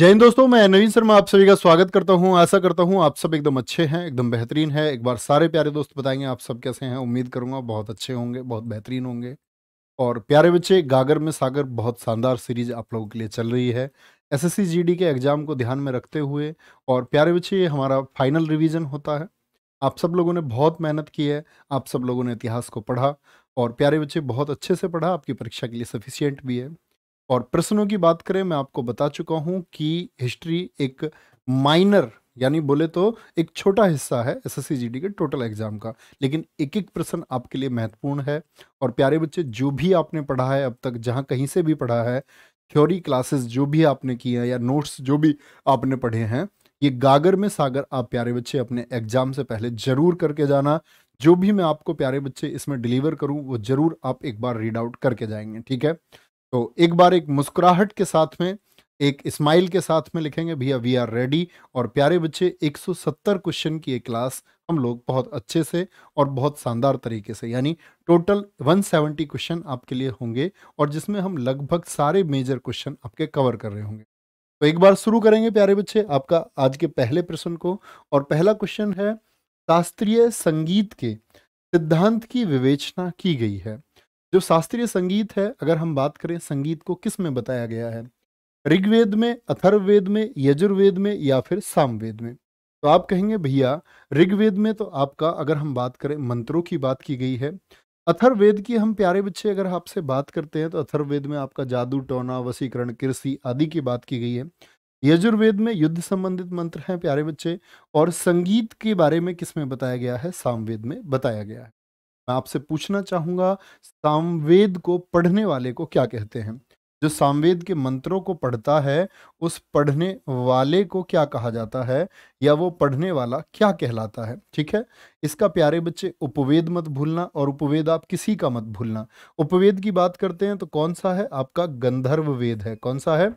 जय हिंद दोस्तों मैं नवीन शर्मा आप सभी का स्वागत करता हूं आशा करता हूं आप सब एकदम अच्छे हैं एकदम बेहतरीन है एक बार सारे प्यारे दोस्त बताएंगे आप सब कैसे हैं उम्मीद करूंगा बहुत अच्छे होंगे बहुत बेहतरीन होंगे और प्यारे बच्चे गागर में सागर बहुत शानदार सीरीज आप लोगों के लिए चल रही है एस एस के एग्जाम को ध्यान में रखते हुए और प्यारे बच्चे ये हमारा फाइनल रिविजन होता है आप सब लोगों ने बहुत मेहनत की है आप सब लोगों ने इतिहास को पढ़ा और प्यारे बच्चे बहुत अच्छे से पढ़ा आपकी परीक्षा के लिए सफिशियंट भी है और प्रश्नों की बात करें मैं आपको बता चुका हूं कि हिस्ट्री एक माइनर यानी बोले तो एक छोटा हिस्सा है एस एस के टोटल एग्जाम का लेकिन एक एक प्रश्न आपके लिए महत्वपूर्ण है और प्यारे बच्चे जो भी आपने पढ़ा है अब तक जहाँ कहीं से भी पढ़ा है थ्योरी क्लासेस जो भी आपने की है या नोट्स जो भी आपने पढ़े हैं ये गागर में सागर आप प्यारे बच्चे अपने एग्जाम से पहले जरूर करके जाना जो भी मैं आपको प्यारे बच्चे इसमें डिलीवर करूँ वो जरूर आप एक बार रीड आउट करके जाएंगे ठीक है तो एक बार एक मुस्कुराहट के साथ में एक स्माइल के साथ में लिखेंगे भैया वी आर रेडी और प्यारे बच्चे 170 क्वेश्चन की एक क्लास हम लोग बहुत अच्छे से और बहुत शानदार तरीके से यानी टोटल 170 क्वेश्चन आपके लिए होंगे और जिसमें हम लगभग सारे मेजर क्वेश्चन आपके कवर कर रहे होंगे तो एक बार शुरू करेंगे प्यारे बच्चे आपका आज के पहले प्रश्न को और पहला क्वेश्चन है शास्त्रीय संगीत के सिद्धांत की विवेचना की गई है जो शास्त्रीय संगीत है अगर हम बात करें संगीत को किस में बताया गया है ऋग्वेद में अथर्ववेद में यजुर्वेद में या फिर सामवेद में तो आप कहेंगे भैया ऋग्वेद में तो आपका अगर हम बात करें मंत्रों की बात की गई है अथर्ववेद की हम प्यारे बच्चे अगर आपसे बात करते हैं तो अथर्ववेद में आपका जादू टोना वसीकरण कृषि आदि की बात की गई है यजुर्वेद में युद्ध संबंधित मंत्र हैं प्यारे बच्चे और संगीत के बारे में किस में बताया गया है सामवेद में बताया गया है मैं आपसे पूछना चाहूंगा सामवेद को पढ़ने वाले को क्या कहते हैं जो सामवेद के मंत्रों को पढ़ता है उस पढ़ने वाले को क्या कहा जाता है या वो पढ़ने वाला क्या कहलाता है ठीक है इसका प्यारे बच्चे उपवेद मत भूलना और उपवेद आप किसी का मत भूलना उपवेद की बात करते हैं तो कौन सा है आपका गंधर्व वेद है कौन सा है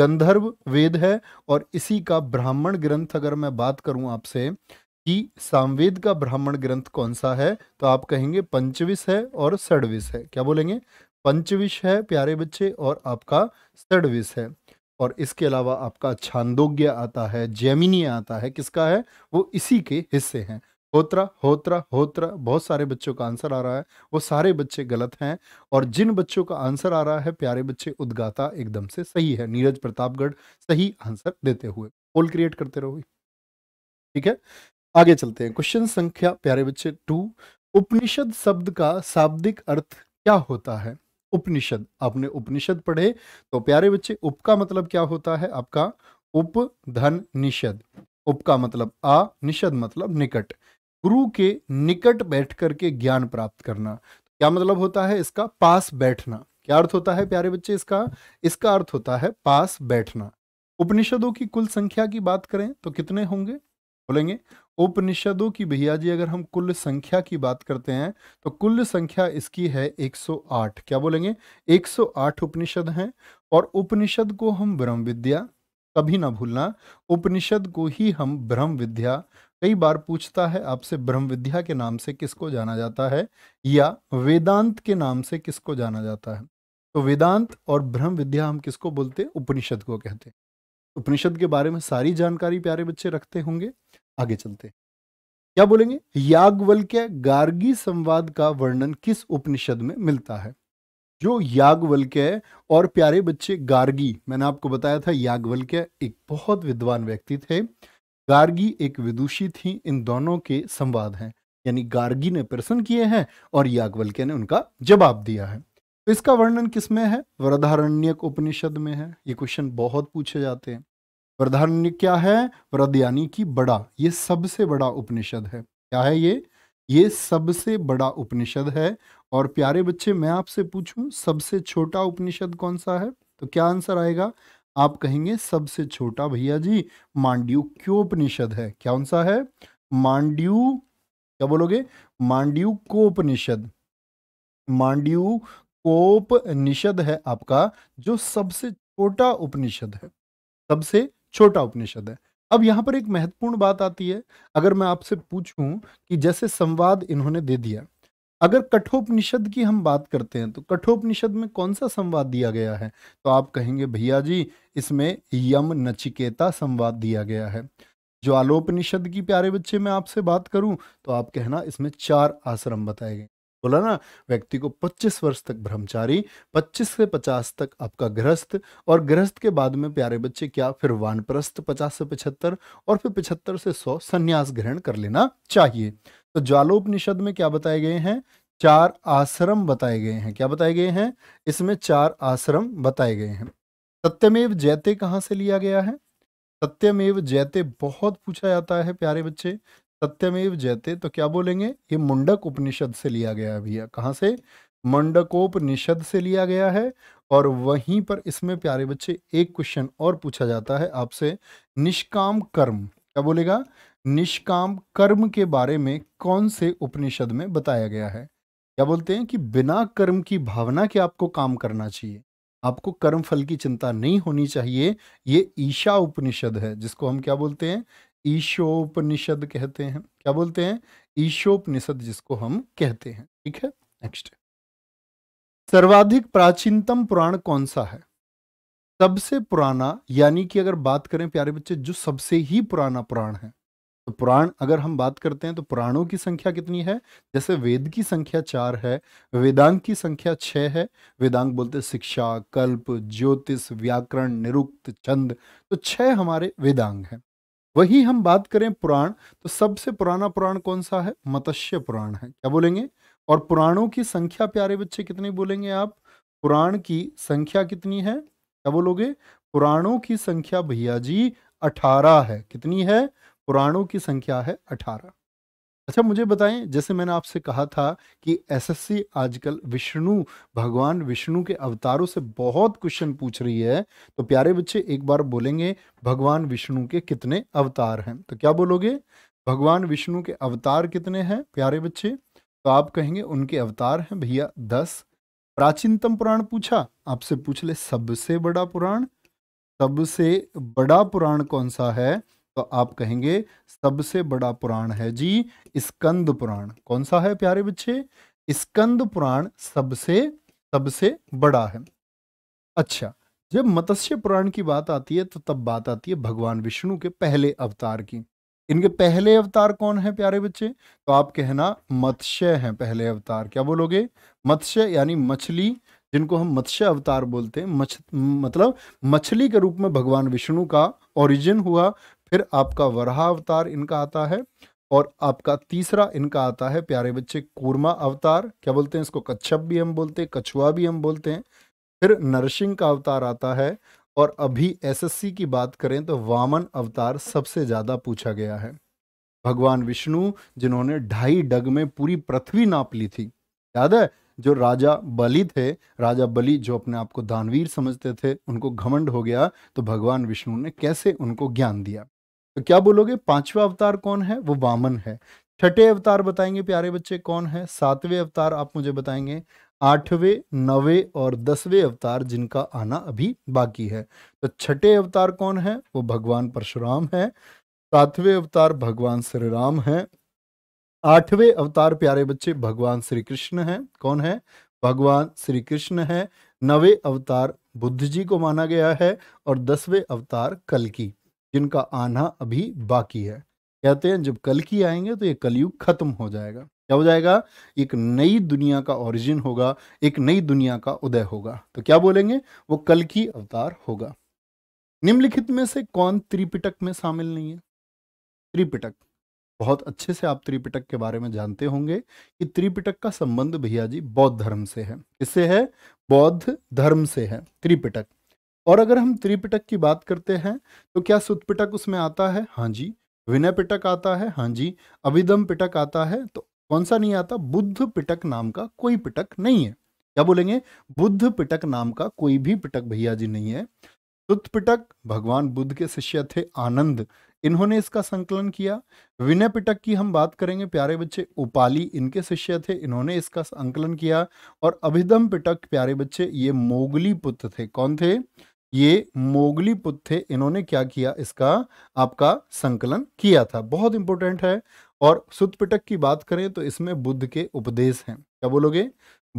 गंधर्व वेद है और इसी का ब्राह्मण ग्रंथ अगर मैं बात करूं आपसे कि सामवेद का ब्राह्मण ग्रंथ कौन सा है तो आप कहेंगे पंचविश है और सडविश है क्या बोलेंगे पंचविश है प्यारे बच्चे और आपका सडविश है और इसके अलावा आपका छांदोग्य आता है जैमिनी आता है किसका है वो इसी के हिस्से हैं होत्रा होत्रा होत्रा बहुत सारे बच्चों का आंसर आ रहा है वो सारे बच्चे गलत हैं और जिन बच्चों का आंसर आ रहा है प्यारे बच्चे उद्गाता एकदम से सही है नीरज प्रतापगढ़ सही आंसर देते हुए पोल क्रिएट करते रहो ठीक है आगे चलते हैं क्वेश्चन संख्या प्यारे बच्चे टू उपनिषद शब्द का शाब्दिक अर्थ क्या होता है उपनिषद आपने उपनिषद पढ़े तो प्यारे बच्चे उप का मतलब क्या होता है आपका उप धन निषद उप का मतलब आ निषद मतलब निकट गुरु के निकट बैठ करके ज्ञान प्राप्त करना क्या मतलब होता है इसका पास बैठना क्या अर्थ होता है प्यारे बच्चे इसका इसका अर्थ होता है पास बैठना उपनिषदों की कुल संख्या की बात करें तो कितने होंगे बोलेंगे उपनिषदों की भैया जी अगर हम कुल संख्या की बात करते हैं तो कुल संख्या इसकी है 108 क्या बोलेंगे 108 उपनिषद हैं और उपनिषद को हम ब्रह्म विद्या कभी ना भूलना उपनिषद को ही हम ब्रह्म विद्या कई बार पूछता है आपसे ब्रह्म विद्या के नाम से किसको जाना जाता है या वेदांत के नाम से किसको जाना जाता है तो वेदांत और ब्रह्म विद्या हम किसको बोलते उपनिषद को कहते हैं उपनिषद के बारे में सारी जानकारी प्यारे बच्चे रखते होंगे आगे चलते हैं क्या बोलेंगे याग्वल्क्य गार्गी संवाद का वर्णन किस उपनिषद में मिलता है जो याग्वल के और प्यारे बच्चे गार्गी मैंने आपको बताया था याग्वल्क्य एक बहुत विद्वान व्यक्ति थे गार्गी एक विदुषी थी इन दोनों के संवाद हैं यानी गार्गी ने प्रश्न किए हैं और के ने उनका जवाब दिया है तो इसका वर्णन किसमें है वृधारण्यक उपनिषद में है ये क्वेश्चन बहुत पूछे जाते हैं प्रधान क्या है प्रद्यानी की बड़ा ये सबसे बड़ा उपनिषद है क्या है ये ये सबसे बड़ा उपनिषद है और प्यारे बच्चे मैं आपसे पूछूं सबसे छोटा उपनिषद कौन सा है तो क्या आंसर आएगा आप कहेंगे सबसे छोटा भैया जी मांड्यू क्यों उपनिषद है क्या कौन सा है मांड्यू क्या बोलोगे मांड्यू कोपनिषद मांड्यू निषद है आपका जो सबसे छोटा उपनिषद है सबसे छोटा उपनिषद है अब यहाँ पर एक महत्वपूर्ण बात आती है अगर मैं आपसे पूछूं कि जैसे संवाद इन्होंने दे दिया अगर कठोपनिषद की हम बात करते हैं तो कठोपनिषद में कौन सा संवाद दिया गया है तो आप कहेंगे भैया जी इसमें यम नचिकेता संवाद दिया गया है जो आलोपनिषद की प्यारे बच्चे मैं आपसे बात करूं तो आप कहना इसमें चार आश्रम बताए गए बोला ना व्यक्ति को 25 वर्ष तक ब्रह्मचारी 25 से 50 तक आपका गृहस्थ और गृहस्थ के बाद में प्यारे बच्चे क्या फिर वानप्रस्थ 50 से 75 और फिर 75 से 100 संन्यास ग्रहण कर लेना चाहिए तो ज्वालोपनिषद में क्या बताए गए हैं चार आश्रम बताए गए हैं क्या बताए गए हैं इसमें चार आश्रम बताए गए हैं सत्यमेव जैते कहाँ से लिया गया है सत्यमेव जैते बहुत पूछा जाता है प्यारे बच्चे सत्यमेव जयते तो क्या बोलेंगे ये मुंडक उपनिषद से लिया गया है भैया कहाँ से मंडकोपनिषद से लिया गया है और वहीं पर इसमें प्यारे बच्चे एक क्वेश्चन और पूछा जाता है आपसे निष्काम कर्म क्या बोलेगा निष्काम कर्म के बारे में कौन से उपनिषद में बताया गया है क्या बोलते हैं कि बिना कर्म की भावना के आपको काम करना चाहिए आपको कर्म फल की चिंता नहीं होनी चाहिए ये ईशा उपनिषद है जिसको हम क्या बोलते हैं ईशोपनिषद कहते हैं क्या बोलते हैं ईशोपनिषद जिसको हम कहते हैं ठीक है नेक्स्ट सर्वाधिक प्राचीनतम पुराण कौन सा है सबसे पुराना यानी कि अगर बात करें प्यारे बच्चे जो सबसे ही पुराना पुराण है तो पुराण अगर हम बात करते हैं तो पुराणों की संख्या कितनी है जैसे वेद की संख्या चार है वेदांग की संख्या छह है वेदांग बोलते शिक्षा कल्प ज्योतिष व्याकरण निरुक्त छंद तो छह हमारे वेदांग हैं वही हम बात करें पुराण तो सबसे पुराना पुराण कौन सा है मत्स्य पुराण है क्या बोलेंगे और पुराणों की संख्या प्यारे बच्चे कितनी बोलेंगे आप पुराण की संख्या कितनी है क्या बोलोगे पुराणों की संख्या भैया जी अठारह है कितनी है पुराणों की संख्या है अठारह अच्छा मुझे बताएं जैसे मैंने आपसे कहा था कि एसएससी आजकल विष्णु भगवान विष्णु के अवतारों से बहुत क्वेश्चन पूछ रही है तो प्यारे बच्चे एक बार बोलेंगे भगवान विष्णु के कितने अवतार हैं तो क्या बोलोगे भगवान विष्णु के अवतार कितने हैं प्यारे बच्चे तो आप कहेंगे उनके अवतार हैं भैया दस प्राचीनतम पुराण पूछा आपसे पूछ ले सबसे बड़ा पुराण सबसे बड़ा पुराण कौन सा है तो आप कहेंगे सबसे बड़ा पुराण है जी स्कंद पुराण कौन सा है प्यारे बच्चे स्कंद पुराण सबसे सबसे बड़ा है अच्छा जब मत्स्य पुराण की बात आती है तो तब बात आती है भगवान विष्णु के पहले अवतार की इनके पहले अवतार कौन है प्यारे बच्चे तो आप कहना मत्स्य है पहले अवतार क्या बोलोगे मत्स्य यानी मछली जिनको हम मत्स्य अवतार बोलते हैं मछ मतलब मछली के रूप में भगवान विष्णु का ओरिजिन हुआ फिर आपका वराह अवतार इनका आता है और आपका तीसरा इनका आता है प्यारे बच्चे कूर्मा अवतार क्या बोलते हैं इसको कच्छप भी हम बोलते हैं कछुआ भी हम बोलते हैं फिर नरसिंह का अवतार आता है और अभी एसएससी की बात करें तो वामन अवतार सबसे ज़्यादा पूछा गया है भगवान विष्णु जिन्होंने ढाई डग में पूरी पृथ्वी नाप ली थी याद है जो राजा बलि थे राजा बलि जो अपने आप को दानवीर समझते थे उनको घमंड हो गया तो भगवान विष्णु ने कैसे उनको ज्ञान दिया तो क्या बोलोगे पांचवा अवतार कौन है वो वामन है छठे अवतार बताएंगे प्यारे बच्चे कौन है सातवें अवतार आप मुझे बताएंगे आठवें नवे और दसवें अवतार जिनका आना अभी बाकी है तो छठे अवतार कौन है वो भगवान परशुराम है सातवें अवतार भगवान श्री राम है आठवें अवतार प्यारे बच्चे भगवान श्री कृष्ण है कौन है भगवान श्री कृष्ण है नवे अवतार बुद्ध जी को माना गया है और दसवें अवतार कल की जिनका आना अभी बाकी है कहते हैं जब कल की आएंगे तो ये कलयुग खत्म हो जाएगा क्या हो जाएगा एक नई दुनिया का ओरिजिन होगा एक नई दुनिया का उदय होगा तो क्या बोलेंगे वो कल की अवतार होगा निम्नलिखित में से कौन त्रिपिटक में शामिल नहीं है त्रिपिटक बहुत अच्छे से आप त्रिपिटक के बारे में जानते होंगे कि त्रिपिटक का संबंध भैया जी बौद्ध धर्म से है इससे है बौद्ध धर्म से है त्रिपिटक और अगर हम त्रिपिटक की बात करते हैं तो क्या सुतपिटक उसमें आता है हाँ जी विनय पिटक आता है हाँ जी अभिदम पिटक आता है तो कौन सा नहीं आता बुद्ध पिटक नाम का कोई पिटक नहीं है क्या बोलेंगे बुद्ध पिटक नाम का कोई भी पिटक भैया जी नहीं है सुत पिटक भगवान बुद्ध के शिष्य थे आनंद इन्होंने इसका संकलन किया विनय पिटक की हम बात करेंगे प्यारे बच्चे उपाली इनके शिष्य थे इन्होंने इसका संकलन किया और अभिदम पिटक प्यारे बच्चे ये मोगली पुत्र थे कौन थे ये मोगली पुत्र थे इन्होंने क्या किया इसका आपका संकलन किया था बहुत इंपॉर्टेंट है और सुतपिटक की बात करें तो इसमें बुद्ध के उपदेश हैं क्या बोलोगे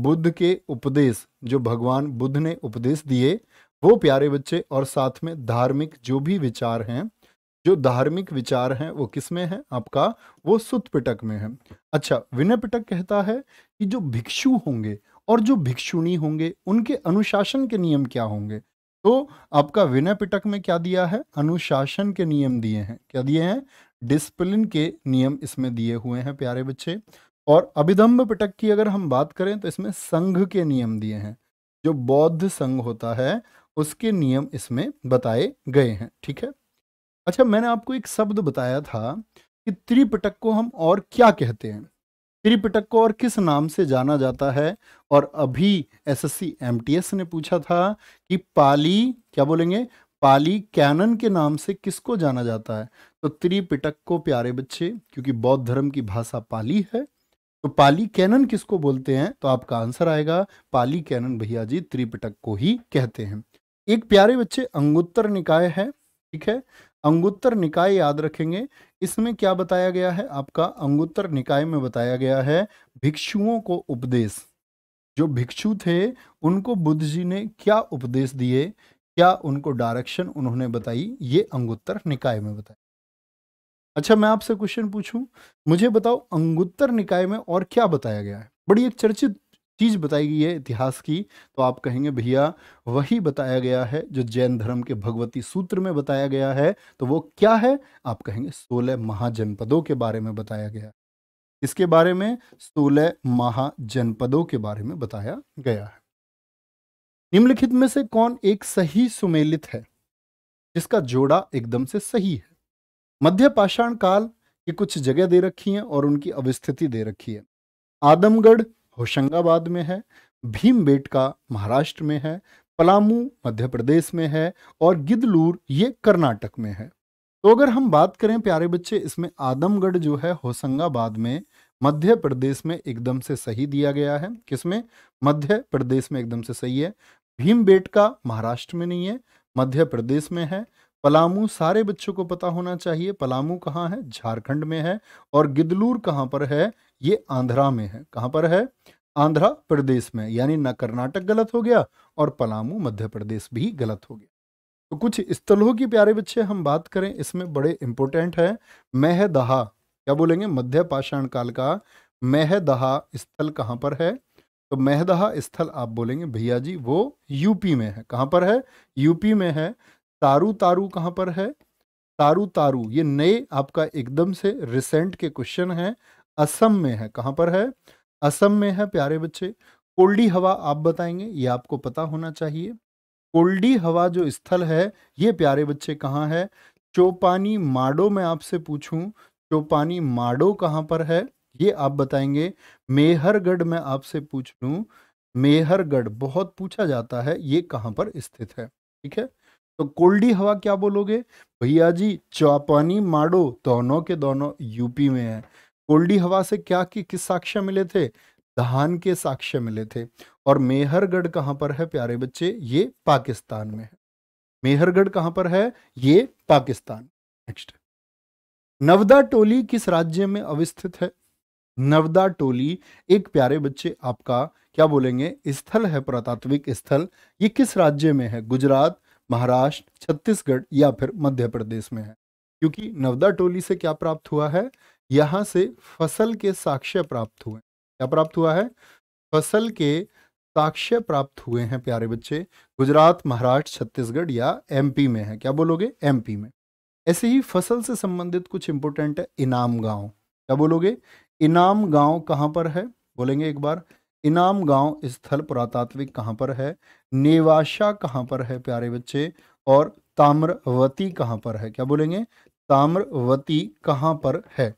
बुद्ध के उपदेश जो भगवान बुद्ध ने उपदेश दिए वो प्यारे बच्चे और साथ में धार्मिक जो भी विचार हैं जो धार्मिक विचार हैं वो किस में है आपका वो सुत पिटक में है अच्छा विनय पिटक कहता है कि जो भिक्षु होंगे और जो भिक्षुणी होंगे उनके अनुशासन के नियम क्या होंगे तो आपका विनय पिटक में क्या दिया है अनुशासन के नियम दिए हैं क्या दिए हैं डिसिप्लिन के नियम इसमें दिए हुए हैं प्यारे बच्चे और अभिधम्ब पिटक की अगर हम बात करें तो इसमें संघ के नियम दिए हैं जो बौद्ध संघ होता है उसके नियम इसमें बताए गए हैं ठीक है अच्छा मैंने आपको एक शब्द बताया था कि त्रिपिटक को हम और क्या कहते हैं त्रिपिटक को और किस नाम से जाना जाता है और अभी एसएससी एमटीएस ने पूछा था कि पाली क्या बोलेंगे पाली कैनन के नाम से किसको जाना जाता है तो त्रिपिटक को प्यारे बच्चे क्योंकि बौद्ध धर्म की भाषा पाली है तो पाली कैनन किसको बोलते हैं तो आपका आंसर आएगा पाली कैनन भैया जी त्रिपिटक को ही कहते हैं एक प्यारे बच्चे अंगुत्तर निकाय है ठीक है अंगुत्तर निकाय याद रखेंगे इसमें क्या बताया गया है आपका अंगुत्तर निकाय में बताया गया है भिक्षुओं को उपदेश जो भिक्षु थे उनको बुद्ध जी ने क्या उपदेश दिए क्या उनको डायरेक्शन उन्होंने बताई ये अंगुत्तर निकाय में बताया अच्छा मैं आपसे क्वेश्चन पूछूं मुझे बताओ अंगुत्तर निकाय में और क्या बताया गया है बड़ी एक चर्चित चीज़ बताई गई है इतिहास की तो आप कहेंगे भैया वही बताया गया है जो जैन धर्म के भगवती सूत्र में बताया गया है तो वो क्या है आप कहेंगे सोलह महाजनपदों के बारे में बताया गया इसके बारे में सोलह महाजनपदों के बारे में बताया गया है निम्नलिखित में से कौन एक सही सुमेलित है जिसका जोड़ा एकदम से सही है मध्य पाषाण काल की कुछ जगह दे रखी है और उनकी अवस्थिति दे रखी है आदमगढ़ होशंगाबाद में है भीमबेटका महाराष्ट्र में है पलामू मध्य प्रदेश में है और गिदलूर ये कर्नाटक में है तो अगर हम बात करें प्यारे बच्चे इसमें आदमगढ़ जो है होशंगाबाद में मध्य प्रदेश में एकदम से सही दिया गया है किसमें मध्य प्रदेश में एकदम से सही है भीमबेटका महाराष्ट्र में नहीं है मध्य प्रदेश में है पलामू सारे बच्चों को पता होना चाहिए पलामू कहाँ है झारखंड में है और गिदलूर कहाँ पर है ये आंध्रा में है कहाँ पर है आंध्र प्रदेश में यानी न कर्नाटक गलत हो गया और पलामू मध्य प्रदेश भी गलत हो गया तो कुछ स्थलों की प्यारे बच्चे हम बात करें इसमें बड़े इंपॉर्टेंट है मेहदहा क्या बोलेंगे मध्य पाषाण काल का मेहदहा स्थल कहाँ पर है तो मेहदहा स्थल आप बोलेंगे भैया जी वो यूपी में है कहाँ पर है यूपी में है तारू तारू कहाँ पर है तारू तारू ये नए आपका एकदम से रिसेंट के क्वेश्चन है असम में है कहाँ पर है असम में है प्यारे बच्चे कोल्डी हवा आप बताएंगे ये आपको पता होना चाहिए कोल्डी हवा जो स्थल है ये प्यारे बच्चे कहाँ है चोपानी माडो में आपसे पूछूं चौपानी माडो कहाँ पर है ये आप बताएंगे मेहरगढ़ में आपसे पूछ लूँ मेहरगढ़ बहुत पूछा जाता है ये कहाँ पर स्थित है ठीक है तो कोल्डी हवा क्या बोलोगे भैया जी चौपानी माडो दोनों के दोनों यूपी में है कोल्डी हवा से क्या कि किस साक्ष्य मिले थे धान के साक्ष्य मिले थे और मेहरगढ़ कहाँ पर है प्यारे बच्चे ये पाकिस्तान में है मेहरगढ़ कहाँ पर है ये पाकिस्तान नेक्स्ट नवदा टोली किस राज्य में अवस्थित है नवदा टोली एक प्यारे बच्चे आपका क्या बोलेंगे स्थल है पुरातात्विक स्थल ये किस राज्य में है गुजरात महाराष्ट्र छत्तीसगढ़ या फिर मध्य प्रदेश में है क्योंकि नवदा टोली से क्या प्राप्त हुआ है यहाँ से फसल के साक्ष्य प्राप्त हुए क्या प्राप्त हुआ है फसल के साक्ष्य प्राप्त हुए हैं प्यारे बच्चे गुजरात महाराष्ट्र छत्तीसगढ़ या एमपी में है क्या बोलोगे एमपी में ऐसे ही फसल से संबंधित कुछ इंपोर्टेंट है इनाम गांव क्या बोलोगे इनाम गांव कहाँ पर है बोलेंगे एक बार इनाम गांव स्थल पुरातात्विक कहाँ पर है नेवाशा कहाँ पर है प्यारे बच्चे और ताम्रवती कहाँ पर है क्या बोलेंगे ताम्रवती कहाँ पर है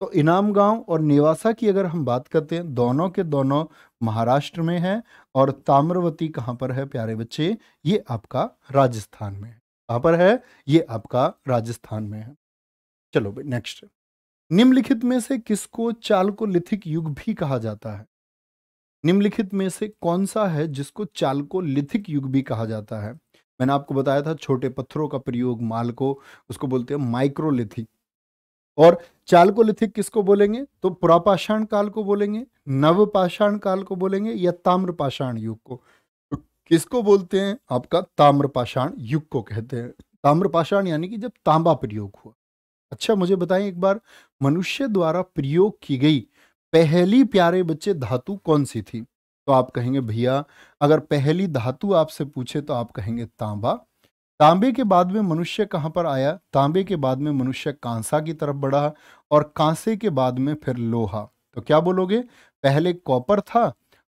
तो इनाम गांव और नेवासा की अगर हम बात करते हैं दोनों के दोनों महाराष्ट्र में है और ताम्रवती कहाँ पर है प्यारे बच्चे ये आपका राजस्थान में है कहाँ पर है ये आपका राजस्थान में है चलो भाई नेक्स्ट निम्नलिखित में से किसको चालकोलिथिक युग भी कहा जाता है निम्नलिखित में से कौन सा है जिसको चालकोलिथिक युग भी कहा जाता है मैंने आपको बताया था छोटे पत्थरों का प्रयोग माल को उसको बोलते हैं माइक्रोलिथिक और चालकोलिथिक किसको बोलेंगे तो पुरापाषाण काल को बोलेंगे नवपाषाण काल को बोलेंगे या ताम्रपाषाण युग को तो किसको बोलते हैं आपका ताम्रपाषाण युग को कहते हैं ताम्रपाषाण यानी कि जब तांबा प्रयोग हुआ अच्छा मुझे बताएं एक बार मनुष्य द्वारा प्रयोग की गई पहली प्यारे बच्चे धातु कौन सी थी तो आप कहेंगे भैया अगर पहली धातु आपसे पूछे तो आप कहेंगे तांबा तांबे के बाद में मनुष्य कहाँ पर आया तांबे के बाद में मनुष्य कांसा की तरफ बढ़ा और कांसे के बाद में फिर लोहा तो क्या बोलोगे पहले कॉपर था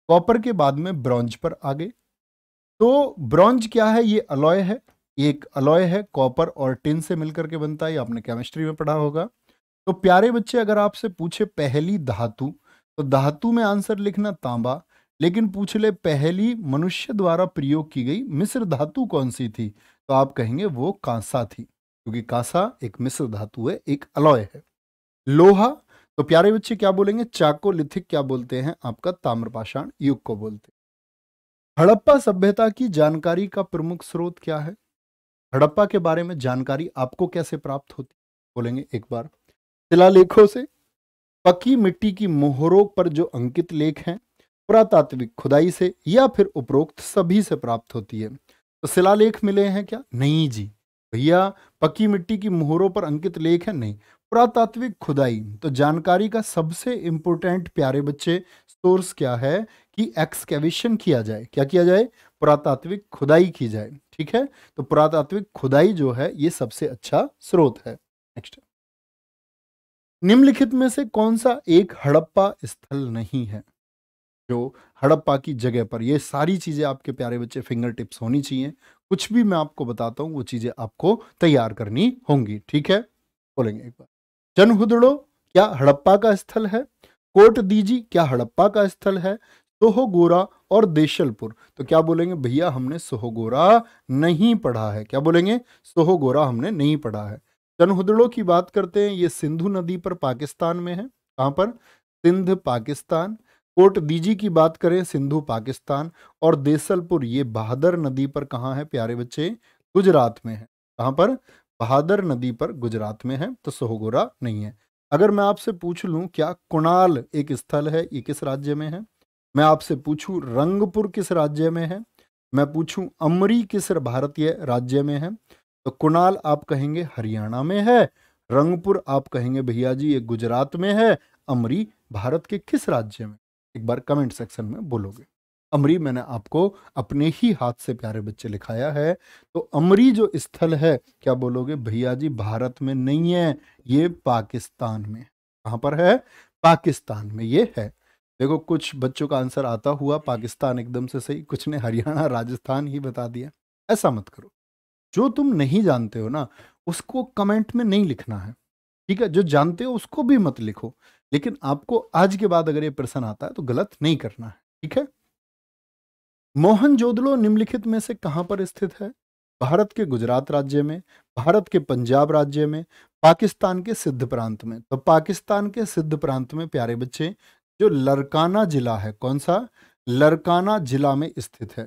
कॉपर के बाद में ब्रॉन्ज पर आ गए तो ब्रॉन्ज क्या है ये अलॉय है एक अलॉय है कॉपर और टिन से मिलकर के बनता है आपने केमिस्ट्री में पढ़ा होगा तो प्यारे बच्चे अगर आपसे पूछे पहली धातु तो धातु में आंसर लिखना तांबा लेकिन पूछ ले पहली मनुष्य द्वारा प्रयोग की गई मिस्र धातु कौन सी थी तो आप कहेंगे वो कांसा थी क्योंकि कांसा एक मिश्र धातु है एक अलॉय है लोहा तो प्यारे बच्चे क्या बोलेंगे चाकोलिथिक क्या बोलते हैं आपका ताम्रपाषाण युग को बोलते हड़प्पा सभ्यता की जानकारी का प्रमुख स्रोत क्या है हड़प्पा के बारे में जानकारी आपको कैसे प्राप्त होती बोलेंगे एक बार शिलालेखों से पकी मिट्टी की मोहरों पर जो अंकित लेख हैं पुरातात्विक खुदाई से या फिर उपरोक्त सभी से प्राप्त होती है तो शिलालेख मिले हैं क्या नहीं जी भैया पक्की मिट्टी की मोहरों पर अंकित लेख है नहीं पुरातात्विक खुदाई तो जानकारी का सबसे इंपोर्टेंट प्यारे बच्चे सोर्स क्या है कि एक्सकेविशन किया जाए क्या किया जाए पुरातात्विक खुदाई की जाए ठीक है तो पुरातात्विक खुदाई जो है ये सबसे अच्छा स्रोत है नेक्स्ट निम्नलिखित में से कौन सा एक हड़प्पा स्थल नहीं है जो हड़प्पा की जगह पर ये सारी चीज़ें आपके प्यारे बच्चे फिंगर टिप्स होनी चाहिए कुछ भी मैं आपको बताता हूँ वो चीज़ें आपको तैयार करनी होंगी ठीक है बोलेंगे एक बार जनहुदड़ो क्या हड़प्पा का स्थल है कोट दीजी क्या हड़प्पा का स्थल है सोहोगोरा और देशलपुर तो क्या बोलेंगे भैया हमने सोहोगोरा नहीं पढ़ा है क्या बोलेंगे सोहोगोरा हमने नहीं पढ़ा है जनहुदड़ो की बात करते हैं ये सिंधु नदी पर पाकिस्तान में है कहाँ पर सिंध पाकिस्तान कोट डीजी की बात करें सिंधु पाकिस्तान और देसलपुर ये बहादर नदी पर कहाँ है प्यारे बच्चे गुजरात में है कहाँ पर बहादर नदी पर गुजरात में है तो सोहगोरा नहीं है अगर मैं आपसे पूछ लूँ क्या कुणाल एक स्थल है ये किस राज्य में है मैं आपसे पूछूँ रंगपुर किस राज्य में है मैं पूछूँ अमरी किस भारतीय राज्य में है तो कुणाल आप कहेंगे हरियाणा में है रंगपुर आप कहेंगे भैया जी ये गुजरात में है अमरी भारत के किस राज्य में एक बार कमेंट सेक्शन में बोलोगे अमरी मैंने आपको अपने ही हाथ से प्यारे बच्चे लिखाया है तो अमरी जो स्थल है क्या बोलोगे भैया जी भारत में नहीं है ये पाकिस्तान में कहाँ पर है पाकिस्तान में ये है देखो कुछ बच्चों का आंसर आता हुआ पाकिस्तान एकदम से सही कुछ ने हरियाणा राजस्थान ही बता दिया ऐसा मत करो जो तुम नहीं जानते हो ना उसको कमेंट में नहीं लिखना है ठीक है जो जानते हो उसको भी मत लिखो लेकिन आपको आज के बाद अगर ये प्रश्न आता है तो गलत नहीं करना है ठीक है जोदलो निम्नलिखित में से कहां पर स्थित है भारत के गुजरात राज्य में भारत के पंजाब राज्य में पाकिस्तान के सिद्ध प्रांत में तो पाकिस्तान के सिद्ध प्रांत में प्यारे बच्चे जो लरकाना जिला है कौन सा लरकाना जिला में स्थित है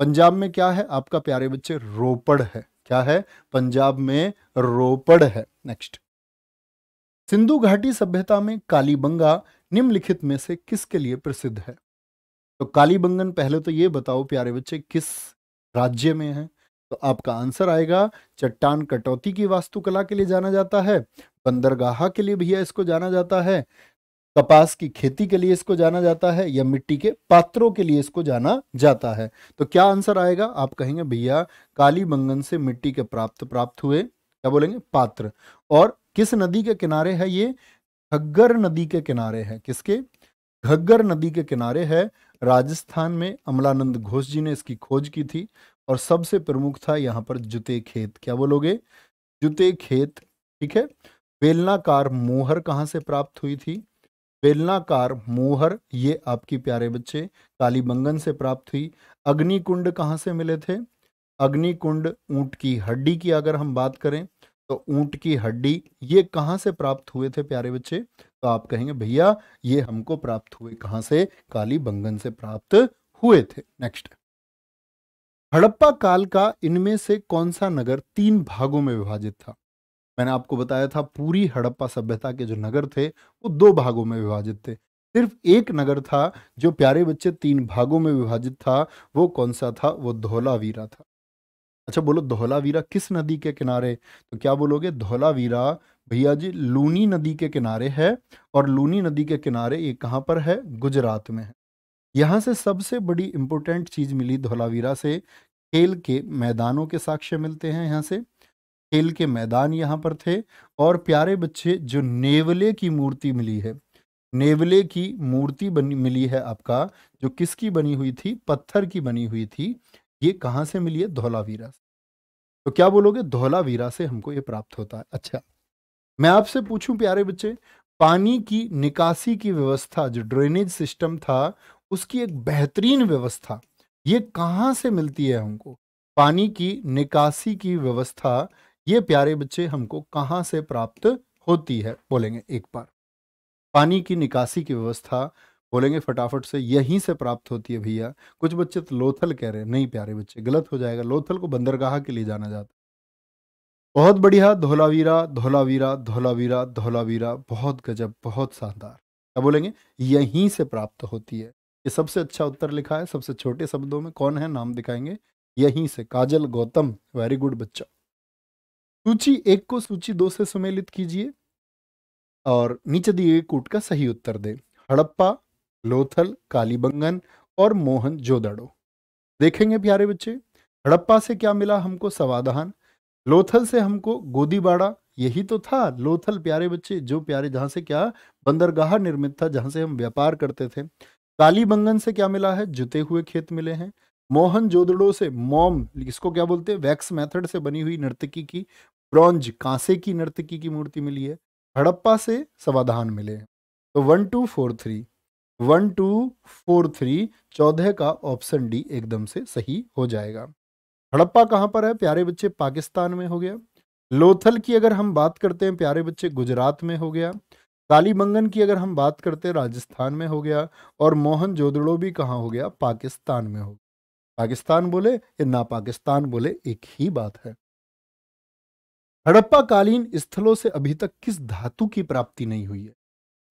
पंजाब में क्या है आपका प्यारे बच्चे रोपड़ है क्या है पंजाब में रोपड़ है नेक्स्ट सिंधु घाटी सभ्यता में कालीबंगा निम्नलिखित में से किसके लिए प्रसिद्ध है तो कालीबंगन पहले तो ये बताओ प्यारे बच्चे किस राज्य में है तो आपका आंसर आएगा चट्टान कटौती की वास्तुकला के लिए जाना जाता है बंदरगाह के लिए भैया इसको जाना जाता है कपास की खेती के लिए इसको जाना जाता है या मिट्टी के पात्रों के लिए इसको जाना जाता है तो क्या आंसर आएगा आप कहेंगे भैया कालीबंगन से मिट्टी के प्राप्त प्राप्त हुए क्या बोलेंगे पात्र और किस नदी के किनारे है ये घग्गर नदी के किनारे है किसके घग्गर नदी के किनारे है राजस्थान में अमलानंद घोष जी ने इसकी खोज की थी और सबसे प्रमुख था यहाँ पर जुते खेत क्या बोलोगे जुते खेत ठीक है बेलनाकार मोहर कहाँ से प्राप्त हुई थी बेलनाकार मोहर ये आपकी प्यारे बच्चे कालीबंगन से प्राप्त हुई अग्निकुंड कहाँ से मिले थे अग्निकुंड ऊंट की हड्डी की अगर हम बात करें तो ऊंट की हड्डी ये कहाँ से प्राप्त हुए थे प्यारे बच्चे तो आप कहेंगे भैया ये हमको प्राप्त हुए कहाँ से काली बंगन से प्राप्त हुए थे नेक्स्ट हड़प्पा काल का इनमें से कौन सा नगर तीन भागों में विभाजित था मैंने आपको बताया था पूरी हड़प्पा सभ्यता के जो नगर थे वो दो भागों में विभाजित थे सिर्फ एक नगर था जो प्यारे बच्चे तीन भागों में विभाजित था वो कौन सा था वो धोलावीरा था अच्छा बोलो धौलावीरा किस नदी के किनारे तो क्या बोलोगे धौलावीरा भैया जी लूनी नदी के किनारे है और लूनी नदी के किनारे ये कहाँ पर है गुजरात में है यहाँ से सबसे बड़ी इंपॉर्टेंट चीज़ मिली धौलावीरा से खेल के मैदानों के साक्ष्य मिलते हैं यहाँ से खेल के मैदान यहाँ पर थे और प्यारे बच्चे जो नेवले की मूर्ति मिली है नेवले की मूर्ति बनी मिली है आपका जो किसकी बनी हुई थी पत्थर की बनी हुई थी ये कहाँ से मिली है धौलावीरा से तो क्या बोलोगे धौलावीरा से हमको ये प्राप्त होता है अच्छा मैं आपसे पूछूं प्यारे बच्चे पानी की निकासी की व्यवस्था जो ड्रेनेज सिस्टम था उसकी एक बेहतरीन व्यवस्था ये कहाँ से मिलती है हमको पानी की निकासी की व्यवस्था ये प्यारे बच्चे हमको कहाँ से प्राप्त होती है बोलेंगे एक बार पानी की निकासी की व्यवस्था बोलेंगे फटाफट से यहीं से प्राप्त होती है भैया कुछ बच्चे तो लोथल कह रहे हैं नहीं प्यारे बच्चे गलत हो जाएगा लोथल को बंदरगाह के लिए जाना जाता बहुत बढ़िया धोलावीरा धोलावीरा धोलावीरा धोलावीरा बहुत गजब बहुत शानदार क्या बोलेंगे यहीं से प्राप्त होती है ये सबसे अच्छा उत्तर लिखा है सबसे छोटे शब्दों में कौन है नाम दिखाएंगे यहीं से काजल गौतम वेरी गुड बच्चा सूची एक को सूची दो से सुमेलित कीजिए और नीचे दिए कूट का सही उत्तर दे हड़प्पा लोथल कालीबंगन और मोहन जोदड़ो देखेंगे प्यारे बच्चे हड़प्पा से क्या मिला हमको सवाधान लोथल से हमको गोदीबाड़ा यही तो था लोथल प्यारे बच्चे जो प्यारे जहां से क्या बंदरगाह निर्मित था जहां से हम व्यापार करते थे कालीबंगन से क्या मिला है जुते हुए खेत मिले हैं मोहन जोदड़ो से मोम इसको क्या बोलते हैं वैक्स मेथड से बनी हुई नर्तकी की ब्रॉन्ज कांसे की नर्तकी की मूर्ति मिली है हड़प्पा से समाधान मिले हैं तो one two four three one two four three चौदह का ऑप्शन डी एकदम से सही हो जाएगा हड़प्पा कहाँ पर है प्यारे बच्चे पाकिस्तान में हो गया लोथल की अगर हम बात करते हैं प्यारे बच्चे गुजरात में हो गया कालीबंगन की अगर हम बात करते हैं राजस्थान में हो गया और मोहन जोदड़ो भी कहाँ हो गया पाकिस्तान में हो गया पाकिस्तान बोले या ना पाकिस्तान बोले एक ही बात है हड़प्पा कालीन स्थलों से अभी तक किस धातु की प्राप्ति नहीं हुई है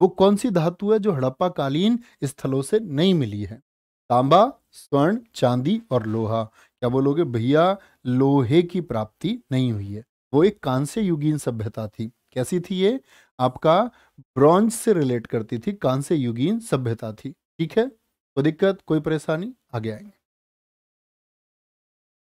वो कौन सी धातु है जो हड़प्पा कालीन स्थलों से नहीं मिली है तांबा स्वर्ण चांदी और लोहा क्या बोलोगे भैया लोहे की प्राप्ति नहीं हुई है वो एक कांस्य युगीन सभ्यता थी कैसी थी ये आपका ब्रॉन्ज से रिलेट करती थी कांस्य युगीन सभ्यता थी ठीक है कोई तो दिक्कत कोई परेशानी आगे आएंगे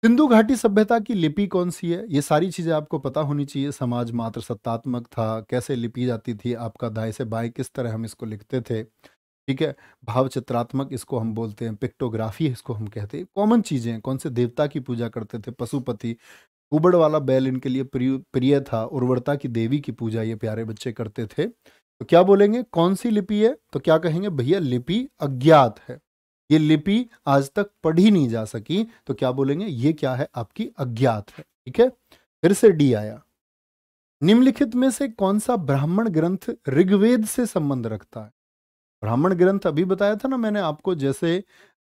सिंधु घाटी सभ्यता की लिपि कौन सी है ये सारी चीजें आपको पता होनी चाहिए समाज मात्र सत्तात्मक था कैसे लिपि जाती थी आपका दाएं से बाएं किस तरह हम इसको लिखते थे ठीक है भाव चित्रात्मक इसको हम बोलते हैं पिक्टोग्राफी इसको हम कहते हैं कॉमन चीजें कौन से देवता की पूजा करते थे पशुपति उबड़ वाला बैल इनके लिए प्रिय था उर्वरता की देवी की पूजा ये प्यारे बच्चे करते थे तो क्या बोलेंगे कौन सी लिपि है तो क्या कहेंगे भैया लिपि अज्ञात है ये लिपि आज तक पढ़ी नहीं जा सकी तो क्या बोलेंगे ये क्या है आपकी अज्ञात है ठीक है फिर से डी आया निम्नलिखित में से कौन सा ब्राह्मण ग्रंथ ऋग्वेद से संबंध रखता है ब्राह्मण ग्रंथ अभी बताया था ना मैंने आपको जैसे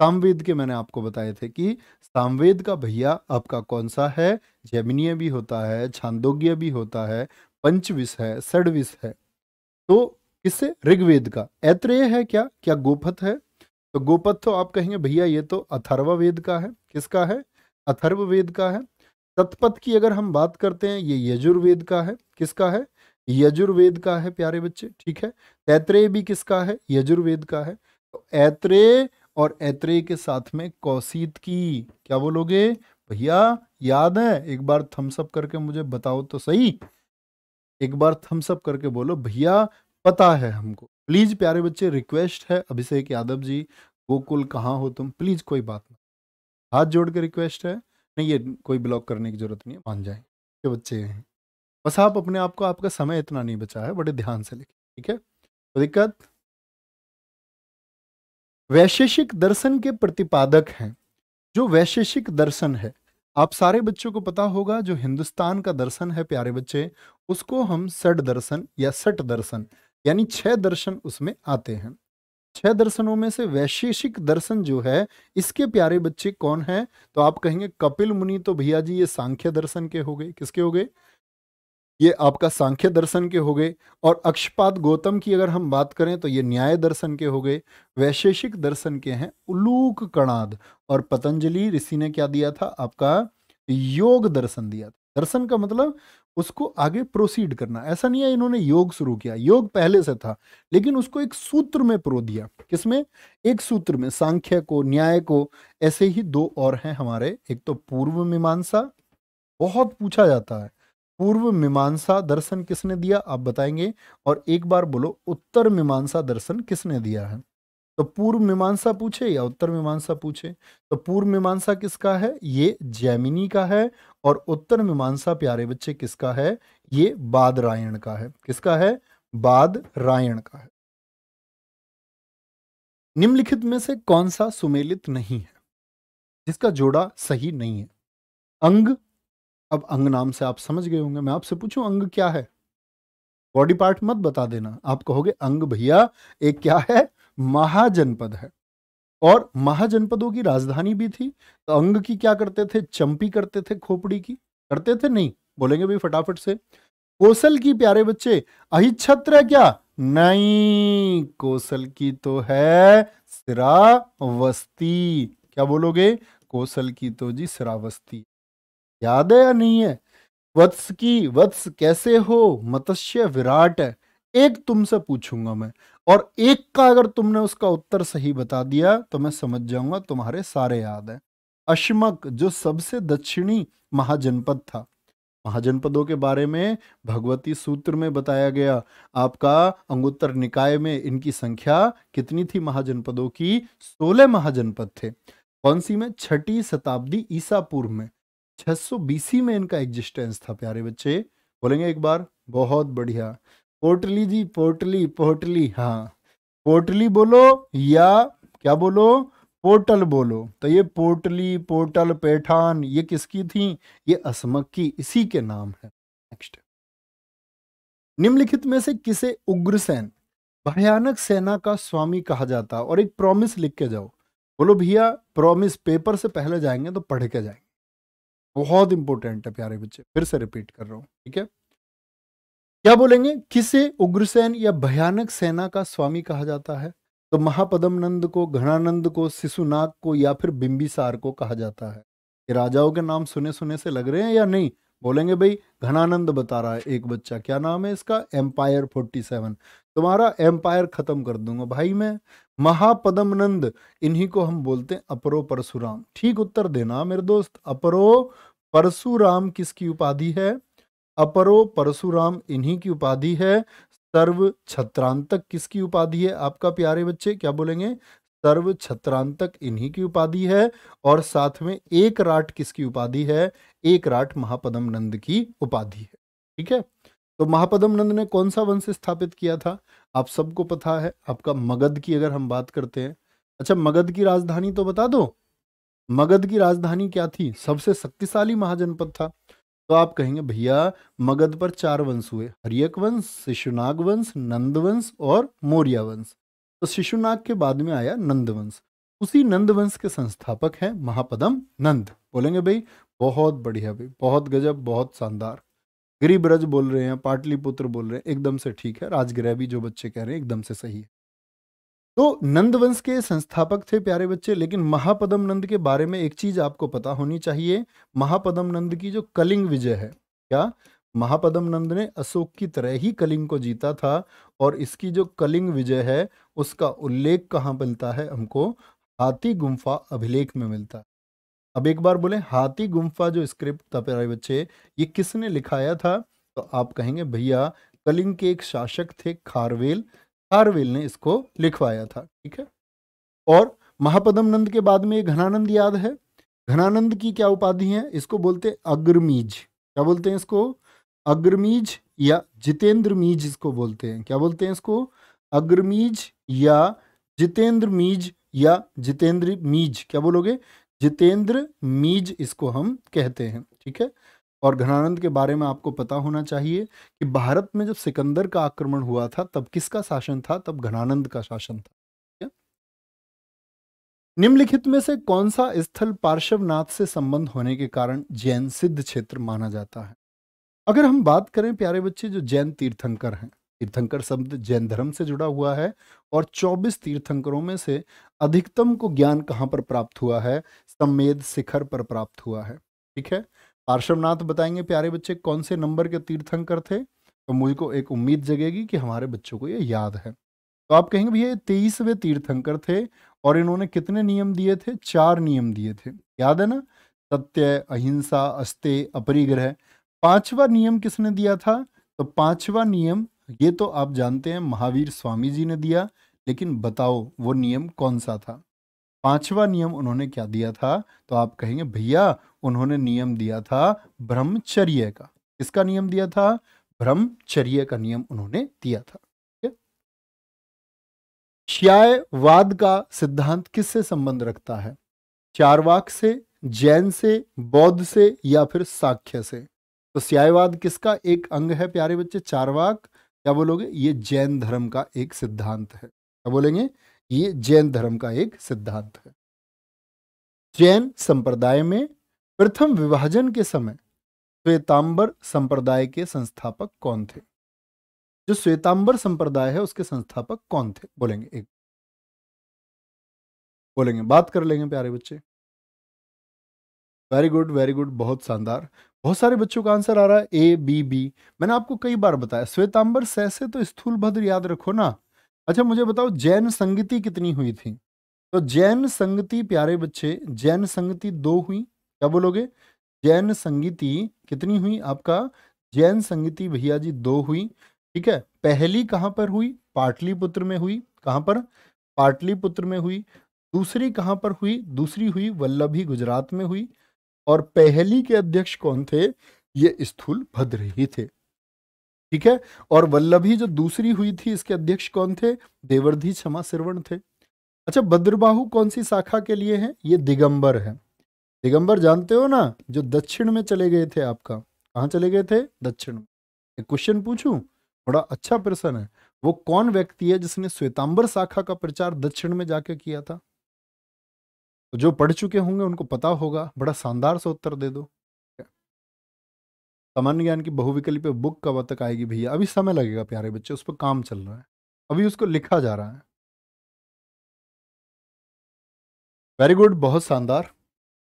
सामवेद के मैंने आपको बताए थे कि सामवेद का भैया आपका कौन सा है जैमिनीय भी होता है छांदोग्य भी होता है पंचविश है सड़विश है तो किससे ऋग्वेद का ऐत्रेय है क्या क्या गोपथ है तो गोपत्थ तो आप कहेंगे भैया ये तो अथर्व वेद का है किसका है अथर्व वेद का है सतपथ की अगर हम बात करते हैं ये यजुर्वेद का है किसका है यजुर्वेद का है प्यारे बच्चे ठीक है तैत्रेय भी किसका है यजुर्वेद का है तो ऐत्रेय और ऐत्रेय के साथ में कौशित की क्या बोलोगे भैया याद है एक बार थम्सअप करके मुझे बताओ तो सही एक बार थम्सअप करके बोलो भैया पता है हमको प्लीज प्यारे बच्चे रिक्वेस्ट है अभिषेक यादव जी गोकुल कहाँ हो तुम प्लीज कोई बात ना हाथ जोड़ के रिक्वेस्ट है नहीं ये कोई ब्लॉक करने की जरूरत नहीं है मान जाएंगे के बच्चे हैं बस आप अपने आप को आपका समय इतना नहीं बचा है बड़े ध्यान से लिखिए ठीक है तो दिक्कत वैशेषिक दर्शन के प्रतिपादक हैं जो वैशेषिक दर्शन है आप सारे बच्चों को पता होगा जो हिंदुस्तान का दर्शन है प्यारे बच्चे उसको हम सट दर्शन या सट दर्शन यानी छह दर्शन उसमें आते हैं छह दर्शनों में से वैशेषिक दर्शन जो है इसके प्यारे बच्चे कौन है तो आप कहेंगे कपिल मुनि तो भैया जी ये सांख्य दर्शन के हो गए किसके हो गए ये आपका सांख्य दर्शन के हो गए और अक्षपात गौतम की अगर हम बात करें तो ये न्याय दर्शन के हो गए वैशेषिक दर्शन के हैं उलूक कणाद और पतंजलि ऋषि ने क्या दिया था आपका योग दर्शन दिया था दर्शन का मतलब उसको आगे प्रोसीड करना ऐसा नहीं है इन्होंने योग शुरू किया योग पहले से था लेकिन उसको एक सूत्र में प्रो दिया किसमें एक सूत्र में सांख्य को न्याय को ऐसे ही दो और हैं हमारे एक तो पूर्व मीमांसा बहुत पूछा जाता है पूर्व मीमांसा दर्शन किसने दिया आप बताएंगे और एक बार बोलो उत्तर मीमांसा दर्शन किसने दिया है तो पूर्व मीमांसा पूछे या उत्तर मीमांसा पूछे तो पूर्व मीमांसा किसका है ये जैमिनी का है और उत्तर मीमांसा प्यारे बच्चे किसका है ये बादरायण का है किसका है बादरायण का है निम्नलिखित में से कौन सा सुमेलित नहीं है जिसका जोड़ा सही नहीं है अंग अब अंग नाम से आप समझ गए होंगे मैं आपसे पूछूं अंग क्या है बॉडी पार्ट मत बता देना आप कहोगे अंग भैया एक क्या है महाजनपद है और महाजनपदों की राजधानी भी थी तो अंग की क्या करते थे चंपी करते थे खोपड़ी की करते थे नहीं बोलेंगे भाई फटाफट से कोसल की प्यारे बच्चे अहिछत्र है क्या नहीं कोसल की तो है सिरावस्ती क्या बोलोगे कोसल की तो जी सिरावस्ती याद है या नहीं है वत्स की वत्स कैसे हो मत्स्य विराट है एक तुमसे पूछूंगा मैं और एक का अगर तुमने उसका उत्तर सही बता दिया तो मैं समझ जाऊंगा तुम्हारे सारे याद हैं अश्मक जो सबसे दक्षिणी महाजनपद था महाजनपदों के बारे में भगवती सूत्र में बताया गया आपका अंगुत्तर निकाय में इनकी संख्या कितनी थी महाजनपदों की सोलह महाजनपद थे कौन सी में छठी शताब्दी ईसा पूर्व में 600 सौ में इनका एग्जिस्टेंस था प्यारे बच्चे बोलेंगे एक बार बहुत बढ़िया पोटली जी पोटली पोटली हाँ पोटली बोलो या क्या बोलो पोर्टल बोलो तो ये पोटली पोर्टल पैठान ये किसकी थी ये असमक की इसी के नाम है नेक्स्ट निम्नलिखित में से किसे उग्रसेन भयानक सेना का स्वामी कहा जाता और एक प्रॉमिस लिख के जाओ बोलो भैया प्रॉमिस पेपर से पहले जाएंगे तो पढ़ के जाएंगे बहुत इंपॉर्टेंट है प्यारे बच्चे फिर से रिपीट कर रहा हूँ ठीक है क्या बोलेंगे किसे उग्रसेन या भयानक सेना का स्वामी कहा जाता है तो महापदम नंद को घनानंद को शिशुनाग को या फिर बिंबिसार को कहा जाता है ये राजाओं के नाम सुने सुने से लग रहे हैं या नहीं बोलेंगे भाई घनानंद बता रहा है एक बच्चा क्या नाम है इसका एम्पायर फोर्टी सेवन तुम्हारा एम्पायर खत्म कर दूंगा भाई मैं महापदम नंद इन्हीं को हम बोलते हैं अपरो परशुराम ठीक उत्तर देना मेरे दोस्त अपरो परशुराम किसकी उपाधि है अपरो परशुराम इन्हीं की उपाधि है सर्व छत्रांतक किसकी उपाधि है आपका प्यारे बच्चे क्या बोलेंगे सर्व छत्रांतक इन्हीं की उपाधि है और साथ में एक राट किसकी उपाधि है एक राट महापदम नंद की उपाधि है ठीक है तो महापदम नंद ने कौन सा वंश स्थापित किया था आप सबको पता है आपका मगध की अगर हम बात करते हैं अच्छा मगध की राजधानी तो बता दो मगध की राजधानी क्या थी सबसे शक्तिशाली महाजनपद था तो आप कहेंगे भैया मगध पर चार वंश हुए हरियक वंश शिशुनाग वंश नंद वंश और मौर्या वंश तो शिशुनाग के बाद में आया नंद वंश उसी नंद वंश के संस्थापक हैं महापदम नंद बोलेंगे भाई बहुत बढ़िया भाई बहुत गजब बहुत शानदार गिरिब्रज बोल रहे हैं पाटलिपुत्र बोल रहे हैं एकदम से ठीक है राजगृह भी जो बच्चे कह रहे हैं एकदम से सही है तो नंद वंश के संस्थापक थे प्यारे बच्चे लेकिन महापदम नंद के बारे में एक चीज आपको पता होनी चाहिए महापदम नंद की जो कलिंग विजय है क्या महापदम नंद ने अशोक की तरह ही कलिंग को जीता था और इसकी जो कलिंग विजय है उसका उल्लेख कहाँ मिलता है हमको हाथी गुम्फा अभिलेख में मिलता है अब एक बार बोले हाथी गुम्फा जो स्क्रिप्ट था प्यारे बच्चे ये किसने लिखाया था तो आप कहेंगे भैया कलिंग के एक शासक थे खारवेल हारवेल ने इसको लिखवाया था ठीक है और महापदम नंद के बाद में घनानंद याद है घनानंद की क्या उपाधि है इसको बोलते अग्रमीज क्या बोलते हैं इसको अग्रमीज या जितेंद्र मीज इसको बोलते हैं क्या बोलते हैं इसको अग्रमीज या जितेंद्र मीज या जितेंद्र मीज क्या बोलोगे जितेंद्र मीज इसको हम कहते हैं ठीक है और घनानंद के बारे में आपको पता होना चाहिए कि भारत में जब सिकंदर का आक्रमण हुआ था तब किसका शासन था तब घनानंद का शासन था निम्नलिखित में से कौन सा स्थल पार्श्वनाथ से संबंध होने के कारण जैन सिद्ध क्षेत्र माना जाता है अगर हम बात करें प्यारे बच्चे जो जैन तीर्थंकर हैं तीर्थंकर शब्द जैन धर्म से जुड़ा हुआ है और 24 तीर्थंकरों में से अधिकतम को ज्ञान कहाँ पर प्राप्त हुआ है सम्मेद शिखर पर प्राप्त हुआ है ठीक है पार्श्वनाथ बताएंगे प्यारे बच्चे कौन से नंबर के तीर्थंकर थे तो मुझको एक उम्मीद जगेगी कि हमारे बच्चों को ये याद है तो आप कहेंगे भैया तेईसवें तीर्थंकर थे और इन्होंने कितने नियम दिए थे चार नियम दिए थे याद है ना सत्य अहिंसा अस्ते अपरिग्रह पांचवा नियम किसने दिया था तो पांचवा नियम ये तो आप जानते हैं महावीर स्वामी जी ने दिया लेकिन बताओ वो नियम कौन सा था पांचवा नियम उन्होंने क्या दिया था तो आप कहेंगे भैया उन्होंने नियम दिया था ब्रह्मचर्य का किसका नियम दिया था ब्रह्मचर्य का नियम उन्होंने दिया था श्यायवाद का सिद्धांत किससे संबंध रखता है चारवाक से जैन से बौद्ध से या फिर साख्य से तो श्यायवाद किसका एक अंग है प्यारे बच्चे चारवाक क्या बोलोगे ये जैन धर्म का एक सिद्धांत है क्या बोलेंगे ये जैन धर्म का एक सिद्धांत है जैन संप्रदाय में प्रथम विभाजन के समय श्वेतांबर संप्रदाय के संस्थापक कौन थे जो श्वेतांबर संप्रदाय है उसके संस्थापक कौन थे बोलेंगे एक बोलेंगे बात कर लेंगे प्यारे बच्चे वेरी गुड वेरी गुड बहुत शानदार बहुत सारे बच्चों का आंसर आ रहा है ए बी बी मैंने आपको कई बार बताया श्वेतांबर सहसे तो स्थूल भद्र याद रखो ना अच्छा मुझे बताओ जैन संगति कितनी हुई थी तो जैन संगति प्यारे बच्चे जैन संगति दो हुई क्या बोलोगे जैन संगीति कितनी हुई आपका जैन संगीति भैया जी दो हुई ठीक है पहली कहाँ पर हुई पाटलिपुत्र में हुई कहाँ पर पाटलिपुत्र में हुई दूसरी कहाँ पर हुई दूसरी हुई वल्लभी गुजरात में हुई और पहली के अध्यक्ष कौन थे ये स्थूल भद्र ही थे ठीक है और वल्लभी जो दूसरी हुई थी इसके अध्यक्ष कौन थे देवर्धि क्षमा सिरवण थे अच्छा बद्रबाहु कौन सी शाखा के लिए हैं ये दिगंबर है दिगंबर जानते हो ना जो दक्षिण में चले गए थे आपका कहाँ चले गए थे दक्षिण में एक क्वेश्चन पूछूं बड़ा अच्छा प्रश्न है वो कौन व्यक्ति है जिसने श्वेतांबर शाखा का प्रचार दक्षिण में जाके किया था तो जो पढ़ चुके होंगे उनको पता होगा बड़ा शानदार सा उत्तर दे दो सामान्य ज्ञान की बहुविकल्प बुक कब तक आएगी भैया अभी समय लगेगा प्यारे बच्चे उस पर काम चल रहा है अभी उसको लिखा जा रहा है वेरी गुड बहुत शानदार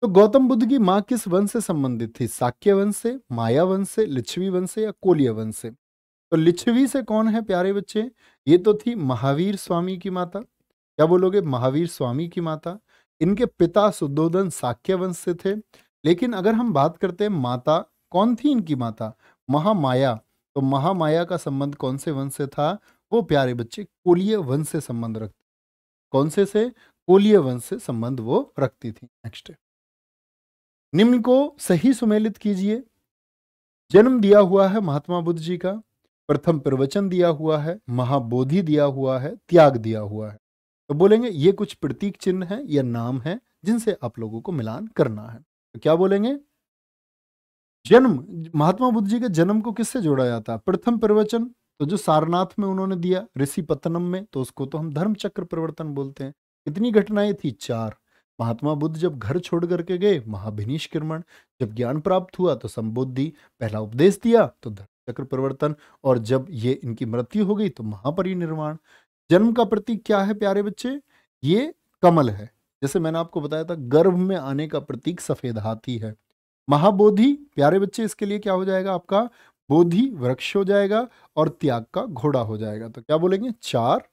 तो गौतम बुद्ध की माँ किस वंश से संबंधित थी साक्य वंश से माया वंश से लिच्छवी वंश से या कोलिय वंश से तो लिच्छवी से कौन है प्यारे बच्चे ये तो थी महावीर स्वामी की माता क्या बोलोगे महावीर स्वामी की माता इनके पिता सुदोधन साक्य वंश से थे लेकिन अगर हम बात करते हैं माता कौन थी इनकी माता महामाया तो महामाया का संबंध कौन से वंश से था वो प्यारे बच्चे कोलिय वंश से संबंध रखते कौन से से कोलिय वंश से संबंध वो रखती थी नेक्स्ट निम्न को सही सुमेलित कीजिए जन्म दिया हुआ है महात्मा बुद्ध जी का प्रथम प्रवचन दिया हुआ है महाबोधि दिया हुआ है त्याग दिया हुआ है तो बोलेंगे ये कुछ प्रतीक चिन्ह है या नाम है जिनसे आप लोगों को मिलान करना है तो क्या बोलेंगे जन्म महात्मा बुद्ध जी के जन्म को किससे जोड़ा जाता है प्रथम प्रवचन तो जो सारनाथ में उन्होंने दिया ऋषि पतनम में तो उसको तो हम धर्म चक्र प्रवर्तन बोलते हैं कितनी घटनाएं थी चार महात्मा बुद्ध जब घर छोड़ करके गए महाभिनीश किरमण जब ज्ञान प्राप्त हुआ तो संबोधि पहला उपदेश दिया तो धर्म चक्र प्रवर्तन और जब ये इनकी मृत्यु हो गई तो महापरिनिर्वाण जन्म का प्रतीक क्या है प्यारे बच्चे ये कमल है जैसे मैंने आपको बताया था गर्भ में आने का प्रतीक सफेद हाथी है महाबोधि प्यारे बच्चे इसके लिए क्या हो जाएगा आपका बोधि वृक्ष हो जाएगा और त्याग का घोड़ा हो जाएगा तो क्या बोलेंगे चार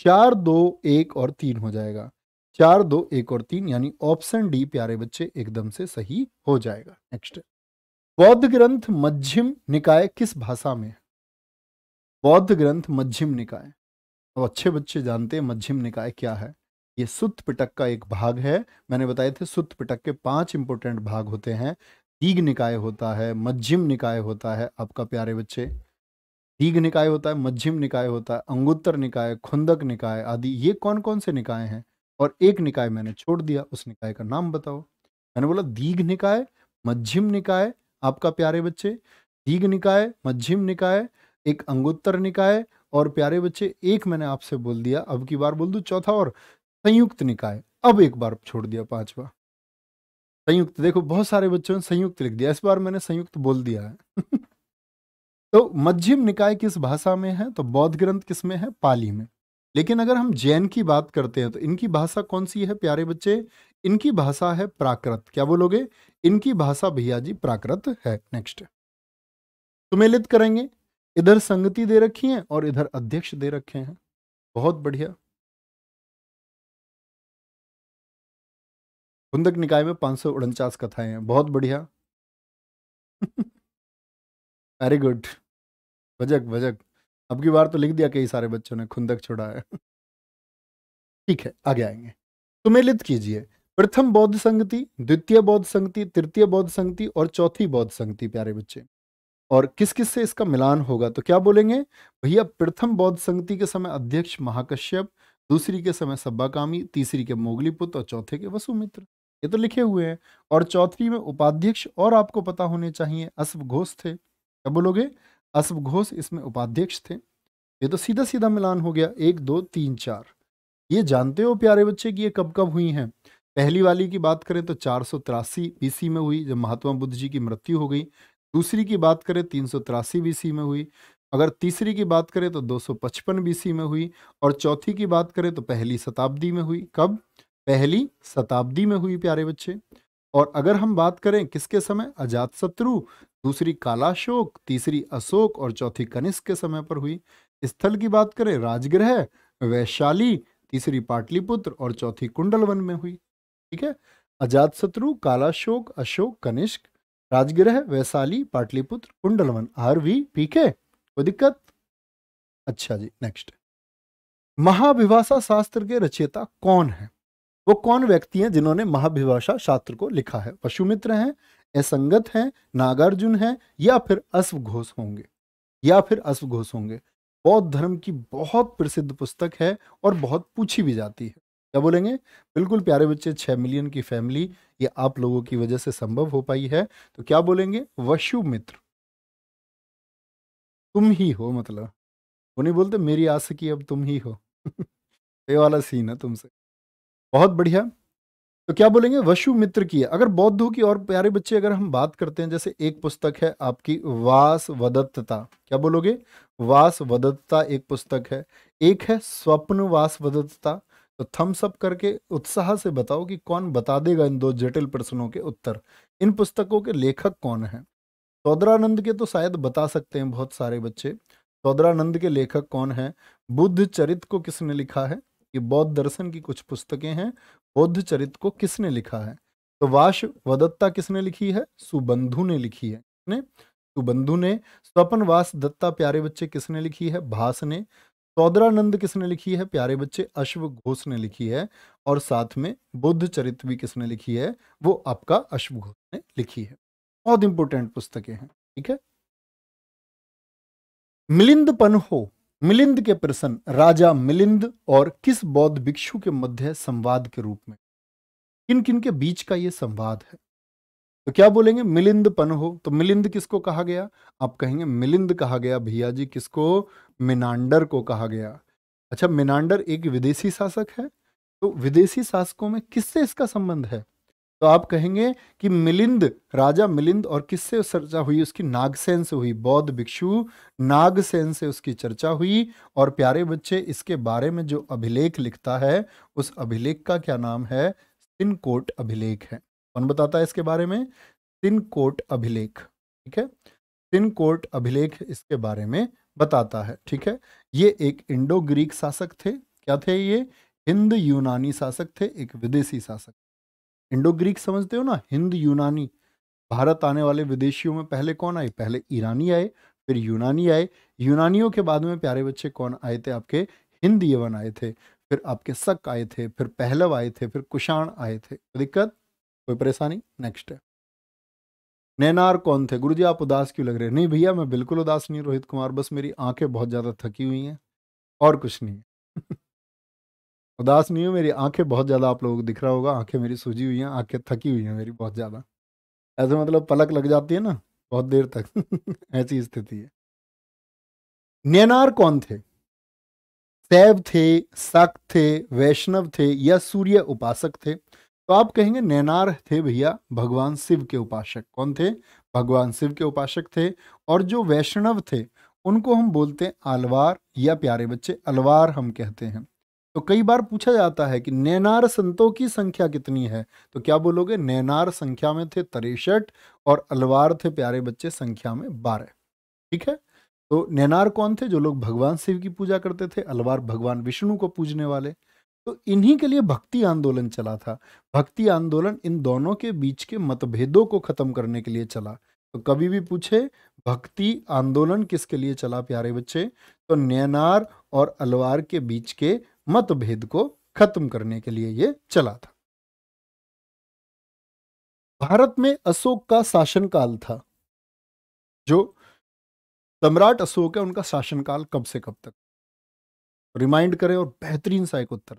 चार दो एक और तीन हो जाएगा चार दो एक और तीन यानी ऑप्शन डी प्यारे बच्चे एकदम से सही हो जाएगा नेक्स्ट बौद्ध ग्रंथ मध्यम निकाय किस भाषा में है बौद्ध ग्रंथ मध्यम निकाय अब अच्छे बच्चे जानते हैं मध्यम निकाय क्या है ये सुत पिटक का एक भाग है मैंने बताए थे सुत पिटक के पांच इंपोर्टेंट भाग होते हैं दीघ निकाय होता है मध्यम निकाय होता है आपका प्यारे बच्चे दीघ निकाय होता है मध्यम निकाय होता है अंगुत्तर निकाय खुंदक निकाय आदि ये कौन कौन से निकाय हैं और एक निकाय मैंने छोड़ दिया उस निकाय का नाम बताओ मैंने बोला दीघ निकाय मध्यम निकाय आपका प्यारे बच्चे दीघ निकाय मध्यम निकाय एक अंगुत्तर निकाय और प्यारे बच्चे एक मैंने आपसे बोल दिया अब की बार बोल दू चौथा और संयुक्त निकाय अब एक बार छोड़ दिया पांचवा संयुक्त देखो बहुत सारे बच्चों ने संयुक्त लिख दिया इस बार मैंने संयुक्त बोल दिया है तो मध्यम निकाय किस भाषा में है तो बौद्ध ग्रंथ किस में है पाली में लेकिन अगर हम जैन की बात करते हैं तो इनकी भाषा कौन सी है प्यारे बच्चे इनकी भाषा है प्राकृत क्या बोलोगे इनकी भाषा भैया जी प्राकृत है नेक्स्ट सुमेलित करेंगे इधर संगति दे रखी है और इधर अध्यक्ष दे रखे हैं बहुत बढ़िया कुंदक निकाय में पाँच सौ उनचास कथाएं हैं बहुत बढ़िया वेरी गुड भजक भजक अब की बार तो लिख दिया कई सारे बच्चों ने खुंदक छोड़ा है ठीक है आगे आएंगे सुमेलित कीजिए प्रथम बौद्ध संगति द्वितीय बौद्ध संगति तृतीय बौद्ध संगति और चौथी बौद्ध संगति प्यारे बच्चे और किस किस से इसका मिलान होगा तो क्या बोलेंगे भैया प्रथम बौद्ध संगति के समय अध्यक्ष महाकश्यप दूसरी के समय सब्बाकामी तीसरी के मोगलीपुत्र और चौथे के वसुमित्र ये तो लिखे हुए हैं और चौथी में उपाध्यक्ष और आपको पता होने चाहिए अश्व घोष थे क्या बोलोगे अश्व घोष इसमें उपाध्यक्ष थे ये तो सीधा सीधा मिलान हो गया एक दो तीन चार ये जानते हो प्यारे बच्चे कि ये कब कब हुई हैं पहली वाली की बात करें तो चार सौ तिरासी बीसी में हुई जब महात्मा बुद्ध जी की मृत्यु हो गई दूसरी की बात करें तीन सौ तिरासी बीसी में हुई अगर तीसरी की बात करें तो 255 बीसी में हुई और चौथी की बात करें तो पहली शताब्दी में हुई कब पहली शताब्दी में हुई प्यारे बच्चे और अगर हम बात करें किसके समय अजात शत्रु दूसरी कालाशोक तीसरी अशोक और चौथी कनिष्क के समय पर हुई स्थल की बात करें राजगृह वैशाली तीसरी पाटलिपुत्र और चौथी कुंडलवन में हुई ठीक है Ajatashatru Kalashoka Ashoka Kanishka Rajagriha Vaishali Pataliputra Kundalvan R V ठीक है कोई दिक्कत अच्छा जी नेक्स्ट महाभिभाषा शास्त्र के रचयिता कौन है वो कौन व्यक्ति हैं जिन्होंने महाभिभाषा शास्त्र को लिखा है वशुमित्र हैं असंगत हैं नागार्जुन हैं या फिर अश्वघोष होंगे या फिर अश्वघोष होंगे बौद्ध धर्म की बहुत प्रसिद्ध पुस्तक है और बहुत पूछी भी जाती है क्या बोलेंगे बिल्कुल प्यारे बच्चे छह मिलियन की फैमिली ये आप लोगों की वजह से संभव हो पाई है तो क्या बोलेंगे वशुमित्र तुम ही हो मतलब वो नहीं बोलते मेरी आस की अब तुम ही हो ये वाला सीन है तुमसे बहुत बढ़िया तो क्या बोलेंगे वशु मित्र की है अगर बौद्धों की और प्यारे बच्चे अगर हम बात करते हैं जैसे एक पुस्तक है आपकी वास वदत्तता क्या बोलोगे वास वदत्तता एक पुस्तक है एक है स्वप्न वास वदत्तता तो थम्स अप करके उत्साह से बताओ कि कौन बता देगा इन दो जटिल प्रश्नों के उत्तर इन पुस्तकों के लेखक कौन है सौदरानंद के तो शायद बता सकते हैं बहुत सारे बच्चे सौदरानंद के लेखक कौन है बुद्ध चरित को किसने लिखा है कि बौद्ध दर्शन की कुछ पुस्तकें हैं बौद्ध चरित को किसने लिखा है तो वाश वदत्ता किसने लिखी है सुबंधु ने लिखी है ने सुबंधु ने स्वपन वास दत्ता प्यारे बच्चे किसने लिखी है भास ने सौदरानंद किसने लिखी है प्यारे बच्चे अश्व घोष ने लिखी है और साथ में बुद्ध चरित्र भी किसने लिखी है वो आपका अश्व घोष ने लिखी है बहुत इंपॉर्टेंट पुस्तकें हैं ठीक है मिलिंद पनहो मिलिंद के प्रश्न राजा मिलिंद और किस बौद्ध भिक्षु के मध्य संवाद के रूप में किन किन के बीच का ये संवाद है तो क्या बोलेंगे मिलिंद पन हो तो मिलिंद किसको कहा गया आप कहेंगे मिलिंद कहा गया भैया जी किसको मिनांडर को कहा गया अच्छा मिनांडर एक विदेशी शासक है तो विदेशी शासकों में किससे इसका संबंध है तो आप कहेंगे कि मिलिंद राजा मिलिंद और किससे चर्चा हुई उसकी नागसेन से हुई बौद्ध भिक्षु नागसेन से उसकी चर्चा हुई और प्यारे बच्चे इसके बारे में जो अभिलेख लिखता है उस अभिलेख का क्या नाम है सिनकोट अभिलेख है कौन बताता है इसके बारे में सिनकोट अभिलेख ठीक है सिनकोट अभिलेख इसके बारे में बताता है ठीक है ये एक इंडो ग्रीक शासक थे क्या थे ये हिंद यूनानी शासक थे एक विदेशी शासक इंडो ग्रीक समझते हो ना हिंद यूनानी भारत आने वाले विदेशियों में पहले कौन आए पहले ईरानी आए फिर यूनानी आए यूनानियों के बाद में प्यारे बच्चे कौन आए थे आपके हिंद यवन आए थे फिर आपके सक आए थे फिर पहलव आए थे फिर कुषाण आए थे दिक्कत कोई परेशानी नेक्स्ट है नैनार कौन थे गुरुजी आप उदास क्यों लग रहे नहीं भैया मैं बिल्कुल उदास नहीं रोहित कुमार बस मेरी आंखें बहुत ज़्यादा थकी हुई हैं और कुछ नहीं उदास नहीं हूँ मेरी आंखें बहुत ज़्यादा आप लोगों को दिख रहा होगा आंखें मेरी सूजी हुई हैं आंखें थकी हुई हैं मेरी बहुत ज़्यादा ऐसे मतलब पलक लग जाती है ना बहुत देर तक ऐसी स्थिति है नैनार कौन थे सैव थे सक थे वैष्णव थे या सूर्य उपासक थे तो आप कहेंगे नैनार थे भैया भगवान शिव के उपासक कौन थे भगवान शिव के उपासक थे और जो वैष्णव थे उनको हम बोलते हैं अलवार या प्यारे बच्चे अलवार हम कहते हैं तो कई बार पूछा जाता है कि नैनार संतों की संख्या कितनी है तो क्या बोलोगे नैनार संख्या में थे तिरसठ और अलवार थे प्यारे बच्चे संख्या में बारह ठीक है तो नैनार कौन थे जो लोग भगवान शिव की पूजा करते थे अलवार भगवान विष्णु को पूजने वाले तो इन्हीं के लिए भक्ति आंदोलन चला था भक्ति आंदोलन इन दोनों के बीच के मतभेदों को खत्म करने के लिए चला तो कभी भी पूछे भक्ति आंदोलन किसके लिए चला प्यारे बच्चे तो नैनार और अलवार के बीच के मतभेद को खत्म करने के लिए यह चला था भारत में अशोक का शासनकाल था जो सम्राट अशोक है उनका शासनकाल कब से कब तक रिमाइंड करें और बेहतरीन सा एक उत्तर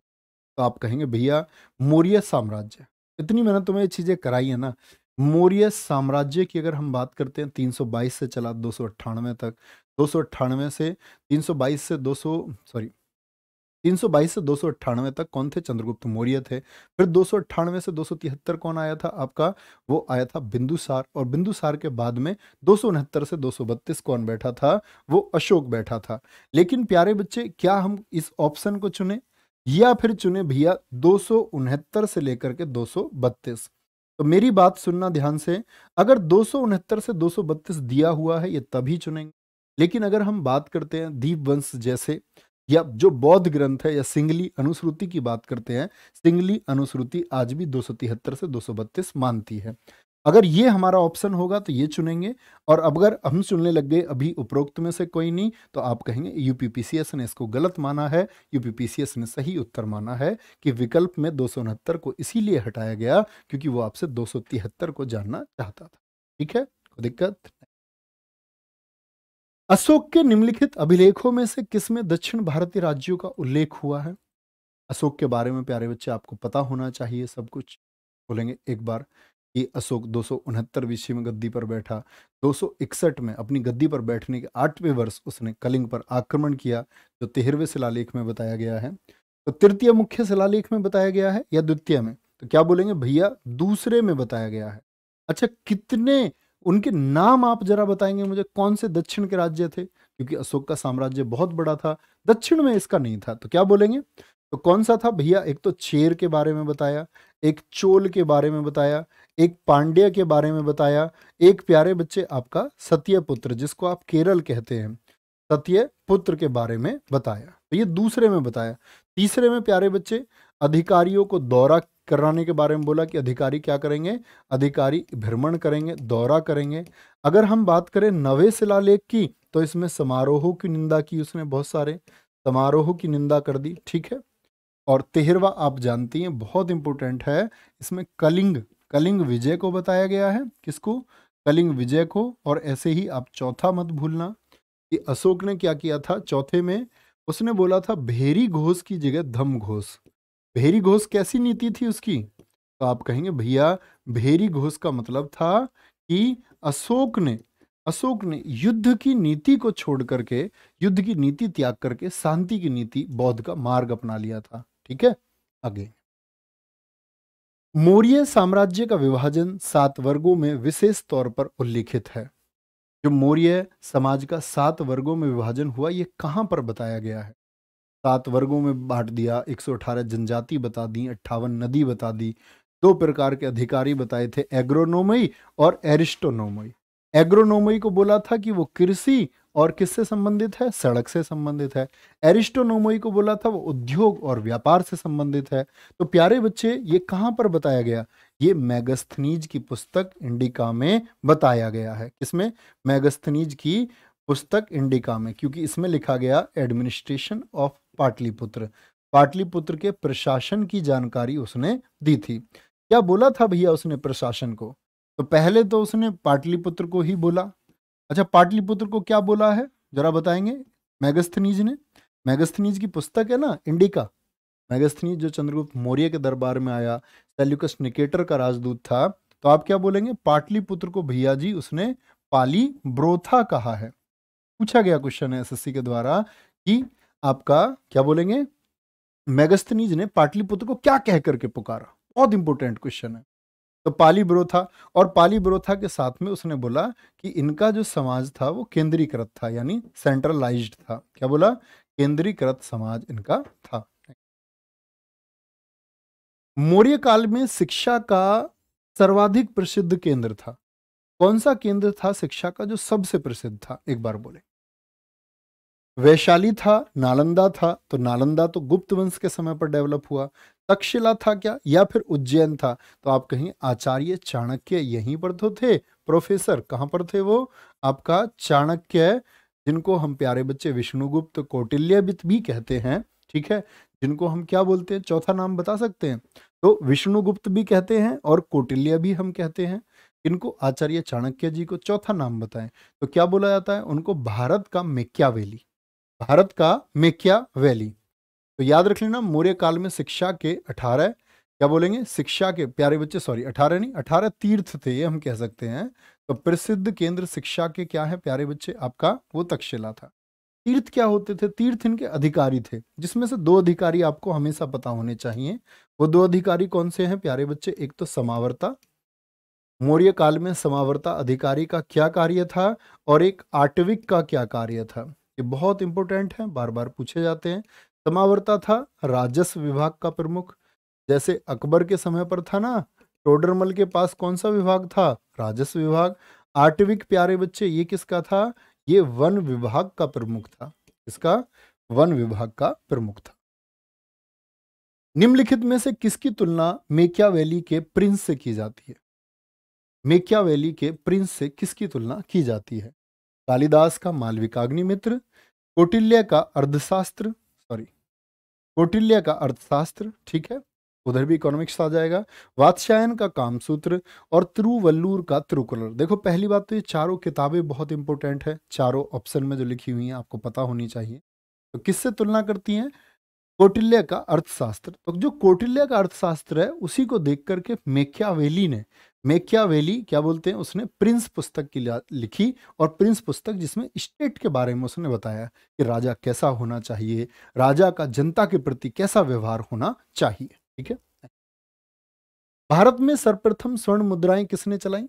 तो आप कहेंगे भैया मौर्य साम्राज्य इतनी तो मैंने तुम्हें ये चीज़ें कराई है ना मौर्य साम्राज्य की अगर हम बात करते हैं 322 से चला दो तक दो से 322 से 200 सॉरी 322 से दो तक कौन थे चंद्रगुप्त मौर्य थे फिर दो से दो कौन आया था आपका वो आया था बिंदुसार और बिंदुसार के बाद में दो से दो कौन बैठा था वो अशोक बैठा था लेकिन प्यारे बच्चे क्या हम इस ऑप्शन को चुने या फिर चुने भैया दो से लेकर के दो तो मेरी बात सुनना ध्यान से अगर दो से दो दिया हुआ है ये तभी चुनेंगे लेकिन अगर हम बात करते हैं दीप वंश जैसे या जो बौद्ध ग्रंथ है या सिंगली अनुश्रुति की बात करते हैं सिंगली अनुश्रुति आज भी दो से दो मानती है अगर ये हमारा ऑप्शन होगा तो ये चुनेंगे और अब अगर हम चुनने लग गए अभी उपरोक्त में से कोई नहीं तो आप कहेंगे यूपीपीसीएस ने इसको गलत माना है यूपीपीसीएस ने सही उत्तर माना है कि विकल्प में दो को इसीलिए हटाया गया क्योंकि वो आपसे दो को जानना चाहता था ठीक है दिक्कत अशोक के निम्नलिखित अभिलेखों में से किसमें दक्षिण भारतीय राज्यों का उल्लेख हुआ है अशोक के बारे में प्यारे बच्चे आपको पता होना चाहिए सब कुछ बोलेंगे एक बार कि अशोक दो सौ में गद्दी पर बैठा 261 में अपनी गद्दी पर बैठने के आठवें वर्ष उसने कलिंग पर आक्रमण किया जो तेहरवे शिलालेख में बताया गया है तो तृतीय मुख्य शिलालेख में बताया गया है या द्वितीय में तो क्या बोलेंगे भैया दूसरे में बताया गया है अच्छा कितने उनके नाम आप जरा बताएंगे मुझे कौन से दक्षिण के राज्य थे क्योंकि अशोक का साम्राज्य बहुत बड़ा था दक्षिण में इसका नहीं था तो क्या बोलेंगे तो कौन सा था भैया एक तो चेर के बारे में बताया एक चोल के बारे में बताया एक पांड्य के बारे में बताया एक प्यारे बच्चे आपका सत्य पुत्र जिसको आप केरल कहते हैं सत्य पुत्र के बारे में बताया तो ये दूसरे में बताया तीसरे में प्यारे बच्चे अधिकारियों को दौरा कराने के बारे में बोला कि अधिकारी क्या करेंगे अधिकारी भ्रमण करेंगे दौरा करेंगे अगर हम बात करें नवे शिलालेख की तो इसमें समारोह की निंदा की उसने बहुत सारे समारोह की निंदा कर दी ठीक है और तेहरवा आप जानती हैं बहुत इंपॉर्टेंट है इसमें कलिंग कलिंग विजय को बताया गया है किसको कलिंग विजय को और ऐसे ही आप चौथा मत भूलना कि अशोक ने क्या किया था चौथे में उसने बोला था भेरी घोष की जगह धम घोष भेरी घोष कैसी नीति थी उसकी तो आप कहेंगे भैया भेरी घोष का मतलब था कि अशोक ने अशोक ने युद्ध की नीति को छोड़ करके युद्ध की नीति त्याग करके शांति की नीति बौद्ध का मार्ग अपना लिया था ठीक है आगे मौर्य साम्राज्य का विभाजन सात वर्गों में विशेष तौर पर उल्लिखित है जो मौर्य समाज का सात वर्गों में विभाजन हुआ यह कहां पर बताया गया है सात वर्गों में बांट दिया 118 जनजाति बता दी अट्ठावन नदी बता दी दो प्रकार के अधिकारी बताए थे एग्रोनोमी और एरिस्टोनोमी एग्रोनोमी को बोला था कि वो कृषि और किससे संबंधित है सड़क से संबंधित है एरिस्टोनोमी को बोला था वो उद्योग और व्यापार से संबंधित है तो प्यारे बच्चे ये कहाँ पर बताया गया ये मैगस्थनीज की पुस्तक इंडिका में बताया गया है किसमें मैगस्थनीज की पुस्तक इंडिका में क्योंकि इसमें लिखा गया एडमिनिस्ट्रेशन ऑफ पाटलिपुत्र पाटलिपुत्र के प्रशासन की जानकारी उसने दी थी क्या बोला था भैया उसने प्रशासन को तो पहले तो उसने पाटलिपुत्र को ही बोला अच्छा पाटलिपुत्र को क्या बोला है जरा बताएंगे मैगस्थनीज ने मैगस्थनीज की पुस्तक है ना इंडिका मैगस्थनीज जो चंद्रगुप्त मौर्य के दरबार में आया सेल्युकस निकेटर का राजदूत था तो आप क्या बोलेंगे पाटलिपुत्र को भैया जी उसने पाली ब्रोथा कहा है पूछा गया क्वेश्चन है एसएससी के द्वारा कि आपका क्या बोलेंगे मेगस्थनीज ने पाटलिपुत्र को क्या कह करके पुकारा बहुत इंपॉर्टेंट क्वेश्चन है तो पाली ब्रोथा और पाली ब्रोथा के साथ में उसने बोला कि इनका जो समाज था वो केंद्रीकृत था यानी सेंट्रलाइज्ड था क्या बोला केंद्रीकृत समाज इनका था मौर्य काल में शिक्षा का सर्वाधिक प्रसिद्ध केंद्र था कौन सा केंद्र था शिक्षा का जो सबसे प्रसिद्ध था एक बार बोले वैशाली था नालंदा था तो नालंदा तो गुप्त वंश के समय पर डेवलप हुआ तक्षशिला था क्या या फिर उज्जैन था तो आप कहीं आचार्य चाणक्य यहीं पर तो थे प्रोफेसर कहाँ पर थे वो आपका चाणक्य जिनको हम प्यारे बच्चे विष्णुगुप्त कौटिल्य भी कहते हैं ठीक है जिनको हम क्या बोलते हैं चौथा नाम बता सकते हैं तो विष्णुगुप्त भी कहते हैं और कौटिल्य भी हम कहते हैं इनको आचार्य चाणक्य जी को चौथा नाम बताएं तो क्या बोला जाता है उनको भारत का मेक्यावेली भारत का मेकिया वैली तो याद रख लेना मौर्य काल में शिक्षा के अठारह क्या बोलेंगे शिक्षा के प्यारे बच्चे सॉरी अठारह नहीं अठारह तीर्थ थे ये हम कह सकते हैं तो प्रसिद्ध केंद्र शिक्षा के क्या है प्यारे बच्चे आपका वो तक्षशिला था तीर्थ क्या होते थे तीर्थ इनके अधिकारी थे जिसमें से दो अधिकारी आपको हमेशा पता होने चाहिए वो दो अधिकारी कौन से हैं प्यारे बच्चे एक तो समावर्ता मौर्य काल में समावर्ता अधिकारी का क्या कार्य था और एक आटविक का क्या कार्य था ये बहुत इंपॉर्टेंट है बार बार पूछे जाते हैं समावर्ता था राजस्व विभाग का प्रमुख जैसे अकबर के समय पर था ना टोडरमल के पास कौन सा विभाग था राजस्व विभाग आटविक प्यारे बच्चे ये किसका था ये वन विभाग का प्रमुख था इसका वन विभाग का प्रमुख था निम्नलिखित में से किसकी तुलना मेकिया वैली के प्रिंस से की जाती है मेकिया वैली के प्रिंस से किसकी तुलना की जाती है कालिदास का मालविकाग्नि मित्र कौटिल्य का अर्थशास्त्र सॉरी कौटिल्य का अर्थशास्त्र ठीक है उधर भी इकोनॉमिक्स आ जाएगा वात्स्यायन का कामसूत्र और त्रुवल्लूर का त्रुकुलर देखो पहली बात तो ये चारों किताबें बहुत इंपॉर्टेंट है चारों ऑप्शन में जो लिखी हुई हैं आपको पता होनी चाहिए तो किससे तुलना करती हैं कौटिल्य का अर्थशास्त्र तो जो कौटिल्य का अर्थशास्त्र है उसी को देख करके मेख्यावेली ने मेख्यावेली क्या बोलते हैं उसने प्रिंस पुस्तक की लिखी और प्रिंस पुस्तक जिसमें स्टेट के बारे में उसने बताया कि राजा कैसा होना चाहिए राजा का जनता के प्रति कैसा व्यवहार होना चाहिए ठीक है भारत में सर्वप्रथम स्वर्ण मुद्राएं किसने चलाई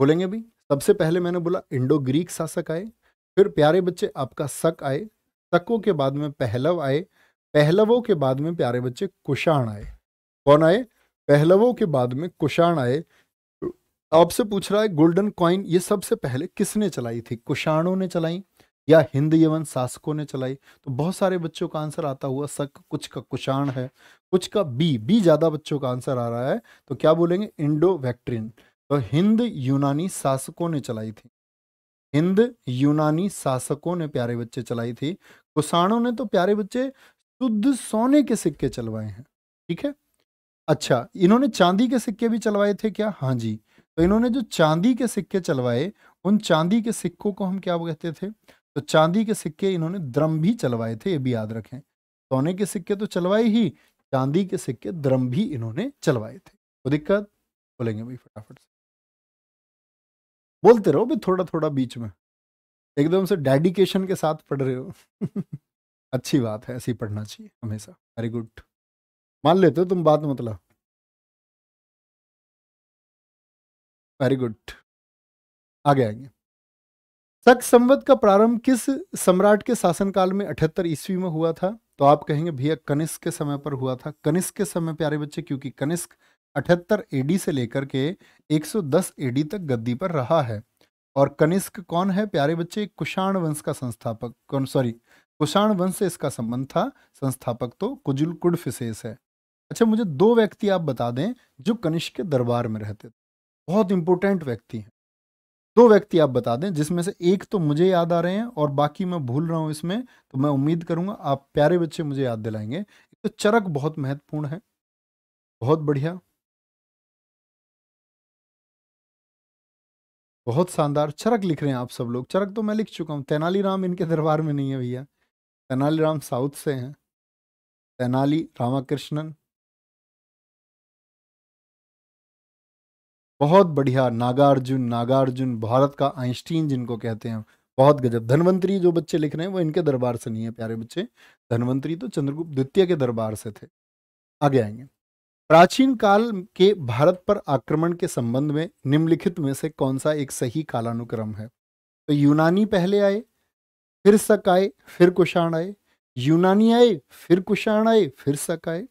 बोलेंगे भी सबसे पहले मैंने बोला इंडो ग्रीक शासक आए फिर प्यारे बच्चे आपका शक आए शकों के बाद में पहलव आए पहलवों के बाद में प्यारे बच्चे कुषाण आए कौन आए पहलवों के बाद में कुषाण आए आपसे पूछ रहा है गोल्डन कॉइन ये सबसे पहले किसने चलाई थी कुषाणों ने चलाई या हिंद यवन शासकों ने चलाई तो बहुत सारे बच्चों का आंसर आता हुआ सक कुछ का कुषाण है कुछ का बी बी ज़्यादा बच्चों का आंसर आ रहा है तो क्या बोलेंगे इंडो वैक्ट्रिन तो हिंद यूनानी शासकों ने चलाई थी हिंद यूनानी शासकों ने प्यारे बच्चे चलाई थी कुषाणों ने तो प्यारे बच्चे शुद्ध सोने के सिक्के चलवाए हैं ठीक है अच्छा इन्होंने चांदी के सिक्के भी चलवाए थे क्या हाँ जी तो इन्होंने जो चांदी के सिक्के चलवाए उन चांदी के सिक्कों को हम क्या कहते थे तो चांदी के सिक्के इन्होंने द्रम भी चलवाए थे ये भी याद रखें सोने के सिक्के तो चलवाए ही चांदी के सिक्के द्रम भी इन्होंने चलवाए थे तो दिक्कत बोलेंगे भाई फटाफट से बोलते रहो भी थोड़ा थोड़ा बीच में एकदम से डेडिकेशन के साथ पढ़ रहे हो अच्छी बात है ऐसे ही पढ़ना चाहिए हमेशा वेरी गुड मान लेते हो तुम बात मतलब वेरी गुड आगे आएंगे सक संवत का प्रारंभ किस सम्राट के शासनकाल में अठहत्तर ईस्वी में हुआ था तो आप कहेंगे भैया कनिष्क के समय पर हुआ था कनिष्क के समय प्यारे बच्चे क्योंकि कनिष्क अठहत्तर एडी से लेकर के 110 एडी तक गद्दी पर रहा है और कनिष्क कौन है प्यारे बच्चे कुषाण वंश का संस्थापक कौन सॉरी कुषाण वंश से इसका संबंध था संस्थापक तो कुजुल कुडफिसेस है अच्छा मुझे दो व्यक्ति आप बता दें जो कनिष्क के दरबार में रहते थे बहुत इंपॉर्टेंट व्यक्ति हैं दो व्यक्ति आप बता दें जिसमें से एक तो मुझे याद आ रहे हैं और बाकी मैं भूल रहा हूं इसमें तो मैं उम्मीद करूंगा आप प्यारे बच्चे मुझे याद दिलाएंगे तो चरक बहुत महत्वपूर्ण है बहुत बढ़िया बहुत शानदार चरक लिख रहे हैं आप सब लोग चरक तो मैं लिख चुका हूं तेनालीराम इनके दरबार में नहीं है भैया तेनालीराम साउथ से हैं तेनाली रामाकृष्णन बहुत बढ़िया नागार्जुन नागार्जुन भारत का आइंस्टीन जिनको कहते हैं बहुत गजब धनवंतरी जो बच्चे लिख रहे हैं वो इनके दरबार से नहीं है प्यारे बच्चे धनवंतरी तो चंद्रगुप्त द्वितीय के दरबार से थे आगे आएंगे प्राचीन काल के भारत पर आक्रमण के संबंध में निम्नलिखित में से कौन सा एक सही कालानुक्रम है तो यूनानी पहले आए फिर सक आए फिर कुषाण आए यूनानी आए फिर कुषाण आए फिर सक आए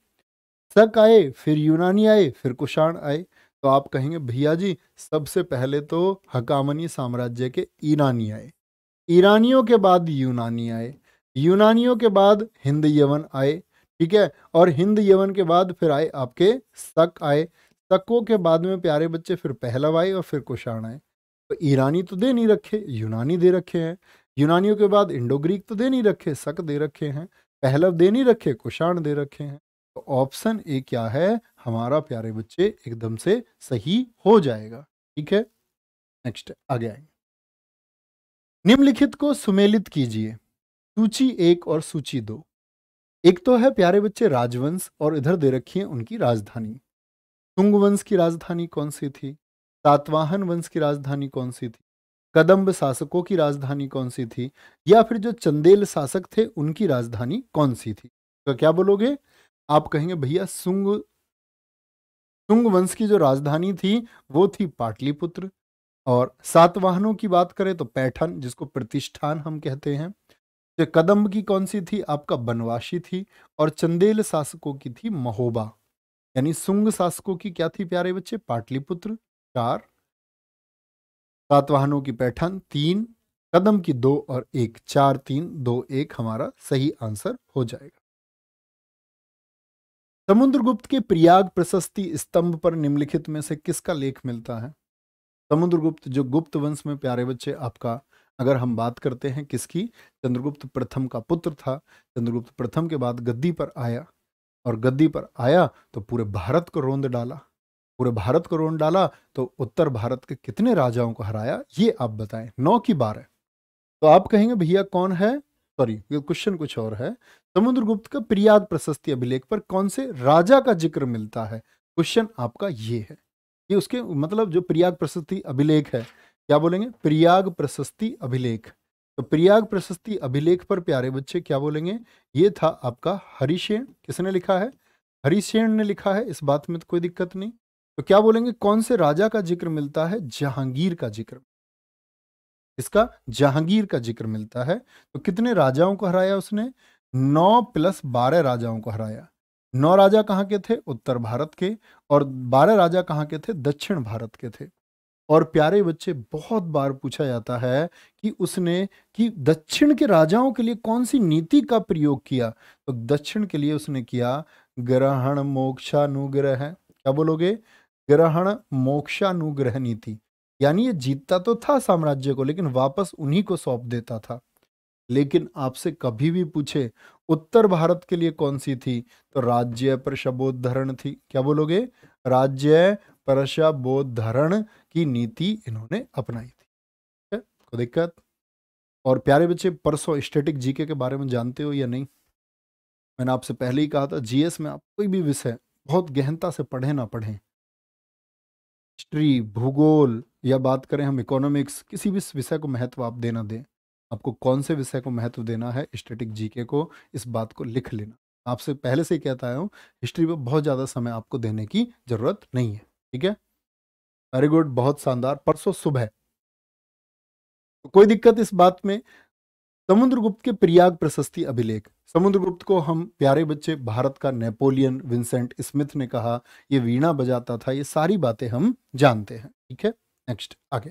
सक आए फिर यूनानी आए फिर कुषाण आए तो आप कहेंगे भैया जी सबसे पहले तो हकामनी साम्राज्य के ईरानी आए ईरानियों के बाद यूनानी आए यूनानियों के बाद हिंद यवन आए ठीक है और हिंद यवन के बाद फिर आए आपके सक आए सकों के बाद में प्यारे बच्चे फिर पहलव आए और फिर कुषाण आए तो ईरानी तो दे नहीं रखे यूनानी दे रखे हैं यूनानियों के बाद इंडो ग्रीक तो दे नहीं रखे सक दे रखे हैं पहलव दे नहीं रखे कुषाण दे रखे हैं तो ऑप्शन ए क्या है हमारा प्यारे बच्चे एकदम से सही हो जाएगा ठीक है नेक्स्ट आगे आएंगे निम्नलिखित को सुमेलित कीजिए सूची एक और सूची दो एक तो है प्यारे बच्चे राजवंश और इधर दे रखी है उनकी राजधानी तुंग वंश की राजधानी कौन सी थी सातवाहन वंश की राजधानी कौन सी थी कदम्ब शासकों की राजधानी कौन सी थी या फिर जो चंदेल शासक थे उनकी राजधानी कौन सी थी तो क्या बोलोगे आप कहेंगे भैया सुंग सुंग वंश की जो राजधानी थी वो थी पाटलिपुत्र और सातवाहनों की बात करें तो पैठन जिसको प्रतिष्ठान हम कहते हैं जो तो कदम्ब की कौन सी थी आपका बनवासी थी और चंदेल शासकों की थी महोबा यानी सुंग शासकों की क्या थी प्यारे बच्चे पाटलिपुत्र चार सातवाहनों की पैठन तीन कदम की दो और एक चार तीन दो एक हमारा सही आंसर हो जाएगा समुद्रगुप्त के प्रयाग प्रशस्ति स्तंभ पर निम्नलिखित में से किसका लेख मिलता है समुद्रगुप्त जो गुप्त वंश में प्यारे बच्चे आपका अगर हम बात करते हैं किसकी चंद्रगुप्त प्रथम का पुत्र था चंद्रगुप्त प्रथम के बाद गद्दी पर आया और गद्दी पर आया तो पूरे भारत को रोंद डाला पूरे भारत को रोन डाला तो उत्तर भारत के कितने राजाओं को हराया ये आप बताएं नौ की बार है तो आप कहेंगे भैया कौन है सॉरी ये क्वेश्चन कुछ और है समुद्रगुप्त का प्रयाग प्रशस्ति अभिलेख पर कौन से राजा का जिक्र मिलता है क्वेश्चन आपका ये है ये उसके मतलब जो प्रयाग प्रशस्ति अभिलेख है क्या बोलेंगे प्रयाग प्रशस्ति अभिलेख तो प्रयाग प्रशस्ति अभिलेख पर प्यारे बच्चे क्या बोलेंगे ये था आपका हरिशेण किसने लिखा है हरिशेण ने लिखा है इस बात में तो कोई दिक्कत नहीं तो क्या बोलेंगे कौन से राजा का जिक्र मिलता है जहांगीर का जिक्र इसका जहांगीर का जिक्र मिलता है तो कितने राजाओं को हराया उसने नौ प्लस बारह राजाओं को हराया नौ राजा कहाँ के थे उत्तर भारत के और बारह राजा कहाँ के थे दक्षिण भारत के थे और प्यारे बच्चे बहुत बार पूछा जाता है कि उसने कि दक्षिण के राजाओं के लिए कौन सी नीति का प्रयोग किया तो दक्षिण के लिए उसने किया ग्रहण मोक्षानुग्रह क्या बोलोगे ग्रहण मोक्षानुग्रह नीति यानी ये जीतता तो था साम्राज्य को लेकिन वापस उन्हीं को सौंप देता था लेकिन आपसे कभी भी पूछे उत्तर भारत के लिए कौन सी थी तो राज्य प्रशबोधरण थी क्या बोलोगे राज्य प्रशबोधरण की नीति इन्होंने अपनाई थी कोई दिक्कत और प्यारे बच्चे परसों स्टेटिक जीके के बारे में जानते हो या नहीं मैंने आपसे पहले ही कहा था जीएस में आप कोई भी विषय बहुत गहनता से पढ़े ना पढ़ें हिस्ट्री भूगोल या बात करें हम इकोनॉमिक्स किसी भी विषय को महत्व आप देना दें आपको कौन से विषय को महत्व देना है स्टेटिक जीके को इस बात को लिख लेना आपसे पहले से ही कहता आया हूँ हिस्ट्री पर बहुत ज़्यादा समय आपको देने की ज़रूरत नहीं है ठीक है वेरी गुड बहुत शानदार परसों सुबह तो कोई दिक्कत इस बात में समुद्रगुप्त के प्रयाग प्रशस्ति अभिलेख समुद्रगुप्त को हम प्यारे बच्चे भारत का नेपोलियन विंसेंट स्मिथ ने कहा ये वीणा बजाता था ये सारी बातें हम जानते हैं ठीक है नेक्स्ट आगे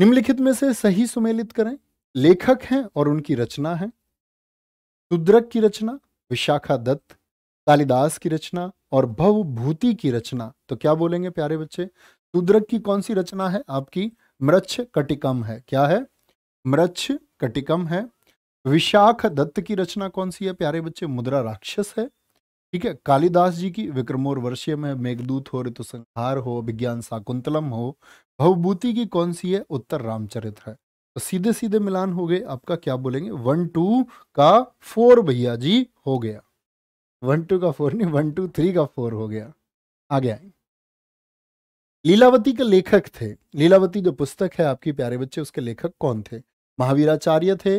निम्नलिखित में से सही सुमेलित करें लेखक हैं और उनकी रचना है सुद्रक की रचना विशाखा दत्त कालिदास की रचना और भवभूति की रचना तो क्या बोलेंगे प्यारे बच्चे सुद्रक की कौन सी रचना है आपकी मृक्ष कटिकम है क्या है मृक्ष कटिकम है विशाख दत्त की रचना कौन सी है प्यारे बच्चे मुद्रा राक्षस है ठीक है कालिदास जी की विक्रमोर वर्षीय में मेघदूत हो ऋतु संहार हो विज्ञान शाकुंतलम हो भवभूति की कौन सी है उत्तर रामचरित्र है तो सीधे सीधे मिलान हो गए आपका क्या बोलेंगे वन टू का फोर भैया जी हो गया वन टू का फोर नहीं वन टू थ्री का फोर हो गया आगे गया लीलावती के लेखक थे लीलावती जो पुस्तक है आपकी प्यारे बच्चे उसके लेखक कौन थे महावीराचार्य थे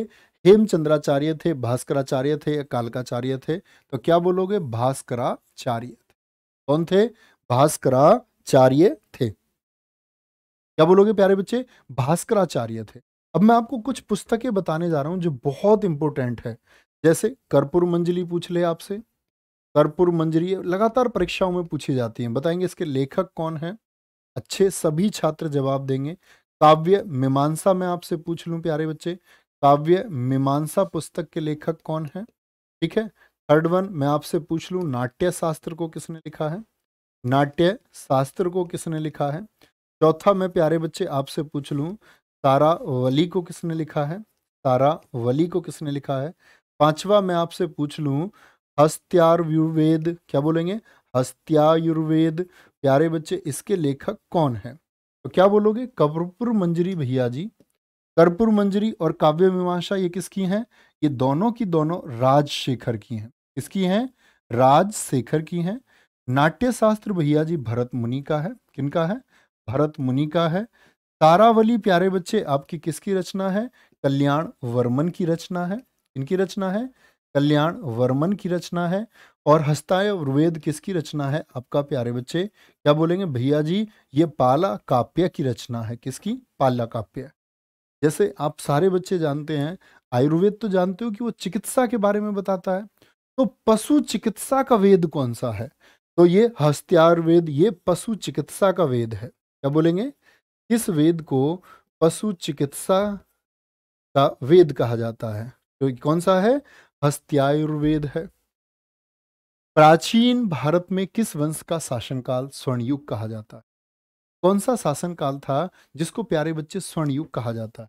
हेमचंद्राचार्य थे भास्कराचार्य थे कालकाचार्य थे तो क्या बोलोगे भास्कराचार्य थे कौन थे भास्कराचार्य थे क्या बोलोगे प्यारे बच्चे भास्कराचार्य थे अब मैं आपको कुछ पुस्तकें बताने जा रहा हूं जो बहुत इंपॉर्टेंट है जैसे कर्पूर मंजिली पूछ ले आपसे कर्पूर मंजरी लगातार परीक्षाओं में पूछी जाती हैं बताएंगे इसके लेखक कौन है अच्छे सभी छात्र जवाब देंगे काव्य मीमांसा में आपसे पूछ लूं प्यारे बच्चे काव्य मीमांसा पुस्तक के लेखक कौन है ठीक है थर्ड वन मैं आपसे पूछ लूं नाट्य शास्त्र को किसने लिखा है नाट्य शास्त्र को किसने लिखा है चौथा मैं प्यारे बच्चे आपसे पूछ लूं तारा वली को किसने लिखा है तारा वली को किसने लिखा है पांचवा मैं आपसे पूछ लूं हस्त्यायुर्वेद क्या बोलेंगे हस्त्यायुर्वेद प्यारे बच्चे इसके लेखक कौन है तो क्या बोलोगे कर्पूर मंजरी भैया जी कर्पूर मंजरी और काव्य मीमांसा ये किसकी हैं ये दोनों की दोनों राजशेखर की हैं किसकी हैं राजशेखर की हैं नाट्य शास्त्र भैया जी भरत मुनि का है किनका है भरत मुनि का है तारावली प्यारे बच्चे आपकी किसकी रचना है कल्याण वर्मन की रचना है इनकी रचना है कल्याण वर्मन की रचना है और हस्तायुर्वेद किसकी रचना है आपका प्यारे बच्चे क्या बोलेंगे भैया जी ये पाला काप्य की रचना है किसकी पाला काप्य जैसे आप सारे बच्चे जानते हैं आयुर्वेद तो जानते हो कि वो चिकित्सा के बारे में बताता है तो पशु चिकित्सा का वेद कौन सा है तो ये हस्त्यायुर्वेद ये पशु चिकित्सा का वेद है क्या बोलेंगे इस वेद को पशु चिकित्सा का वेद कहा जाता है तो कौन सा है हस्त्यायुर्वेद है प्राचीन भारत में किस वंश का शासनकाल स्वर्णयुग कहा जाता है कौन सा शासनकाल था जिसको प्यारे बच्चे स्वर्णयुग कहा जाता है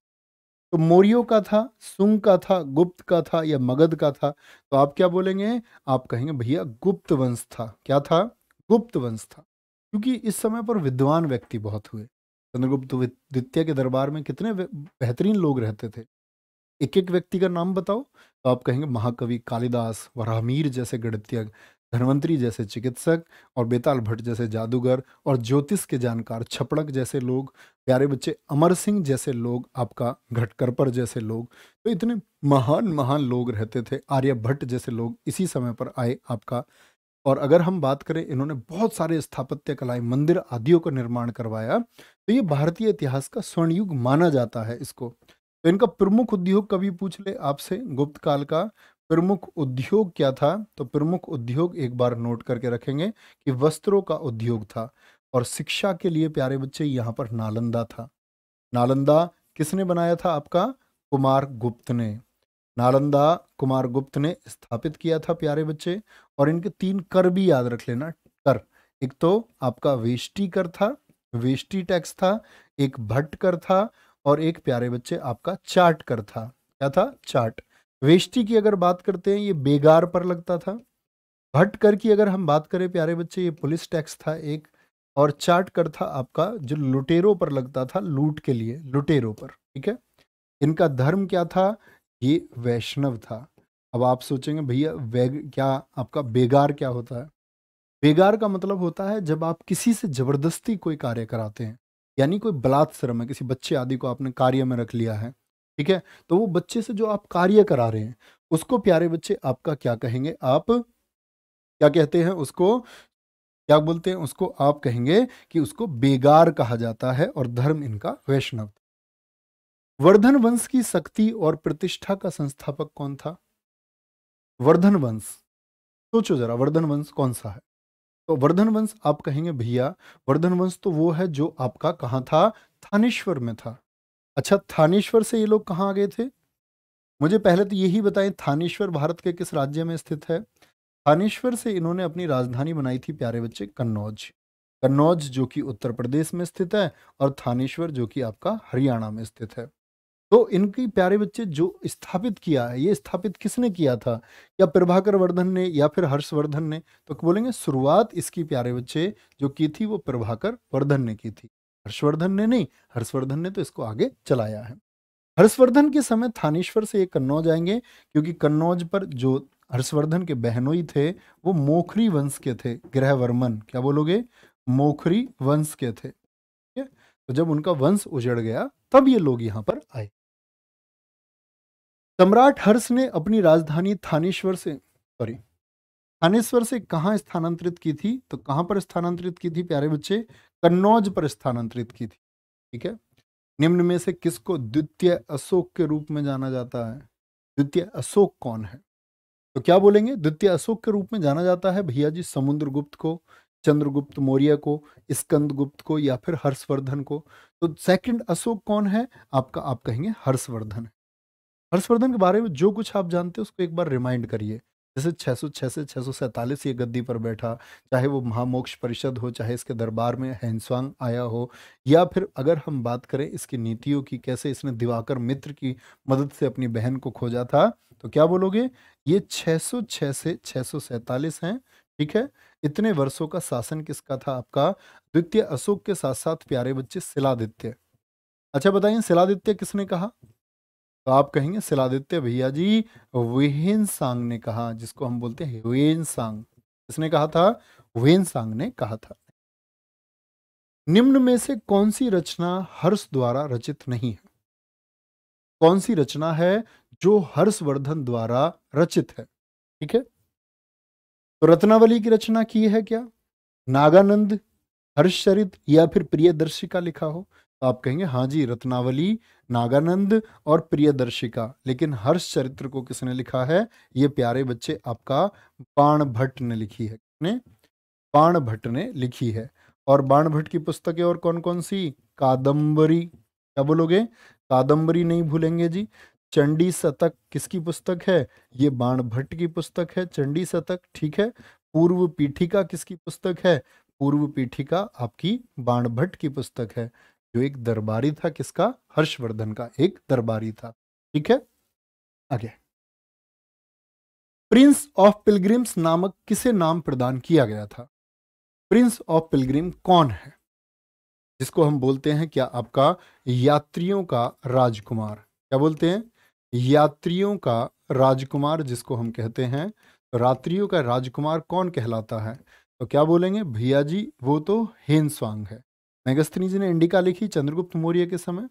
तो मौर्यों का था सुंग का था गुप्त का था या मगध का था तो आप क्या बोलेंगे आप कहेंगे भैया गुप्त वंश था क्या था गुप्त वंश था क्योंकि इस समय पर विद्वान व्यक्ति बहुत हुए चंद्रगुप्त द्वितीय के दरबार में कितने बेहतरीन लोग रहते थे एक एक व्यक्ति का नाम बताओ तो आप कहेंगे महाकवि कालिदास वराहमीर जैसे गणितज्ञ धनवंतरी जैसे चिकित्सक और बेताल भट्ट जैसे जादूगर और ज्योतिष के जानकार छपड़क जैसे लोग प्यारे बच्चे अमर सिंह जैसे लोग आपका घटकरपर जैसे लोग तो इतने महान महान लोग रहते थे आर्यभट्ट जैसे लोग इसी समय पर आए आपका और अगर हम बात करें इन्होंने बहुत सारे स्थापत्य कलाएं मंदिर आदियों का निर्माण करवाया तो ये भारतीय इतिहास का स्वर्णयुग माना जाता है इसको तो इनका प्रमुख उद्योग कभी पूछ ले आपसे गुप्त काल का प्रमुख उद्योग क्या था तो प्रमुख उद्योग एक बार नोट करके रखेंगे कि वस्त्रों का उद्योग था और शिक्षा के लिए प्यारे बच्चे यहाँ पर नालंदा था नालंदा किसने बनाया था आपका कुमार गुप्त ने नालंदा कुमार गुप्त ने स्थापित किया था प्यारे बच्चे और इनके तीन कर भी याद रख लेना कर एक तो आपका वेष्टि कर था वेष्टि टैक्स था एक भट्ट कर था और एक प्यारे बच्चे आपका चार्ट कर था क्या था चार्ट वेष्टि की अगर बात करते हैं ये बेगार पर लगता था भट्ट कर की अगर हम बात करें प्यारे बच्चे ये पुलिस टैक्स था एक और चार्ट कर था आपका जो लुटेरों पर लगता था लूट के लिए लुटेरों पर ठीक है इनका धर्म क्या था ये वैष्णव था अब आप सोचेंगे भैया वैग क्या आपका बेगार क्या होता है बेगार का मतलब होता है जब आप किसी से जबरदस्ती कोई कार्य कराते हैं यानी कोई बलात् श्रम है किसी बच्चे आदि को आपने कार्य में रख लिया है ठीक है तो वो बच्चे से जो आप कार्य करा रहे हैं उसको प्यारे बच्चे आपका क्या कहेंगे आप क्या कहते हैं उसको क्या बोलते हैं उसको आप कहेंगे कि उसको बेगार कहा जाता है और धर्म इनका वैष्णव वर्धन वंश की शक्ति और प्रतिष्ठा का संस्थापक कौन था वर्धन वंश सोचो जरा वर्धन वंश कौन सा है तो वर्धन वंश आप कहेंगे भैया वर्धन वंश तो वो है जो आपका कहाँ था थानेश्वर में था अच्छा थानेश्वर से ये लोग कहाँ आ गए थे मुझे पहले तो यही बताएं थानेश्वर भारत के किस राज्य में स्थित है थानेश्वर से इन्होंने अपनी राजधानी बनाई थी प्यारे बच्चे कन्नौज कन्नौज जो कि उत्तर प्रदेश में स्थित है और थानेश्वर जो कि आपका हरियाणा में स्थित है तो इनकी प्यारे बच्चे जो स्थापित किया है ये स्थापित किसने किया था या प्रभाकर वर्धन ने या फिर हर्षवर्धन ने तो बोलेंगे शुरुआत इसकी प्यारे बच्चे जो की थी वो प्रभाकर वर्धन ने की थी हर्षवर्धन ने नहीं हर्षवर्धन ने तो इसको आगे चलाया है हर्षवर्धन के समय थानेश्वर से ये कन्नौज आएंगे क्योंकि कन्नौज पर जो हर्षवर्धन के बहनोई थे वो मोखरी वंश के थे ग्रह वर्मन क्या बोलोगे मोखरी वंश के थे तो जब उनका वंश उजड़ गया तब ये लोग यहाँ पर आए सम्राट हर्ष ने अपनी राजधानी थानेश्वर से सॉरी थानेश्वर से कहाँ स्थानांतरित की थी तो कहाँ पर स्थानांतरित की थी प्यारे बच्चे कन्नौज पर स्थानांतरित की थी ठीक है निम्न में से किसको द्वितीय अशोक के रूप में जाना जाता है द्वितीय अशोक कौन है तो क्या बोलेंगे द्वितीय अशोक के रूप में जाना जाता है भैया जी समुद्रगुप्त को चंद्रगुप्त मौर्य को स्कंदगुप्त को या फिर हर्षवर्धन को तो सेकंड अशोक कौन है आपका आप कहेंगे हर्षवर्धन हर्षवर्धन के बारे में जो कुछ आप जानते हैं उसको एक बार रिमाइंड करिए जैसे 606 से 647 ये गद्दी पर बैठा चाहे वो महामोक्ष परिषद हो चाहे इसके दरबार में हैंसवांग आया हो या फिर अगर हम बात करें इसकी नीतियों की कैसे इसने दिवाकर मित्र की मदद से अपनी बहन को खोजा था तो क्या बोलोगे ये 606 से 647 हैं ठीक है इतने वर्षों का शासन किसका था आपका द्वितीय अशोक के साथ साथ प्यारे बच्चे शिलादित्य अच्छा बताइए शिलादित्य किसने कहा तो आप कहेंगे शिलादित्य भैया जी वेन सांग ने कहा जिसको हम बोलते हैं वेन सांग किसने कहा था वेन सांग ने कहा था निम्न में से कौन सी रचना हर्ष द्वारा रचित नहीं है कौन सी रचना है जो हर्षवर्धन द्वारा रचित है ठीक है तो रत्नावली की रचना की है क्या नागानंद हर्षचरित या फिर प्रियदर्शी का लिखा हो आप कहेंगे हाँ जी रत्नावली नागानंद और प्रियदर्शिका लेकिन हर्ष चरित्र को किसने लिखा है ये प्यारे बच्चे आपका बाण भट्ट ने लिखी है ने? बाण भट्ट ने लिखी है और बाण भट्ट की पुस्तकें और कौन कौन सी कादम्बरी क्या बोलोगे कादम्बरी नहीं भूलेंगे जी चंडी शतक किसकी पुस्तक है ये बाण भट्ट की पुस्तक है चंडी शतक ठीक है पूर्व पीठिका किसकी पुस्तक है पूर्व पीठिका आपकी बाण भट्ट की पुस्तक है जो एक दरबारी था किसका हर्षवर्धन का एक दरबारी था ठीक है आगे प्रिंस ऑफ पिलग्रिम्स नामक किसे नाम प्रदान किया गया था प्रिंस ऑफ पिलग्रिम कौन है जिसको हम बोलते हैं क्या आपका यात्रियों का राजकुमार क्या बोलते हैं यात्रियों का राजकुमार जिसको हम कहते हैं रात्रियों का राजकुमार कौन कहलाता है तो क्या बोलेंगे भैया जी वो तो हेन है मेगस्थनी जी ने इंडिका लिखी चंद्रगुप्त मौर्य के समय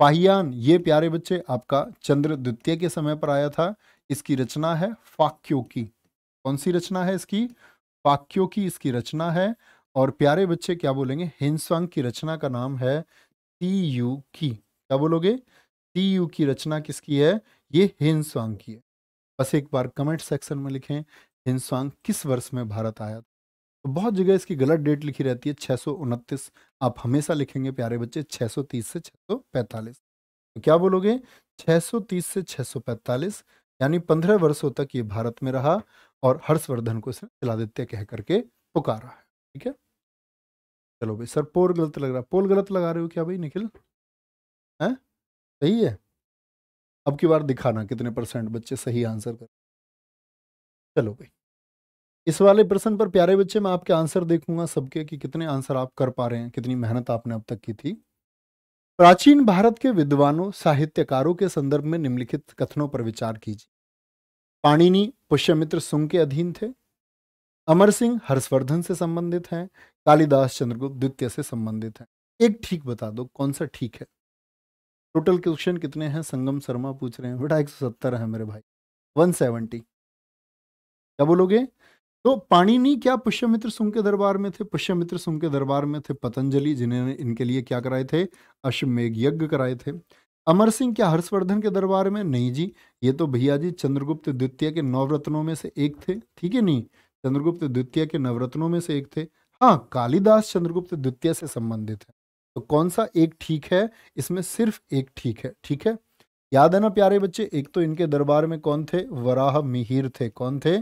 पाहियान ये प्यारे बच्चे आपका चंद्र द्वितीय के समय पर आया था इसकी रचना है फाक्यो की कौन सी रचना है इसकी फाक्यो की इसकी रचना है और प्यारे बच्चे क्या बोलेंगे हिंसवंग की रचना का नाम है ती यू की क्या बोलोगे ती यू की रचना किसकी है ये हिंसवांग की है बस एक बार कमेंट सेक्शन में लिखें हिंसवांग किस वर्ष में भारत आया तो बहुत जगह इसकी गलत डेट लिखी रहती है छः आप हमेशा लिखेंगे प्यारे बच्चे 630 से 645 तो क्या बोलोगे 630 से 645 यानी 15 वर्षों तक ये भारत में रहा और हर्षवर्धन को इसने जलादित्य कह करके पुकारा है ठीक है चलो भाई सर पोल गलत लग रहा पोल गलत लगा रहे हो क्या भाई निखिल है सही है अब की बार दिखाना कितने परसेंट बच्चे सही आंसर कर चलो भाई इस वाले प्रश्न पर प्यारे बच्चे मैं आपके आंसर देखूंगा सबके कि कितने आंसर आप कर पा रहे हैं कितनी मेहनत आपने अब तक की थी प्राचीन भारत के विद्वानों साहित्यकारों के संदर्भ में निम्नलिखित कथनों पर विचार कीजिए पाणिनि पुष्यमित्र सुंग के अधीन थे अमर सिंह हर्षवर्धन से संबंधित हैं कालिदास चंद्रगुप्त द्वितीय से संबंधित हैं एक ठीक बता दो कौन सा ठीक है टोटल क्वेश्चन कितने हैं संगम शर्मा पूछ रहे हैं बेटा एक सौ सत्तर है मेरे भाई वन सेवेंटी क्या बोलोगे तो पाणिनि क्या पुष्यमित्र सुंग के दरबार में थे पुष्यमित्र सुंग के दरबार में थे पतंजलि जिन्होंने इनके लिए क्या कराए थे अश्वमेघ यज्ञ कराए थे अमर सिंह क्या हर्षवर्धन के दरबार में नहीं जी ये तो भैया जी चंद्रगुप्त द्वितीय के नवरत्नों में से एक थे ठीक है नहीं चंद्रगुप्त द्वितीय के नवरत्नों में से एक थे हाँ कालिदास चंद्रगुप्त द्वितीय से संबंधित है तो कौन सा एक ठीक है इसमें सिर्फ एक ठीक है ठीक है याद है ना प्यारे बच्चे एक तो इनके दरबार में कौन थे वराह मिहिर थे कौन थे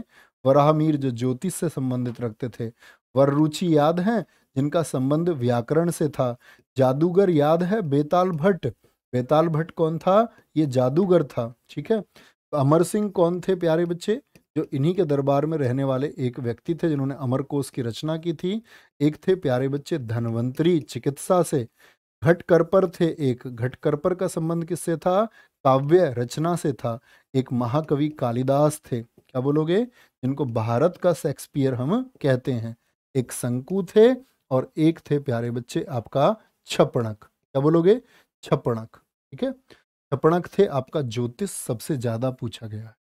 वराहमीर जो ज्योतिष से संबंधित रखते थे वररुचि याद हैं जिनका संबंध व्याकरण से था जादूगर याद है बेताल भट्ट बेताल भट्ट कौन था ये जादूगर था ठीक है तो अमर सिंह कौन थे प्यारे बच्चे जो इन्हीं के दरबार में रहने वाले एक व्यक्ति थे जिन्होंने अमरकोश की रचना की थी एक थे प्यारे बच्चे धनवंतरी चिकित्सा से घटकर्पर थे एक घटकर्पर का संबंध किससे था काव्य रचना से था एक महाकवि कालिदास थे क्या बोलोगे जिनको भारत का शेक्सपियर हम कहते हैं एक शंकु थे और एक थे प्यारे बच्चे आपका छपणक क्या बोलोगे छपणक ठीक है छपणक थे आपका ज्योतिष सबसे ज्यादा पूछा गया है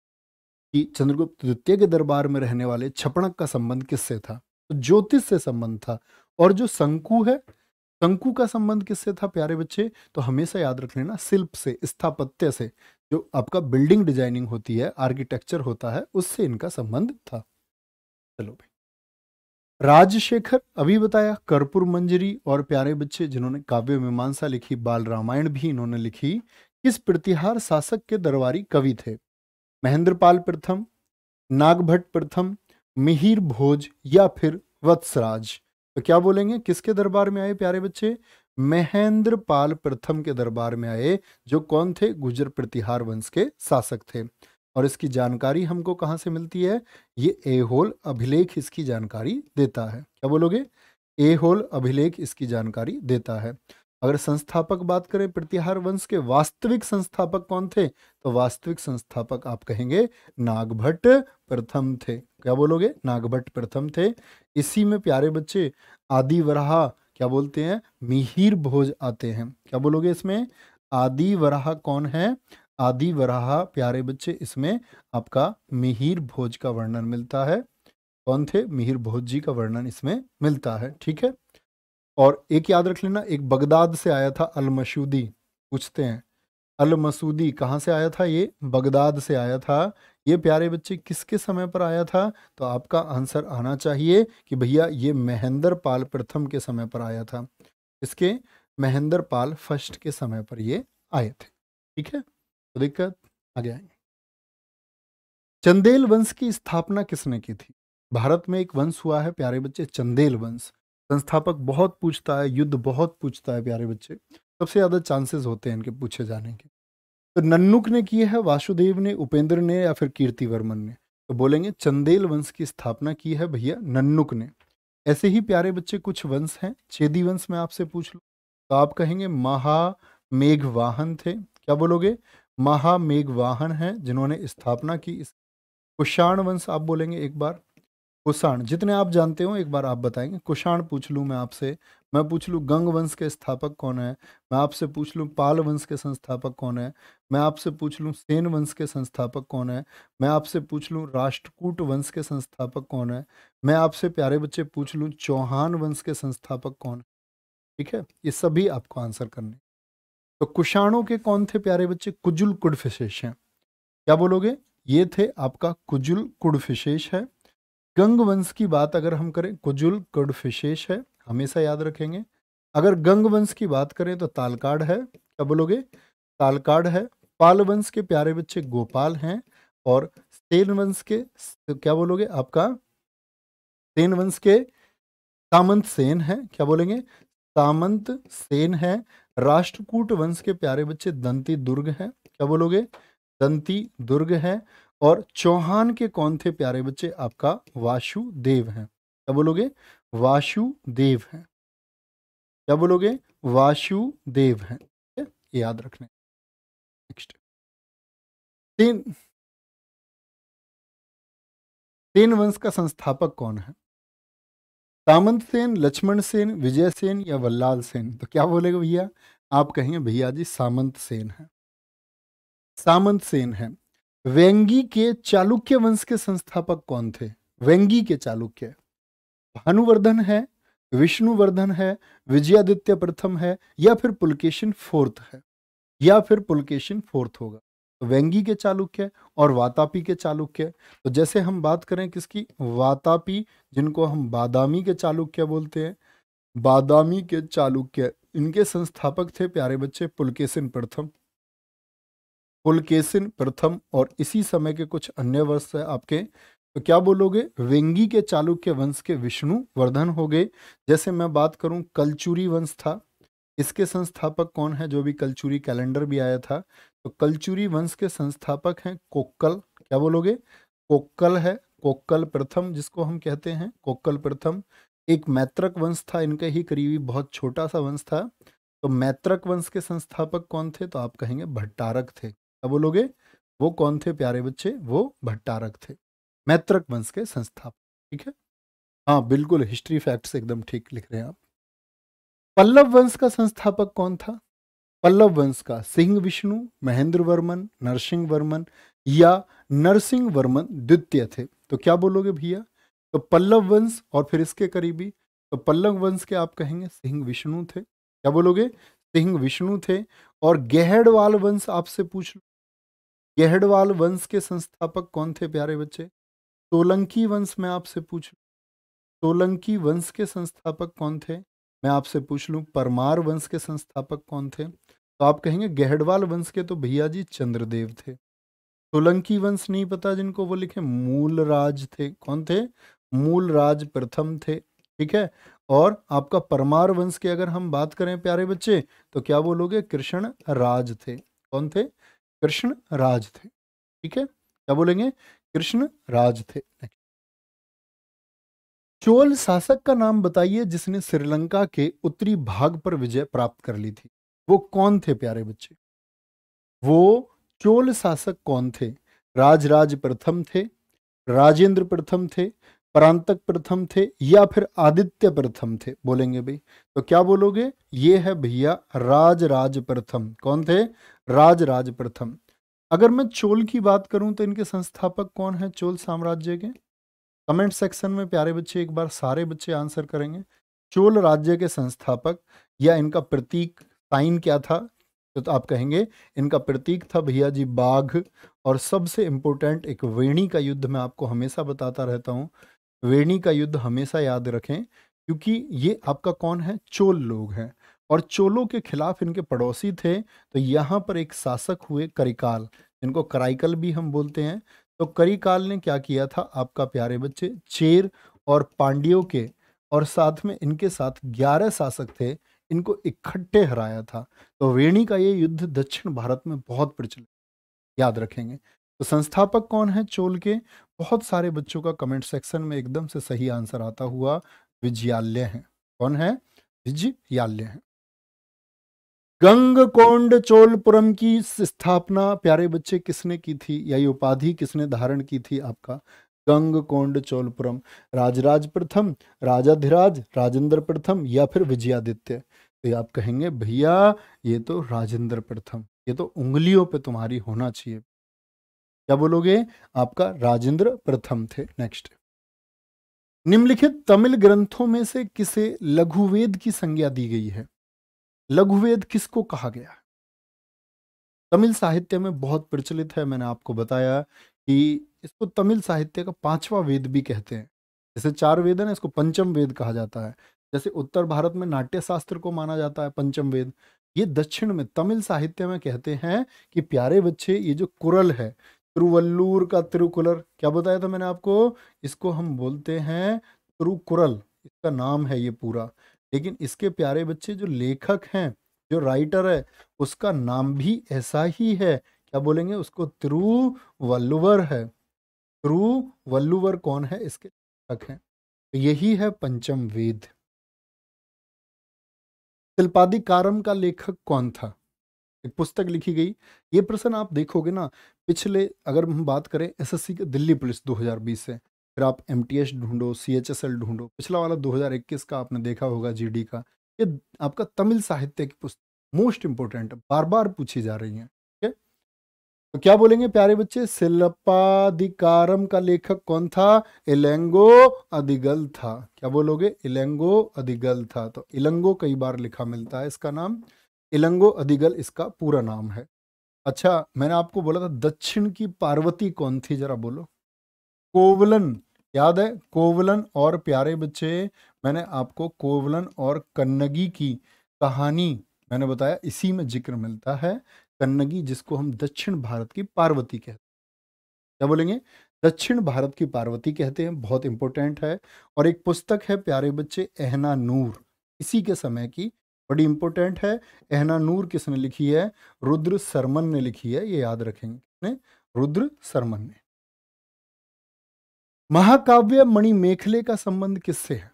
कि चंद्रगुप्त द्वितीय के दरबार में रहने वाले छपणक का संबंध किससे था तो ज्योतिष से संबंध था और जो शंकु है शंकु का संबंध किससे था प्यारे बच्चे तो हमेशा याद रख लेना शिल्प से स्थापत्य से जो आपका बिल्डिंग डिजाइनिंग होती है आर्किटेक्चर होता है उससे इनका संबंध था चलो भाई राजशेखर अभी बताया कर्पूर मंजरी और प्यारे बच्चे जिन्होंने काव्य मीमांसा लिखी बाल रामायण भी इन्होंने लिखी किस प्रतिहार शासक के दरबारी कवि थे महेंद्रपाल प्रथम नागभट्ट प्रथम मिहिर भोज या फिर वत्सराज तो क्या बोलेंगे किसके दरबार में आए प्यारे बच्चे महेंद्र पाल प्रथम के दरबार में आए जो कौन थे गुजर प्रतिहार वंश के शासक थे और इसकी जानकारी हमको कहाँ से मिलती है ये एहोल अभिलेख इसकी जानकारी देता है क्या बोलोगे एहोल अभिलेख इसकी जानकारी देता है अगर संस्थापक बात करें प्रतिहार वंश के वास्तविक संस्थापक कौन थे तो वास्तविक संस्थापक आप कहेंगे नागभट्ट प्रथम थे क्या बोलोगे नागभट्ट प्रथम थे इसी में प्यारे बच्चे आदि वराहा क्या बोलते हैं मिहिर भोज आते हैं क्या बोलोगे इसमें आदि वराह कौन है आदि वराह प्यारे बच्चे इसमें आपका मिहिर भोज का वर्णन मिलता है कौन थे मिहिर भोज जी का वर्णन इसमें मिलता है ठीक है और एक याद रख लेना एक बगदाद से आया था अलमसूदी पूछते हैं अल मसूदी कहाँ से आया था ये बगदाद से आया था ये प्यारे बच्चे किसके समय पर आया था तो आपका आंसर आना चाहिए कि भैया ये महेंद्र पाल प्रथम के समय पर आया था इसके महेंद्र पाल फर्स्ट के समय पर ये आए थे ठीक है तो दिक्कत आगे आएंगे चंदेल वंश की स्थापना किसने की थी भारत में एक वंश हुआ है प्यारे बच्चे चंदेल वंश संस्थापक बहुत पूछता है युद्ध बहुत पूछता है प्यारे बच्चे सबसे ज़्यादा चांसेस होते हैं इनके पूछे जाने के तो नन्नुक ने की है वासुदेव ने उपेंद्र ने या फिर कीर्ति वर्मन ने तो बोलेंगे चंदेल वंश की स्थापना की है भैया नन्नुक ने ऐसे ही प्यारे बच्चे कुछ वंश हैं छेदी वंश में आपसे पूछ लो तो आप कहेंगे महा मेघ वाहन थे क्या बोलोगे महा मेघ वाहन है जिन्होंने स्थापना की इस कुषाण वंश आप बोलेंगे एक बार कुषाण जितने आप जानते हो एक बार आप बताएंगे कुषाण पूछ लूँ मैं आपसे मैं पूछ लूँ गंग वंश के स्थापक कौन है मैं आपसे पूछ लूँ पाल वंश के संस्थापक कौन है मैं आपसे पूछ लूँ सेन वंश के संस्थापक कौन है मैं आपसे पूछ लूँ राष्ट्रकूट वंश के संस्थापक कौन है मैं आपसे प्यारे बच्चे पूछ लूँ चौहान वंश के संस्थापक कौन है ठीक है ये सभी आपको आंसर करने तो कुषाणों के कौन थे प्यारे बच्चे कुजुल कुड़फिशेष हैं क्या बोलोगे ये थे आपका कुजुल कुड़फिशेष है गंग वंश की बात अगर हम करें कुजुल कुडफिशेष है हमेशा याद रखेंगे अगर गंग वंश की बात करें तो तालकाड है क्या बोलोगे तालकाड है पाल वंश के प्यारे बच्चे गोपाल हैं और सेन वंश के क्या बोलोगे आपका सेन वंश के सामंत सेन है क्या बोलेंगे सामंत सेन है राष्ट्रकूट वंश के प्यारे बच्चे दंती दुर्ग हैं क्या बोलोगे दंती दुर्ग है और चौहान के कौन थे प्यारे बच्चे आपका वासुदेव हैं क्या बोलोगे वासुदेव हैं क्या बोलोगे वासुदेव हैं याद रखने नेक्स्ट तीन वंश का संस्थापक कौन है सामंत सेन लक्ष्मण सेन विजय सेन या वल्लाल सेन तो क्या बोलेगा भैया आप कहेंगे भैया जी सामंत सेन है सामंत सेन है वेंगी के चालुक्य वंश के संस्थापक कौन थे वेंगी के चालुक्य भानुवर्धन है विष्णुवर्धन है विजयादित्य प्रथम है या फिर पुलकेशन फोर्थ है या फिर पुलकेशन फोर्थ होगा तो वेंगी के चालुक्य और वातापी के चालुक्य तो जैसे हम बात करें किसकी वातापी जिनको हम बादामी के चालुक्य बोलते हैं बादामी के चालुक्य इनके संस्थापक थे प्यारे बच्चे पुलकेशन प्रथम पुलकेसिन प्रथम और इसी समय के कुछ अन्य वर्ष है आपके तो क्या बोलोगे वेंगी के चालुक्य वंश के विष्णु वर्धन हो गए जैसे मैं बात करूं कलचुरी वंश था इसके संस्थापक कौन है जो भी कलचूरी कैलेंडर भी आया था तो कलचुरी वंश के संस्थापक हैं कोक्कल क्या बोलोगे कोक्कल है कोक्कल प्रथम जिसको हम कहते हैं कोक्कल प्रथम एक मैत्रक वंश था इनके ही करीबी बहुत छोटा सा वंश था तो मैत्रक वंश के संस्थापक कौन थे तो आप कहेंगे भट्टारक थे क्या बोलोगे वो कौन थे प्यारे बच्चे वो भट्टारक थे मैत्रक वंश के संस्थापक ठीक है हाँ बिल्कुल हिस्ट्री फैक्ट्स एकदम ठीक लिख रहे हैं आप पल्लव वंश का संस्थापक कौन था पल्लव वंश का सिंह विष्णु महेंद्र वर्मन नरसिंह वर्मन या नरसिंह वर्मन द्वितीय थे तो क्या बोलोगे भैया तो पल्लव वंश और फिर इसके करीबी तो पल्लव वंश के आप कहेंगे सिंह विष्णु थे क्या बोलोगे सिंह विष्णु थे और गहड़वाल वंश आपसे पूछ लो गहडवाल वंश के संस्थापक कौन थे प्यारे बच्चे सोलंकी वंश मैं आपसे पूछ सोलंकी वंश के संस्थापक कौन थे मैं आपसे पूछ लू परमार वंश के संस्थापक कौन थे तो आप कहेंगे गहडवाल वंश के तो भैया जी चंद्रदेव थे सोलंकी वंश नहीं पता जिनको वो लिखे मूलराज थे कौन थे मूल राज प्रथम थे ठीक है और आपका परमार वंश की अगर हम बात करें प्यारे बच्चे तो क्या बोलोगे कृष्ण राज थे कौन थे कृष्ण राज थे ठीक है क्या बोलेंगे कृष्ण राज थे चोल शासक का नाम बताइए जिसने श्रीलंका के उत्तरी भाग पर विजय प्राप्त कर ली थी वो कौन थे प्यारे बच्चे वो चोल शासक कौन थे राजराज प्रथम थे राजेंद्र प्रथम थे परांतक प्रथम थे या फिर आदित्य प्रथम थे बोलेंगे भाई तो क्या बोलोगे ये है भैया राज राज प्रथम कौन थे राज राज प्रथम अगर मैं चोल की बात करूं तो इनके संस्थापक कौन है चोल साम्राज्य के कमेंट सेक्शन में प्यारे बच्चे एक बार सारे बच्चे आंसर करेंगे चोल राज्य के संस्थापक या इनका प्रतीक साइन क्या था तो आप कहेंगे इनका प्रतीक था भैया जी बाघ और सबसे इंपोर्टेंट एक वेणी का युद्ध मैं आपको हमेशा बताता रहता हूं वेणी का युद्ध हमेशा याद रखें क्योंकि ये आपका कौन है चोल लोग हैं और चोलों के खिलाफ इनके पड़ोसी थे तो यहाँ पर एक शासक हुए करिकाल जिनको कराइकल भी हम बोलते हैं तो करिकाल ने क्या किया था आपका प्यारे बच्चे चेर और पांडियों के और साथ में इनके साथ ग्यारह शासक थे इनको इकट्ठे हराया था तो वेणी का ये युद्ध दक्षिण भारत में बहुत प्रचलित याद रखेंगे तो संस्थापक कौन है चोल के बहुत सारे बच्चों का कमेंट सेक्शन में एकदम से सही आंसर आता हुआ विजयालय है कौन है विजयालय है गंगकोंड चोलपुरम की स्थापना प्यारे बच्चे किसने की थी या ये उपाधि किसने धारण की थी आपका गंगकोंड चोलपुरम राजराज प्रथम राजाधिराज राजेंद्र प्रथम या फिर विजयादित्य तो आप कहेंगे भैया ये तो राजेंद्र प्रथम ये तो उंगलियों पे तुम्हारी होना चाहिए क्या बोलोगे आपका राजेंद्र प्रथम थे नेक्स्ट निम्नलिखित तमिल ग्रंथों में से किसे लघुवेद की संज्ञा दी गई है लघुवेद किसको कहा गया है तमिल साहित्य में बहुत प्रचलित है मैंने आपको बताया कि इसको तमिल साहित्य का पांचवा वेद भी कहते हैं जैसे चार वेद है ना इसको पंचम वेद कहा जाता है जैसे उत्तर भारत में नाट्य शास्त्र को माना जाता है पंचम वेद ये दक्षिण में तमिल साहित्य में कहते हैं कि प्यारे बच्चे ये जो कुरल है त्रुवल्लूर का तिरुकुलर क्या बताया था मैंने आपको इसको हम बोलते हैं त्रुकुरल इसका नाम है ये पूरा लेकिन इसके प्यारे बच्चे जो लेखक हैं जो राइटर है उसका नाम भी ऐसा ही है क्या बोलेंगे उसको त्रुवल्लुवर है त्रुवल्लुवर कौन है इसके लेखक हैं तो यही है पंचम वेद शिल्पादिकारम का लेखक कौन था एक पुस्तक लिखी गई ये प्रश्न आप देखोगे ना पिछले अगर हम बात करें एसएससी के दिल्ली पुलिस 2020 से फिर आप एम ढूंढो सी ढूंढो पिछला वाला 2021 का आपने देखा होगा जीडी का ये आपका तमिल साहित्य की पुस्तक मोस्ट इम्पोर्टेंट बार बार पूछी जा रही है ठीक है तो क्या बोलेंगे प्यारे बच्चे शिल्पाधिकारम का लेखक कौन था इलेंगो अधिगल था क्या बोलोगे इलेंगो अधिगल था तो इलंगो कई बार लिखा मिलता है इसका नाम इलंगो अधिगल इसका पूरा नाम है अच्छा मैंने आपको बोला था दक्षिण की पार्वती कौन थी जरा बोलो कोवलन याद है कोवलन और प्यारे बच्चे मैंने आपको कोवलन और कन्नगी की कहानी मैंने बताया इसी में जिक्र मिलता है कन्नगी जिसको हम दक्षिण भारत की पार्वती कहते हैं क्या बोलेंगे दक्षिण भारत की पार्वती कहते हैं बहुत इंपॉर्टेंट है और एक पुस्तक है प्यारे बच्चे एहना नूर इसी के समय की बड़ी इंपॉर्टेंट है एहना नूर किसने लिखी है रुद्र सरमन ने लिखी है ये याद रखेंगे ने? रुद्र सरमन ने महाकाव्य मणि मेखले का संबंध किससे है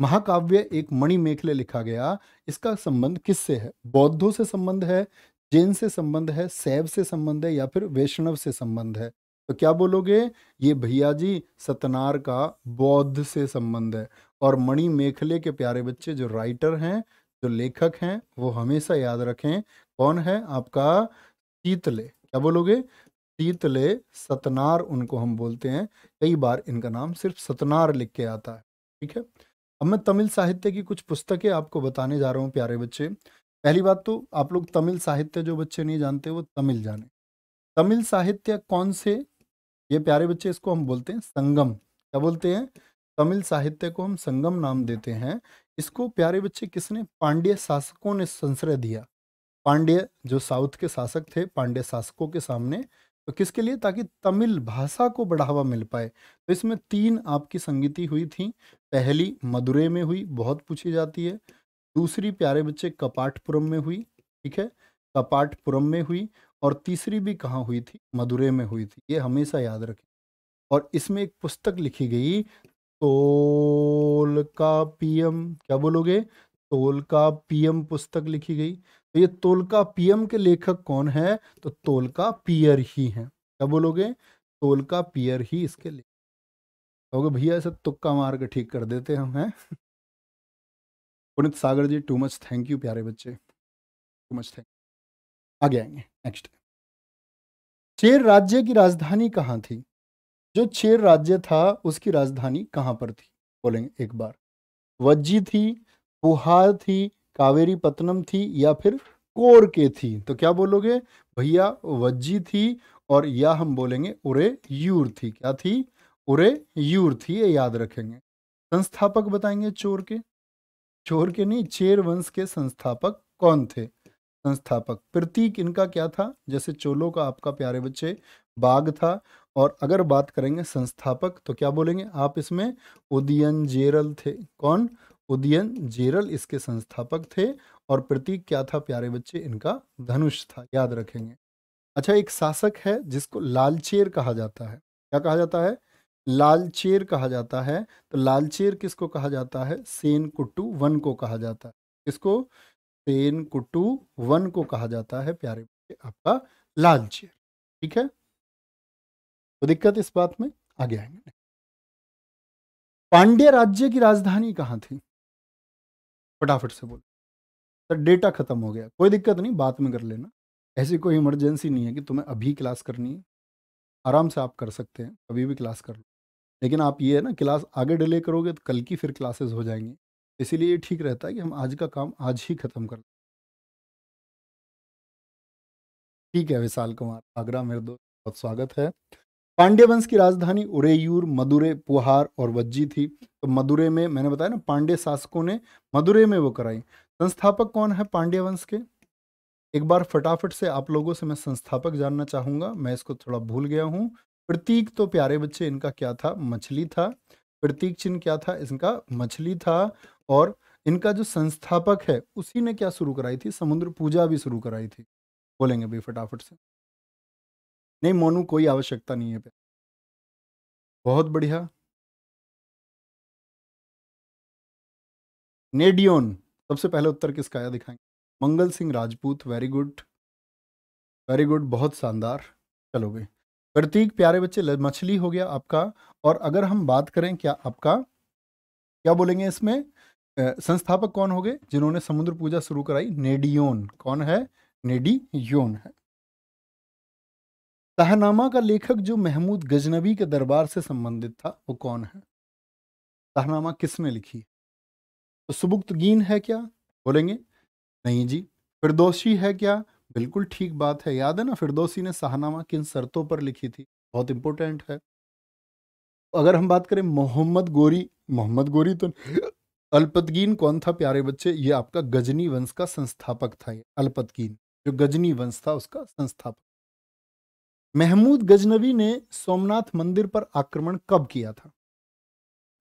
महाकाव्य एक मणि मेखले लिखा गया इसका संबंध किससे है बौद्धों से संबंध है जैन से संबंध है सैव से संबंध है या फिर वैष्णव से संबंध है तो क्या बोलोगे ये भैया जी सतनार का बौद्ध से संबंध है और मणि मेखले के प्यारे बच्चे जो राइटर हैं जो लेखक हैं वो हमेशा याद रखें कौन है आपका शीतले क्या बोलोगे शीतले सतनार उनको हम बोलते हैं कई बार इनका नाम सिर्फ सतनार लिख के आता है ठीक है अब मैं तमिल साहित्य की कुछ पुस्तकें आपको बताने जा रहा हूँ प्यारे बच्चे पहली बात तो आप लोग तमिल साहित्य जो बच्चे नहीं जानते वो तमिल जाने तमिल साहित्य कौन से ये प्यारे बच्चे इसको हम बोलते हैं संगम क्या बोलते हैं तमिल साहित्य को हम संगम नाम देते हैं इसको प्यारे बच्चे किसने पांड्य शासकों ने संश्रय दिया पांड्य जो साउथ के शासक थे पांड्य शासकों के सामने तो किसके लिए ताकि तमिल भाषा को बढ़ावा मिल पाए तो इसमें तीन आपकी संगीति हुई थी पहली मदुरे में हुई बहुत पूछी जाती है दूसरी प्यारे बच्चे कपाटपुरम में हुई ठीक है कपाटपुरम में हुई और तीसरी भी कहाँ हुई थी मदुरे में हुई थी ये हमेशा याद रखें और इसमें एक पुस्तक लिखी गई तोल का पीएम क्या बोलोगे तोल का पीएम पुस्तक लिखी गई तो ये तोल का पीएम के लेखक कौन है तो तोल का पियर ही है क्या बोलोगे तोल का पियर ही इसके लेखक कहोगे तो भैया ऐसा तुक्का मार के ठीक कर देते हम हैं Punit Sagar ji too much thank you प्यारे बच्चे टू मच थैंक आगे आएंगे नेक्स्ट चेर राज्य की राजधानी कहाँ थी जो चेर राज्य था उसकी राजधानी कहाँ पर थी बोलेंगे एक बार वज्जी थी बुहार थी कावेरी पत्तनम थी या फिर कोर के थी तो क्या बोलोगे भैया वज्जी थी और या हम बोलेंगे उरे यूर थी क्या थी उरे यूर थी ये याद रखेंगे संस्थापक बताएंगे चोर के चोर के नहीं चेर वंश के संस्थापक कौन थे संस्थापक प्रतीक इनका क्या था जैसे चोलो का आपका प्यारे बच्चे बाघ था और अगर बात करेंगे संस्थापक तो क्या बोलेंगे आप इसमें उदयन जेरल थे कौन उदयन जेरल इसके संस्थापक थे और प्रतीक क्या था प्यारे बच्चे इनका धनुष था याद रखेंगे अच्छा एक शासक है जिसको लालचेर कहा जाता है क्या कहा जाता है लालचेर कहा जाता है तो लालचेर किसको कहा जाता है सेन कुट्टू वन को कहा जाता है इसको पेन कुटू वन को कहा जाता है प्यारे बच्चे आपका लाल चेयर ठीक है तो दिक्कत इस बात में आगे आएंगे पांड्य राज्य की राजधानी कहाँ थी फटाफट से बोलो सर डेटा खत्म हो गया कोई दिक्कत नहीं बात में कर लेना ऐसी कोई इमरजेंसी नहीं है कि तुम्हें अभी क्लास करनी है आराम से आप कर सकते हैं अभी भी क्लास कर लो लेकिन आप ये है ना क्लास आगे डिले करोगे तो कल की फिर क्लासेस हो जाएंगी इसीलिए ये ठीक रहता है कि हम आज का काम आज ही खत्म कर ठीक है विशाल कुमार आगरा मेरे दोस्त बहुत स्वागत है पांड्य वंश की राजधानी उरेयूर मदुरे पुहार और वज्जी थी तो मदुरे में मैंने बताया ना पांडे शासकों ने मदुरे में वो कराई संस्थापक कौन है पांड्य वंश के एक बार फटाफट से आप लोगों से मैं संस्थापक जानना चाहूंगा मैं इसको थोड़ा भूल गया हूँ प्रतीक तो प्यारे बच्चे इनका क्या था मछली था प्रतीक चिन्ह क्या था इनका मछली था और इनका जो संस्थापक है उसी ने क्या शुरू कराई थी समुद्र पूजा भी शुरू कराई थी बोलेंगे भाई फटाफट से नहीं मोनू कोई आवश्यकता नहीं है बहुत बढ़िया नेडियोन सबसे पहले उत्तर किसका आया दिखाएंगे Mangal Singh Rajput very good very good बहुत शानदार चलो भाई प्रतीक प्यारे बच्चे मछली हो गया आपका और अगर हम बात करें क्या आपका क्या बोलेंगे इसमें संस्थापक कौन हो गए जिन्होंने समुद्र पूजा शुरू कराई नेडियोन कौन है नेडियोन है तहनामा का लेखक जो महमूद गजनबी के दरबार से संबंधित था वो कौन है तहनामा किसने लिखी तो गीन है क्या बोलेंगे नहीं जी फिरदोशी है क्या बिल्कुल ठीक बात है याद है ना फिरदोसी ने शाहनामा किन शर्तों पर लिखी थी बहुत इंपॉर्टेंट है अगर हम बात करें मोहम्मद गोरी मोहम्मद गोरी तो अल्पतगीन कौन था प्यारे बच्चे ये आपका गजनी वंश का संस्थापक था ये अल्पतगीन जो गजनी वंश था उसका संस्थापक महमूद गजनवी ने सोमनाथ मंदिर पर आक्रमण कब किया था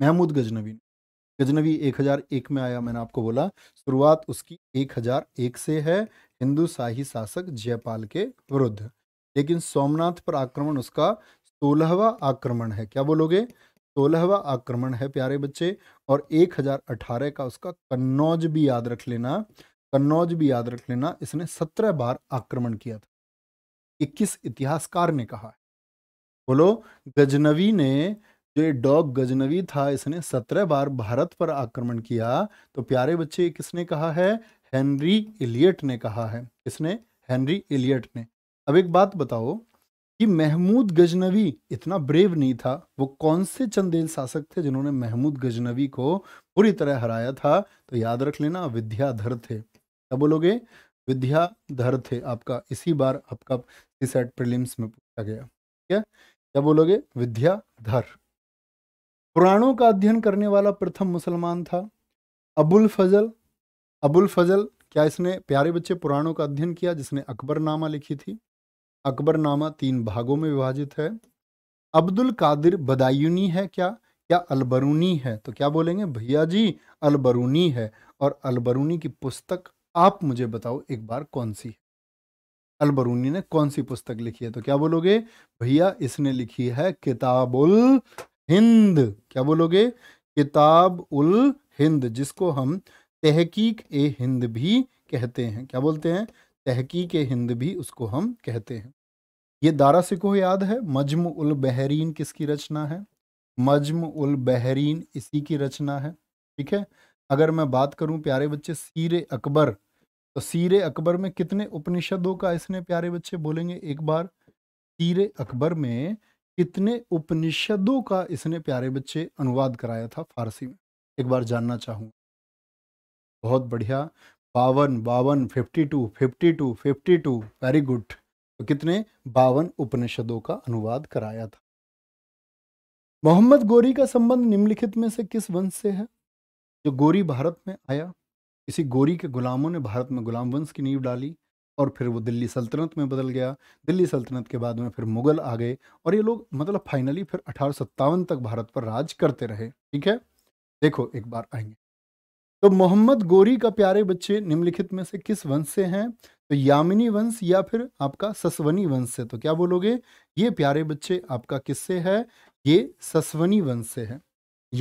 महमूद गजनवी ने गजनवी 1001 में आया मैंने आपको बोला शुरुआत उसकी 1001 से है हिंदू शाही शासक जयपाल के विरुद्ध लेकिन सोमनाथ पर आक्रमण उसका सोलहवा आक्रमण है क्या बोलोगे सोलहवा आक्रमण है प्यारे बच्चे और 1018 का उसका कन्नौज भी याद रख लेना कन्नौज भी याद रख लेना इसने सत्रह बार आक्रमण किया था इक्कीस इतिहासकार ने कहा बोलो गजनवी ने जो ये डॉग गजनवी था इसने सत्रह बार भारत पर आक्रमण किया तो प्यारे बच्चे किसने कहा है हेनरी इलियट ने कहा है किसने हेनरी इलियट ने अब एक बात बताओ कि महमूद गजनवी इतना ब्रेव नहीं था वो कौन से चंदेल शासक थे जिन्होंने महमूद गजनवी को पूरी तरह हराया था तो याद रख लेना विद्याधर थे क्या बोलोगे विद्याधर थे आपका इसी बार आपका सेट प्रीलिम्स में पूछा गया ठीक है क्या बोलोगे विद्याधर पुराणों का अध्ययन करने वाला प्रथम मुसलमान था अबुल फजल अबुल फजल क्या इसने प्यारे बच्चे पुराणों का अध्ययन किया जिसने अकबर नामा लिखी थी अकबरनामा तीन भागों में विभाजित है अब्दुल कादिर बदायूनी है क्या या अलबरूनी है तो क्या बोलेंगे भैया जी अलबरूनी है और अलबरूनी की पुस्तक आप मुझे बताओ एक बार कौन सी है अलबरूनी ने कौन सी पुस्तक लिखी है तो क्या बोलोगे भैया इसने लिखी है किताब उल हिंद क्या बोलोगे किताब उल हिंद जिसको हम तहकीक ए हिंद भी कहते हैं क्या बोलते हैं तहकीक हिंद भी उसको हम कहते हैं ये दारा से को याद है मजम उल बहरीन किसकी रचना है मजम उल बहरीन इसी की रचना है ठीक है अगर मैं बात करूं प्यारे बच्चे सीरे अकबर तो सीरे अकबर में कितने उपनिषदों का इसने प्यारे बच्चे बोलेंगे एक बार सीरे अकबर में कितने उपनिषदों का इसने प्यारे बच्चे अनुवाद कराया था फारसी में एक बार जानना चाहूँगा बहुत बढ़िया बावन बावन fifty two fifty two fifty two very good तो कितने बावन उपनिषदों का अनुवाद कराया था मोहम्मद गोरी का संबंध निम्नलिखित में से किस वंश से है जो गोरी भारत में आया किसी गोरी के गुलामों ने भारत में गुलाम वंश की नींव डाली और फिर वो दिल्ली सल्तनत में बदल गया दिल्ली सल्तनत के बाद में फिर मुगल आ गए और ये लोग मतलब फाइनली फिर अठारह तक भारत पर राज करते रहे ठीक है देखो एक बार आएंगे तो मोहम्मद गोरी का प्यारे बच्चे निम्नलिखित में से किस वंश से हैं तो यामिनी वंश या फिर आपका ससवनी वंश से तो क्या बोलोगे ये प्यारे बच्चे आपका किससे है ये ससवनी वंश से है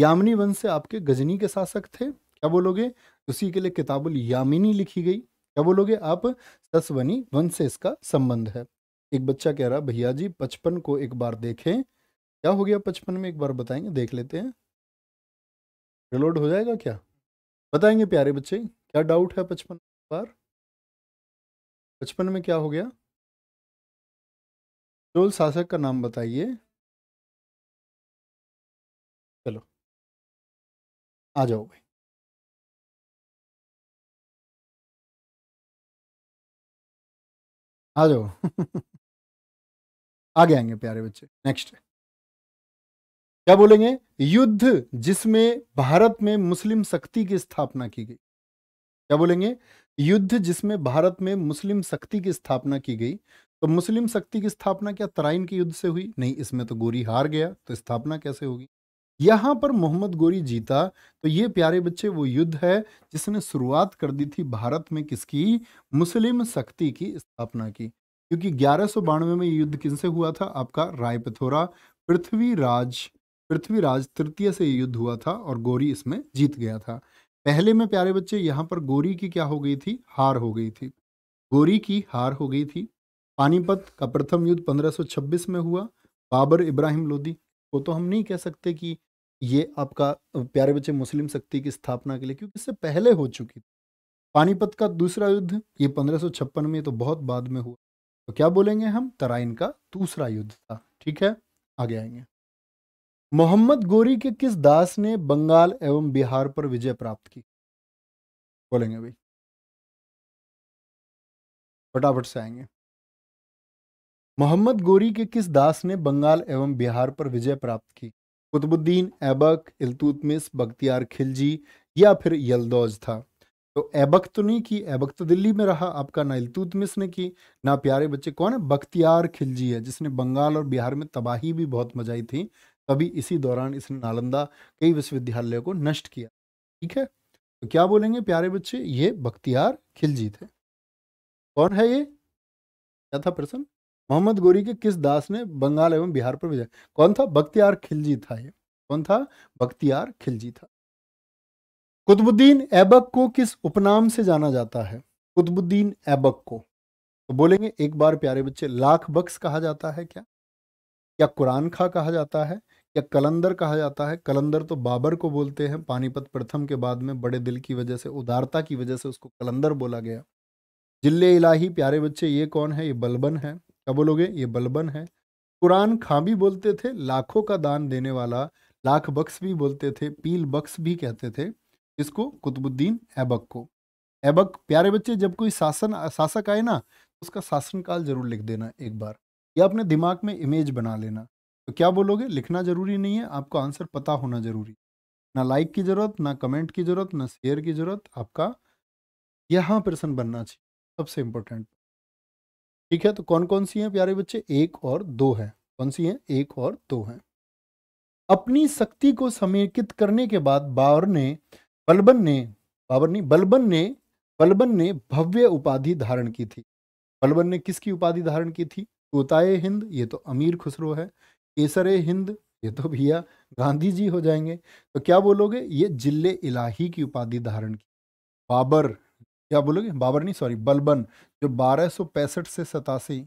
यामिनी वंश से आपके गजनी के शासक थे क्या बोलोगे उसी के लिए किताबुल यामिनी लिखी गई क्या बोलोगे आप ससवनी वंश से इसका संबंध है एक बच्चा कह रहा भैया जी पचपन को एक बार देखें क्या हो गया पचपन में एक बार बताएंगे देख लेते हैं रिलोड हो जाएगा क्या बताएंगे प्यारे बच्चे क्या डाउट है बचपन बार बचपन में क्या हो गया चोल शासक का नाम बताइए चलो आ जाओ भाई आ जाओ आगे आएंगे प्यारे बच्चे नेक्स्ट क्या बोलेंगे युद्ध जिसमें भारत में मुस्लिम शक्ति की स्थापना की गई क्या बोलेंगे युद्ध जिसमें भारत में मुस्लिम शक्ति की स्थापना की गई तो मुस्लिम शक्ति की स्थापना क्या तराइन के युद्ध से हुई नहीं इसमें तो गोरी हार गया तो स्थापना कैसे होगी यहां पर मोहम्मद गोरी जीता तो ये प्यारे बच्चे वो युद्ध है जिसने शुरुआत कर दी थी भारत में किसकी मुस्लिम शक्ति की स्थापना की क्योंकि ग्यारह में ये युद्ध किनसे हुआ था आपका रायपथोरा पृथ्वीराज पृथ्वीराज तृतीय से युद्ध हुआ था और गोरी इसमें जीत गया था पहले में प्यारे बच्चे यहाँ पर गोरी की क्या हो गई थी हार हो गई थी गोरी की हार हो गई थी पानीपत का प्रथम युद्ध 1526 में हुआ बाबर इब्राहिम लोदी को तो हम नहीं कह सकते कि ये आपका प्यारे बच्चे मुस्लिम शक्ति की स्थापना के लिए क्योंकि इससे पहले हो चुकी थी पानीपत का दूसरा युद्ध ये पंद्रह में तो बहुत बाद में हुआ तो क्या बोलेंगे हम तराइन का दूसरा युद्ध था ठीक है आगे आएंगे मोहम्मद गोरी के किस दास ने बंगाल एवं बिहार पर विजय प्राप्त की बोलेंगे भाई फटाफट से आएंगे मोहम्मद गोरी के किस दास ने बंगाल एवं बिहार पर विजय प्राप्त की कुतुबुद्दीन ऐबक इलतुतमिस बख्तियार खिलजी या फिर यलदौज था तो ऐबक तो नहीं की ऐबक तो दिल्ली में रहा आपका ना इलतुतमिस ने की ना प्यारे बच्चे कौन है बख्तियार खिलजी है जिसने बंगाल और बिहार में तबाही भी बहुत मजाई थी तभी इसी दौरान इसने नालंदा कई विश्वविद्यालयों को नष्ट किया ठीक है तो क्या बोलेंगे प्यारे बच्चे ये बख्तियार खिलजी थे कौन है ये क्या था प्रश्न मोहम्मद गोरी के किस दास ने बंगाल एवं बिहार पर विजय कौन था बख्तियार खिलजी था ये कौन था बख्तियार खिलजी था कुतुबुद्दीन ऐबक को किस उपनाम से जाना जाता है कुतुबुद्दीन ऐबक को तो बोलेंगे एक बार प्यारे बच्चे लाख बक्स कहा जाता है क्या या कुरान खा कहा जाता है या कलंदर कहा जाता है कलंदर तो बाबर को बोलते हैं पानीपत प्रथम के बाद में बड़े दिल की वजह से उदारता की वजह से उसको कलंदर बोला गया जिल्ले इलाही प्यारे बच्चे ये कौन है ये बलबन है क्या बोलोगे ये बलबन है कुरान खां भी बोलते थे लाखों का दान देने वाला लाख बक्स भी बोलते थे पील बक्स भी कहते थे इसको कुतुबुद्दीन ऐबक को ऐबक प्यारे बच्चे जब कोई शासन शासक आए ना तो उसका शासनकाल जरूर लिख देना एक बार या अपने दिमाग में इमेज बना लेना तो क्या बोलोगे लिखना ज़रूरी नहीं है आपको आंसर पता होना ज़रूरी ना लाइक की ज़रूरत ना कमेंट की ज़रूरत ना शेयर की ज़रूरत आपका यहाँ प्रश्न बनना चाहिए सबसे इम्पोर्टेंट ठीक है तो कौन कौन सी हैं प्यारे बच्चे एक और दो हैं कौन सी हैं एक और दो हैं अपनी शक्ति को समेकित करने के बाद बाबर ने बलबन ने बाबर नहीं बलबन ने बलबन ने भव्य उपाधि धारण की थी बलबन ने किसकी उपाधि धारण की थी तोताए हिंद ये तो अमीर खुसरो है केसर हिंद ये तो भैया गांधी जी हो जाएंगे तो क्या बोलोगे ये जिले इलाही की उपाधि धारण की बाबर क्या बोलोगे बाबर नहीं सॉरी बलबन जो बारह से सतासी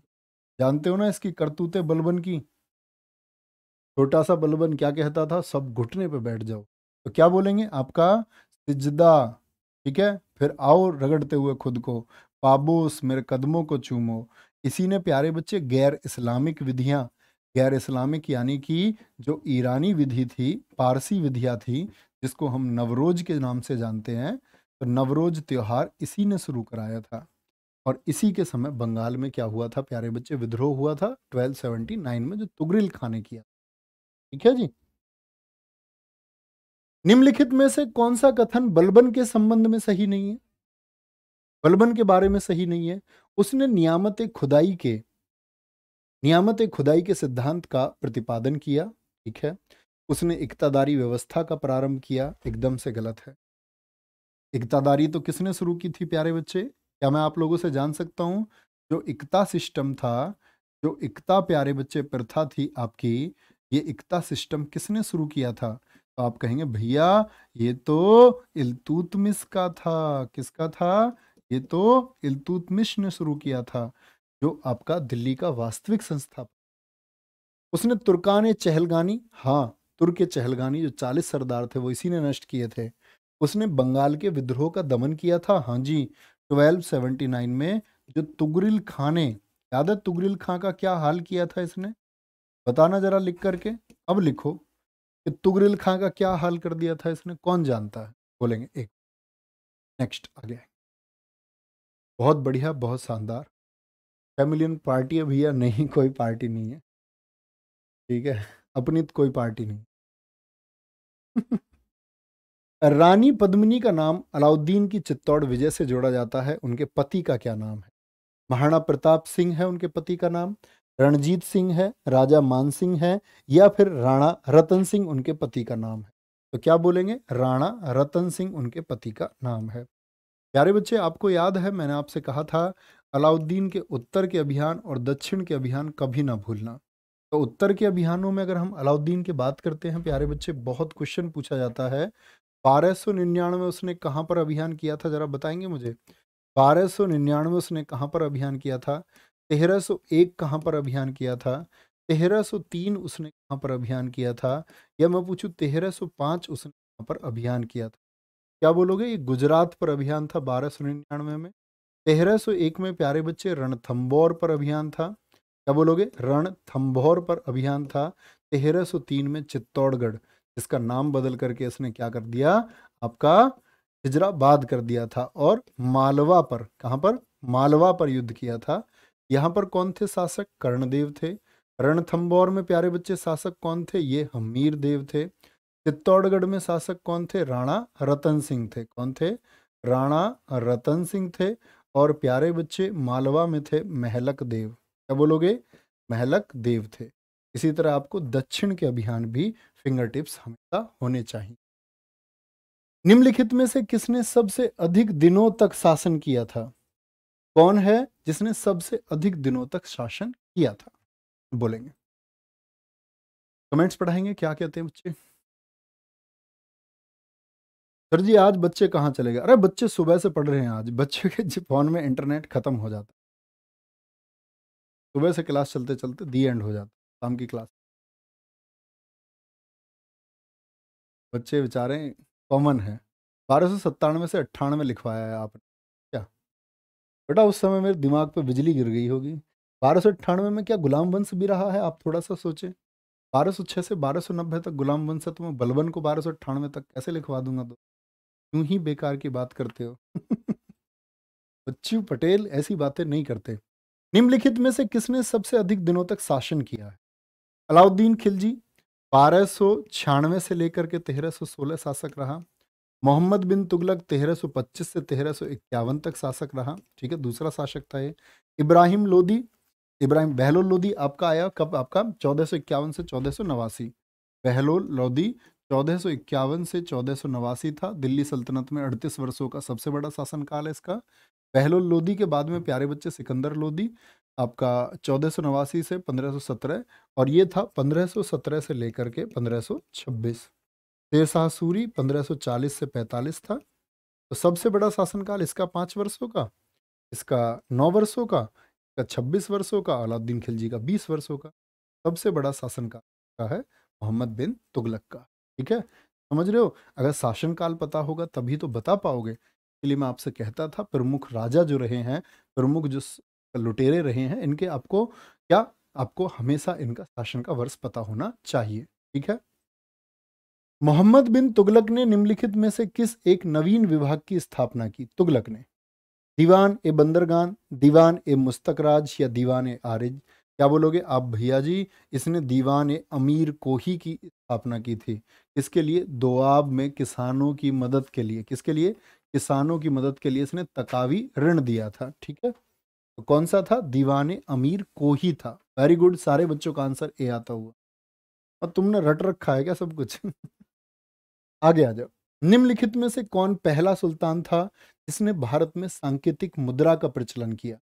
जानते हो ना इसकी करतूते बलबन की छोटा सा बलबन क्या कहता था सब घुटने पर बैठ जाओ तो क्या बोलेंगे आपका सिजदा ठीक है फिर आओ रगड़ते हुए खुद को पाबोस मेरे कदमों को चूमो इसी ने प्यारे बच्चे गैर इस्लामिक विधियाँ गैर इस्लामिक यानी कि जो ईरानी विधि थी पारसी विधियाँ थी जिसको हम नवरोज के नाम से जानते हैं तो नवरोज त्यौहार इसी ने शुरू कराया था और इसी के समय बंगाल में क्या हुआ था प्यारे बच्चे विद्रोह हुआ था 1279 में जो तुगरिल खाने किया ठीक है जी निम्नलिखित में से कौन सा कथन बलबन के संबंध में सही नहीं है बलबन के बारे में सही नहीं है उसने नियामत खुदाई के नियामत खुदाई के सिद्धांत का प्रतिपादन किया ठीक है उसने इकतादारी व्यवस्था का प्रारंभ किया एकदम से गलत है इकतादारी तो किसने शुरू की थी प्यारे बच्चे क्या मैं आप लोगों से जान सकता हूँ जो इकता सिस्टम था जो इकता प्यारे बच्चे प्रथा थी आपकी ये इकता सिस्टम किसने शुरू किया था तो आप कहेंगे भैया ये तो इलतुतमिस का था किसका था ये तो इलतुतमिश ने शुरू किया था जो आपका दिल्ली का वास्तविक संस्थापक उसने तुर्कान चहलगानी हाँ तुर्क चहलगानी जो चालीस सरदार थे वो इसी ने नष्ट किए थे उसने बंगाल के विद्रोह का दमन किया था हाँ जी 1279 में जो तुगरिल खां ने याद है तुगरिल खां का क्या हाल किया था इसने बताना जरा लिख करके अब लिखो कि तुगरिल खां का क्या हाल कर दिया था इसने कौन जानता है बोलेंगे एक नेक्स्ट आगे बहुत बढ़िया बहुत शानदार फैमिलियन पार्टी है भैया नहीं कोई पार्टी नहीं है ठीक है अपनी तो कोई पार्टी नहीं रानी पद्मिनी का नाम अलाउद्दीन की चित्तौड़ विजय से जोड़ा जाता है उनके पति का क्या नाम है महाराणा प्रताप सिंह है उनके पति का नाम रणजीत सिंह है राजा मान सिंह है या फिर राणा रतन सिंह उनके पति का नाम है तो क्या बोलेंगे राणा रतन सिंह उनके पति का नाम है प्यारे बच्चे आपको याद है मैंने आपसे कहा था अलाउद्दीन के उत्तर के अभियान और दक्षिण के अभियान कभी ना भूलना तो उत्तर के अभियानों में अगर हम अलाउद्दीन की बात करते हैं प्यारे बच्चे बहुत क्वेश्चन पूछा जाता है बारह सौ निन्यानवे उसने कहाँ पर अभियान किया था ज़रा बताएंगे मुझे बारह सौ निन्यानवे उसने कहाँ पर अभियान किया था तेरह सौ एक कहाँ पर अभियान किया था तेरह सौ तीन उसने कहाँ पर अभियान किया था या मैं पूछूँ तेरह सौ पाँच उसने कहाँ पर अभियान किया था क्या बोलोगे ये गुजरात पर अभियान था बारह सौ निन्यानवे में तेरह सौ एक में प्यारे बच्चे रणथम्बौर पर अभियान था क्या बोलोगे रणथम्बौर पर अभियान था तेरह सौ तीन में चित्तौड़गढ़ जिसका नाम बदल करके इसने क्या कर दिया आपका हिजराबाद कर दिया था और मालवा पर कहाँ पर मालवा पर युद्ध किया था यहाँ पर कौन थे शासक कर्णदेव थे रणथम्बोर में प्यारे बच्चे शासक कौन थे ये हमीर देव थे चित्तौड़गढ़ में शासक कौन थे राणा रतन सिंह थे कौन थे राणा रतन सिंह थे और प्यारे बच्चे मालवा में थे महलक देव क्या बोलोगे महलक देव थे इसी तरह आपको दक्षिण के अभियान भी फिंगर टिप्स हमेशा होने चाहिए निम्नलिखित में से किसने सबसे अधिक दिनों तक शासन किया था कौन है जिसने सबसे अधिक दिनों तक शासन किया था बोलेंगे कमेंट्स पढ़ाएंगे क्या कहते हैं बच्चे सर जी आज बच्चे कहाँ चले गए अरे बच्चे सुबह से पढ़ रहे हैं आज बच्चे के फोन में इंटरनेट खत्म हो जाता सुबह से क्लास चलते चलते दी एंड हो जाता शाम की क्लास बच्चे बेचारे कॉमन है बारह सौ सत्तानवे से अट्ठानवे लिखवाया है आपने क्या बेटा उस समय मेरे दिमाग पे बिजली गिर गई होगी बारह सौ अट्ठानवे में क्या गुलाम वंश भी रहा है आप थोड़ा सा सोचें बारह सौ छः से बारह सौ नब्बे तक गुलाम वंश है तो मैं बलबन को बारह सौ अट्ठानवे तक कैसे लिखवा दूंगा तो क्यों ही बेकार की बात करते हो बच्चू पटेल ऐसी बातें नहीं करते निम्नलिखित में से किसने सबसे अधिक दिनों तक शासन किया है अलाउद्दीन खिलजी बारह छियानवे से लेकर के तेरह सोलह शासक रहा मोहम्मद बिन तुगलक तेरह पच्चीस से तेरह इक्यावन तक शासक रहा ठीक है दूसरा शासक था ये इब्राहिम लोदी इब्राहिम बहलोल लोदी आपका आया कब आपका चौदह से चौदह सौ नवासी बहलोल लोदी चौदह से चौदह था दिल्ली सल्तनत में अड़तीस वर्षों का सबसे बड़ा शासनकाल है इसका बहलोल लोधी के बाद में हम्म। प्यारे बच्चे सिकंदर लोधी आपका चौदह से 1517 और ये था 1517 से लेकर के 1526 शाह सूरी 1540 से 45 था तो सबसे बड़ा शासनकाल इसका पाँच वर्षों का इसका नौ वर्षों का इसका छब्बीस वर्षों का अलाउद्दीन खिलजी का बीस वर्षों का सबसे बड़ा शासनकाल का है मोहम्मद बिन तुगलक का ठीक है समझ रहे हो अगर शासन काल पता होगा तभी तो बता पाओगे इसलिए मैं आपसे कहता था प्रमुख राजा जो रहे हैं प्रमुख जो लुटेरे रहे हैं इनके आपको क्या आपको हमेशा इनका शासन का वर्ष पता होना चाहिए ठीक है मोहम्मद बिन तुगलक ने निम्नलिखित में से किस एक नवीन विभाग की स्थापना की तुगलक ने दीवान ए बंदरगान दीवान ए मुस्तकराज या दीवान ए आरिज क्या बोलोगे आप भैया जी इसने दीवान अमीर कोही की स्थापना की थी इसके लिए दोआब में किसानों की मदद के लिए किसके लिए किसानों की मदद के लिए इसने तकावी ऋण दिया था ठीक है तो कौन सा था दीवान अमीर कोही था वेरी गुड सारे बच्चों का आंसर ए आता हुआ और तुमने रट रखा है क्या सब कुछ आगे आ जाओ निम्नलिखित में से कौन पहला सुल्तान था जिसने भारत में सांकेतिक मुद्रा का प्रचलन किया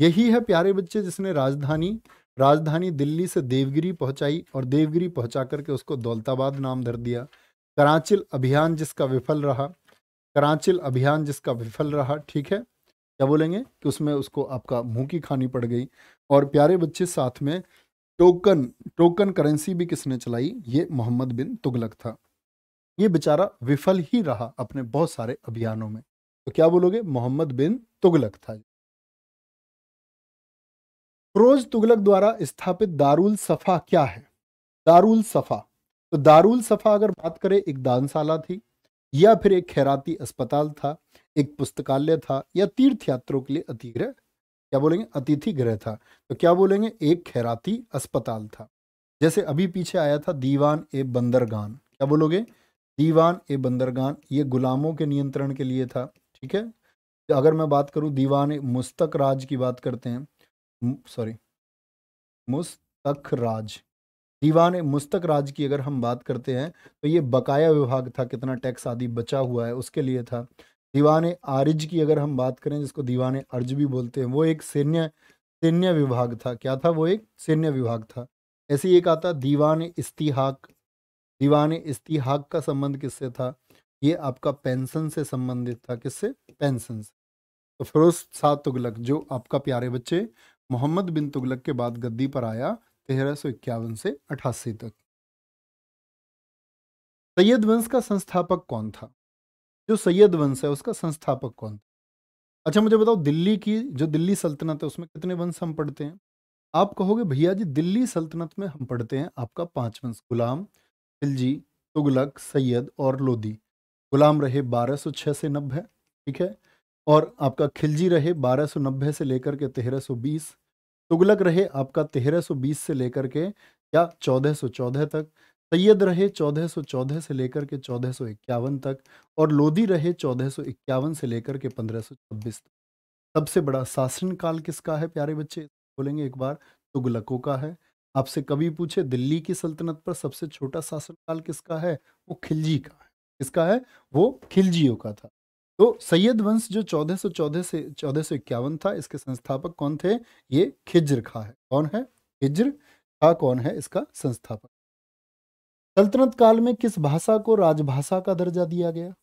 यही है प्यारे बच्चे जिसने राजधानी राजधानी दिल्ली से देवगिरी पहुंचाई और देवगिरी पहुंचा करके उसको दौलताबाद नाम धर दिया कराचिल अभियान जिसका विफल रहा कराचिल अभियान जिसका विफल रहा ठीक है क्या बोलेंगे कि उसमें उसको आपका मुंह की खानी पड़ गई और प्यारे बच्चे साथ में टोकन टोकन करेंसी भी किसने चलाई ये मोहम्मद बिन तुगलक था ये बेचारा विफल ही रहा अपने बहुत सारे अभियानों में तो क्या बोलोगे मोहम्मद बिन तुगलक था फिरोज तुगलक द्वारा स्थापित दारुल सफ़ा क्या है दारुल सफ़ा तो दारुल सफ़ा अगर बात करें एक दानशाला थी या फिर एक खैराती अस्पताल था एक पुस्तकालय था या तीर्थ यात्रों के लिए अतिग्रह क्या बोलेंगे अतिथि ग्रह था तो क्या बोलेंगे एक खैराती अस्पताल था जैसे अभी पीछे आया था दीवान ए बंदरगान क्या बोलोगे दीवान ए बंदरगान ये गुलामों के नियंत्रण के लिए था ठीक है तो अगर मैं बात करूँ दीवान ए मुस्तक राज की बात करते हैं सॉरी मुस्तक राज दीवान मुस्तक राज की अगर हम बात करते हैं तो ये बकाया विभाग था कितना टैक्स आदि बचा हुआ है उसके लिए था दीवान आरिज की अगर हम बात करें जिसको दीवान अर्ज भी बोलते हैं वो एक सैन्य सैन्य विभाग था क्या था वो एक सैन्य विभाग था ऐसे एक आता दीवान इस्तीहाक दीवान इस्तीहाक का संबंध किससे था ये आपका पेंशन से संबंधित था किससे पेंशन से तो फिरोज सात तुगलक जो आपका प्यारे बच्चे मोहम्मद बिन तुगलक के बाद गद्दी पर आया तेरह से अठासी तक सैयद वंश का संस्थापक कौन था जो सैयद वंश है उसका संस्थापक कौन था अच्छा मुझे बताओ दिल्ली की जो दिल्ली सल्तनत है उसमें कितने वंश हम पढ़ते हैं आप कहोगे भैया जी दिल्ली सल्तनत में हम पढ़ते हैं आपका पांच वंश गुलाम खिलजी तुगलक सैयद और लोदी गुलाम रहे बारह सौ से नब्बे ठीक है और आपका खिलजी रहे 1290 से लेकर के 1320 तुगलक रहे आपका 1320 से लेकर के या 1414 तक सैयद रहे 1414 से लेकर के 1451 तक और लोधी रहे 1451 से लेकर के 1526 तक सबसे बड़ा शासन काल किसका है प्यारे बच्चे बोलेंगे एक बार तुगलकों का है आपसे कभी पूछे दिल्ली की सल्तनत पर सबसे छोटा शासन काल किसका है वो खिलजी का है किसका है वो खिलजियों का था तो सैयद वंश जो चौदह सौ चौदह से चौदह सौ इक्यावन था इसके संस्थापक कौन थे ये खिज्र खा है कौन है खिज्र खा कौन है इसका संस्थापक सल्तनत काल में किस भाषा को राजभाषा का दर्जा दिया गया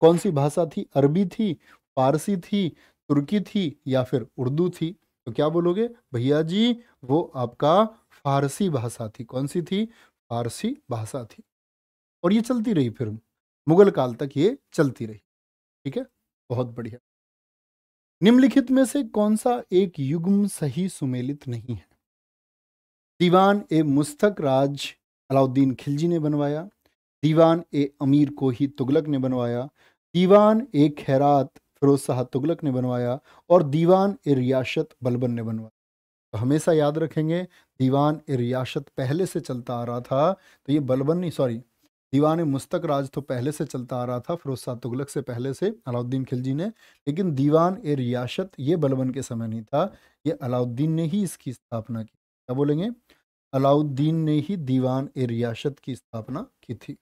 कौन सी भाषा थी अरबी थी फारसी थी तुर्की थी या फिर उर्दू थी तो क्या बोलोगे भैया जी वो आपका फारसी भाषा थी कौन सी थी फारसी भाषा थी और ये चलती रही फिर मुगल काल तक ये चलती रही ठीक है बहुत बढ़िया निम्नलिखित में से कौन सा एक युग्म सही सुमेलित नहीं है दीवान ए मुस्तक राज अलाउद्दीन खिलजी ने बनवाया दीवान ए अमीर को ही तुगलक ने बनवाया दीवान ए खैरात फिरोज शाह तुगलक ने बनवाया और दीवान ए रियासत बलबन ने बनवाया तो हमेशा याद रखेंगे दीवान ए रियासत पहले से चलता आ रहा था तो ये बलबन नहीं सॉरी दीवान मुस्तक राज तो पहले से चलता आ रहा था फिरोज शाह तुगलक से पहले से अलाउद्दीन खिलजी ने लेकिन दीवान ए रियासत ये बलबन के समय नहीं था ये अलाउद्दीन ने ही इसकी स्थापना की क्या बोलेंगे अलाउद्दीन ने ही दीवान ए रियासत की स्थापना की थी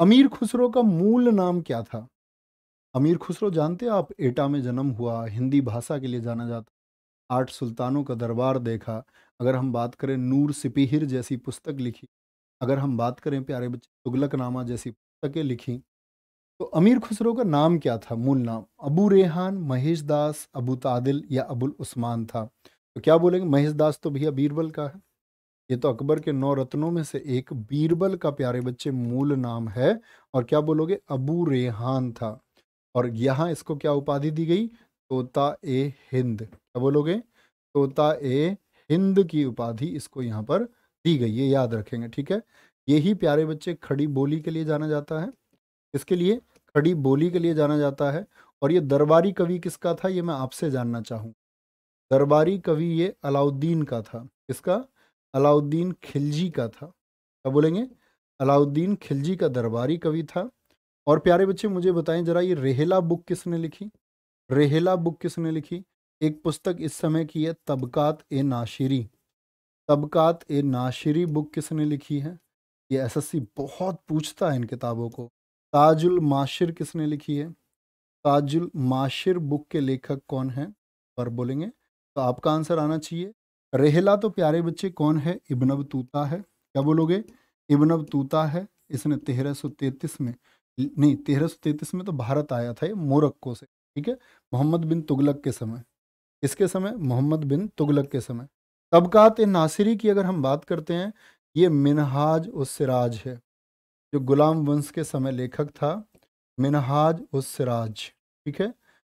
अमीर खुसरो का मूल नाम क्या था अमीर खुसरो जानते आप एटा में जन्म हुआ हिंदी भाषा के लिए जाना जाता आठ सुल्तानों का दरबार देखा अगर हम बात करें नूर सिपिहिर जैसी पुस्तक लिखी अगर हम बात करें प्यारे बच्चे तुगलक नामा जैसी पुस्तकें लिखी तो अमीर खुसरो का नाम क्या था मूल नाम अबू रेहान महेश दास अबू तादिल या अबुल उस्मान था तो क्या बोलेंगे महेश दास तो भैया बीरबल का है ये तो अकबर के नौ रत्नों में से एक बीरबल का प्यारे बच्चे मूल नाम है और क्या बोलोगे अबू रेहान था और यहाँ इसको क्या उपाधि दी गई तोता ए हिंद क्या बोलोगे तोता ए हिंद की उपाधि इसको यहाँ पर दी गई ये याद रखेंगे ठीक है यही प्यारे बच्चे खड़ी बोली के लिए जाना जाता है इसके लिए खड़ी बोली के लिए जाना जाता है और ये दरबारी कवि किसका था ये मैं आपसे जानना चाहूँ दरबारी कवि ये अलाउद्दीन का था किसका अलाउद्दीन खिलजी का था क्या बोलेंगे अलाउद्दीन खिलजी का दरबारी कवि था और प्यारे बच्चे मुझे बताएं जरा ये रेहला बुक किसने लिखी रेहला बुक किसने लिखी एक पुस्तक इस समय की है तबकात ए नाशिरी तबकात ए नाशरी बुक किसने लिखी है ये एसएससी बहुत पूछता है इन किताबों को ताजुल माशिर किसने लिखी है ताजुल माशिर बुक के लेखक कौन है पर बोलेंगे तो आपका आंसर आना चाहिए रेहला तो प्यारे बच्चे कौन है इबन तूता है क्या बोलोगे इबन तूता है इसने तेरह में नहीं तेरह में तो भारत आया था ये मोरक्को से ठीक है मोहम्मद बिन तुगलक के समय इसके समय मोहम्मद बिन तुगलक के समय तबक़ात नासिरी की अगर हम बात करते हैं ये मिनहाज उस सिराज है जो गुलाम वंश के समय लेखक था मिनहाज उस सिराज ठीक है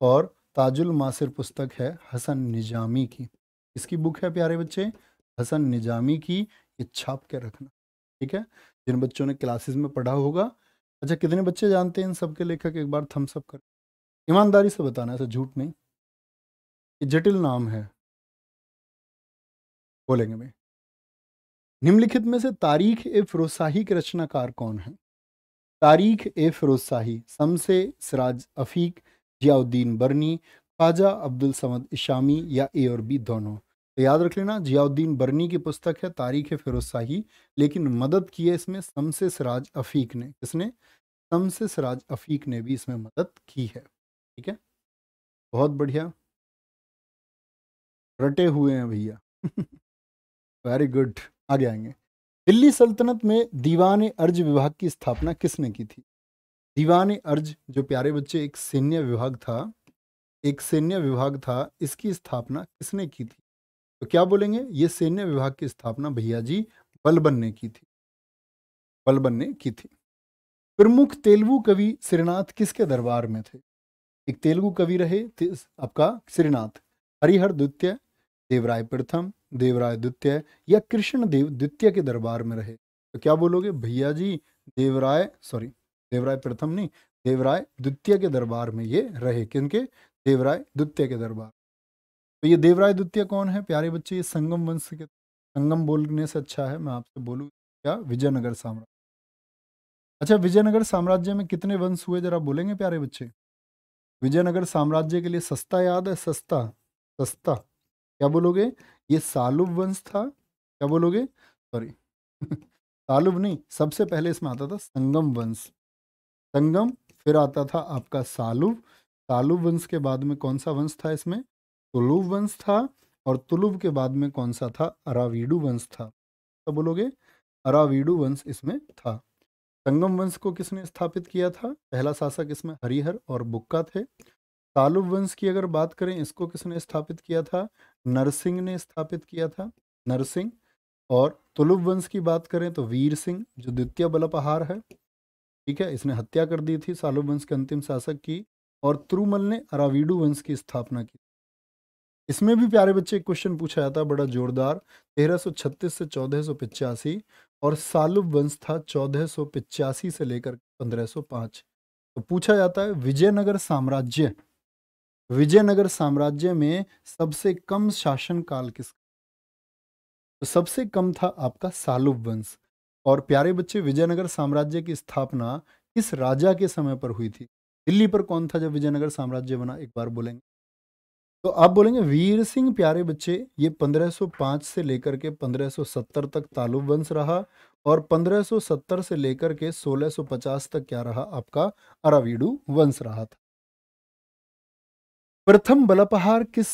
और ताजुल मासिर पुस्तक है हसन निजामी की इसकी बुक है प्यारे बच्चे हसन निजामी की ये छाप के रखना ठीक है जिन बच्चों ने क्लासेस में पढ़ा होगा अच्छा कितने बच्चे जानते हैं इन सब के लेखक एक बार थम्सअप कर ईमानदारी से बताना ऐसा झूठ नहीं ये जटिल नाम है बोलेंगे में निम्नलिखित में से तारीख ए फिरोजशाही के रचनाकार कौन है तारीख ए फिरोजशाही समसे सिराज अफीक जियाउद्दीन बर्नी ख्वाजा अब्दुल समद इशामी या ए और बी दोनों तो याद रख लेना जियाउद्दीन बर्नी की पुस्तक है तारीख ए फिरोजशाही लेकिन मदद की है इसमें समसे सिराज अफीक ने किसने शमसे सिराज अफीक ने भी इसमें मदद की है ठीक है बहुत बढ़िया रटे हुए हैं भैया वेरी गुड आगे आएंगे दिल्ली सल्तनत में दीवान अर्ज विभाग की स्थापना किसने की थी दीवान अर्ज जो प्यारे बच्चे एक सैन्य विभाग था एक सैन्य विभाग था इसकी स्थापना किसने की थी तो क्या बोलेंगे ये सैन्य विभाग की स्थापना भैया जी बलबन ने की थी बलबन ने की थी प्रमुख तेलुगु कवि श्रीनाथ किसके दरबार में थे एक तेलुगु कवि रहे आपका श्रीनाथ हरिहर द्वितीय देवराय प्रथम देवराय द्वितीय या कृष्ण देव द्वितीय के दरबार में रहे तो क्या बोलोगे भैया जी देवराय सॉरी देवराय प्रथम नहीं देवराय द्वितीय के दरबार में ये रहे किनके देवराय द्वितीय के दरबार तो ये देवराय द्वितीय कौन है प्यारे बच्चे ये संगम वंश के संगम बोलने से अच्छा है मैं आपसे बोलूँ क्या विजयनगर साम्राज्य अच्छा विजयनगर साम्राज्य में कितने वंश हुए जरा बोलेंगे प्यारे बच्चे विजयनगर साम्राज्य के लिए सस्ता याद है सस्ता सस्ता क्या बोलोगे ये सालुब वंश था क्या बोलोगे सॉरी सालुब नहीं सबसे पहले इसमें आता था संगम वंश संगम फिर आता था आपका सालुब सालुब वंश के बाद में कौन सा वंश था इसमें तुलुब वंश था और तुलुब के बाद में कौन सा था अरावीडु वंश था तो बोलोगे अरावीडु वंश इसमें था संगम वंश को किसने स्थापित किया था पहला शासक इसमें हरिहर और बुक्का थे तालुब वंश की अगर बात करें इसको किसने स्थापित किया था नरसिंह ने स्थापित किया था नरसिंह और तुलुब वंश की बात करें तो वीर सिंह जो द्वितीय बलपहार है ठीक है इसने हत्या कर दी थी सालुब वंश के अंतिम शासक की और त्रुमल ने अरावीडू वंश की स्थापना की इसमें भी प्यारे बच्चे एक क्वेश्चन पूछा जाता है बड़ा जोरदार 1336 से चौदह और सालुब वंश था चौदह से लेकर पांच तो पूछा जाता है विजयनगर साम्राज्य विजयनगर साम्राज्य में सबसे कम शासन काल किसका तो सबसे कम था आपका सालुब वंश और प्यारे बच्चे विजयनगर साम्राज्य की स्थापना किस राजा के समय पर हुई थी दिल्ली पर कौन था जब विजयनगर साम्राज्य बना एक बार बोलेंगे तो आप बोलेंगे वीर सिंह प्यारे बच्चे ये 1505 से लेकर के 1570 तक तालुब वंश रहा और 1570 से लेकर के 1650 तक क्या रहा आपका अरावीडू वंश रहा था प्रथम बलपहार किस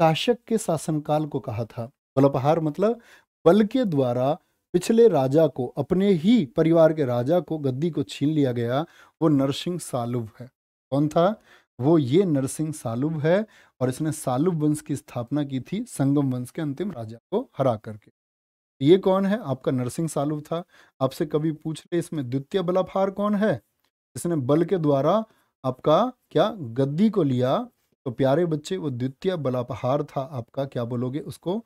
शासक के शासनकाल को कहा था बलपहार मतलब बल के द्वारा पिछले राजा को अपने ही परिवार के राजा को गद्दी को छीन लिया गया वो नरसिंह सालुभ है कौन था वो ये नरसिंह सालुभ है और इसने सालुभ वंश की स्थापना की थी संगम वंश के अंतिम राजा को हरा करके ये कौन है आपका नरसिंह सालुभ था आपसे कभी पूछ ले इसमें द्वितीय बलाफार कौन है इसने बल के द्वारा आपका क्या गद्दी को लिया तो प्यारे बच्चे वो द्वितीय बलापहार था आपका क्या बोलोगे उसको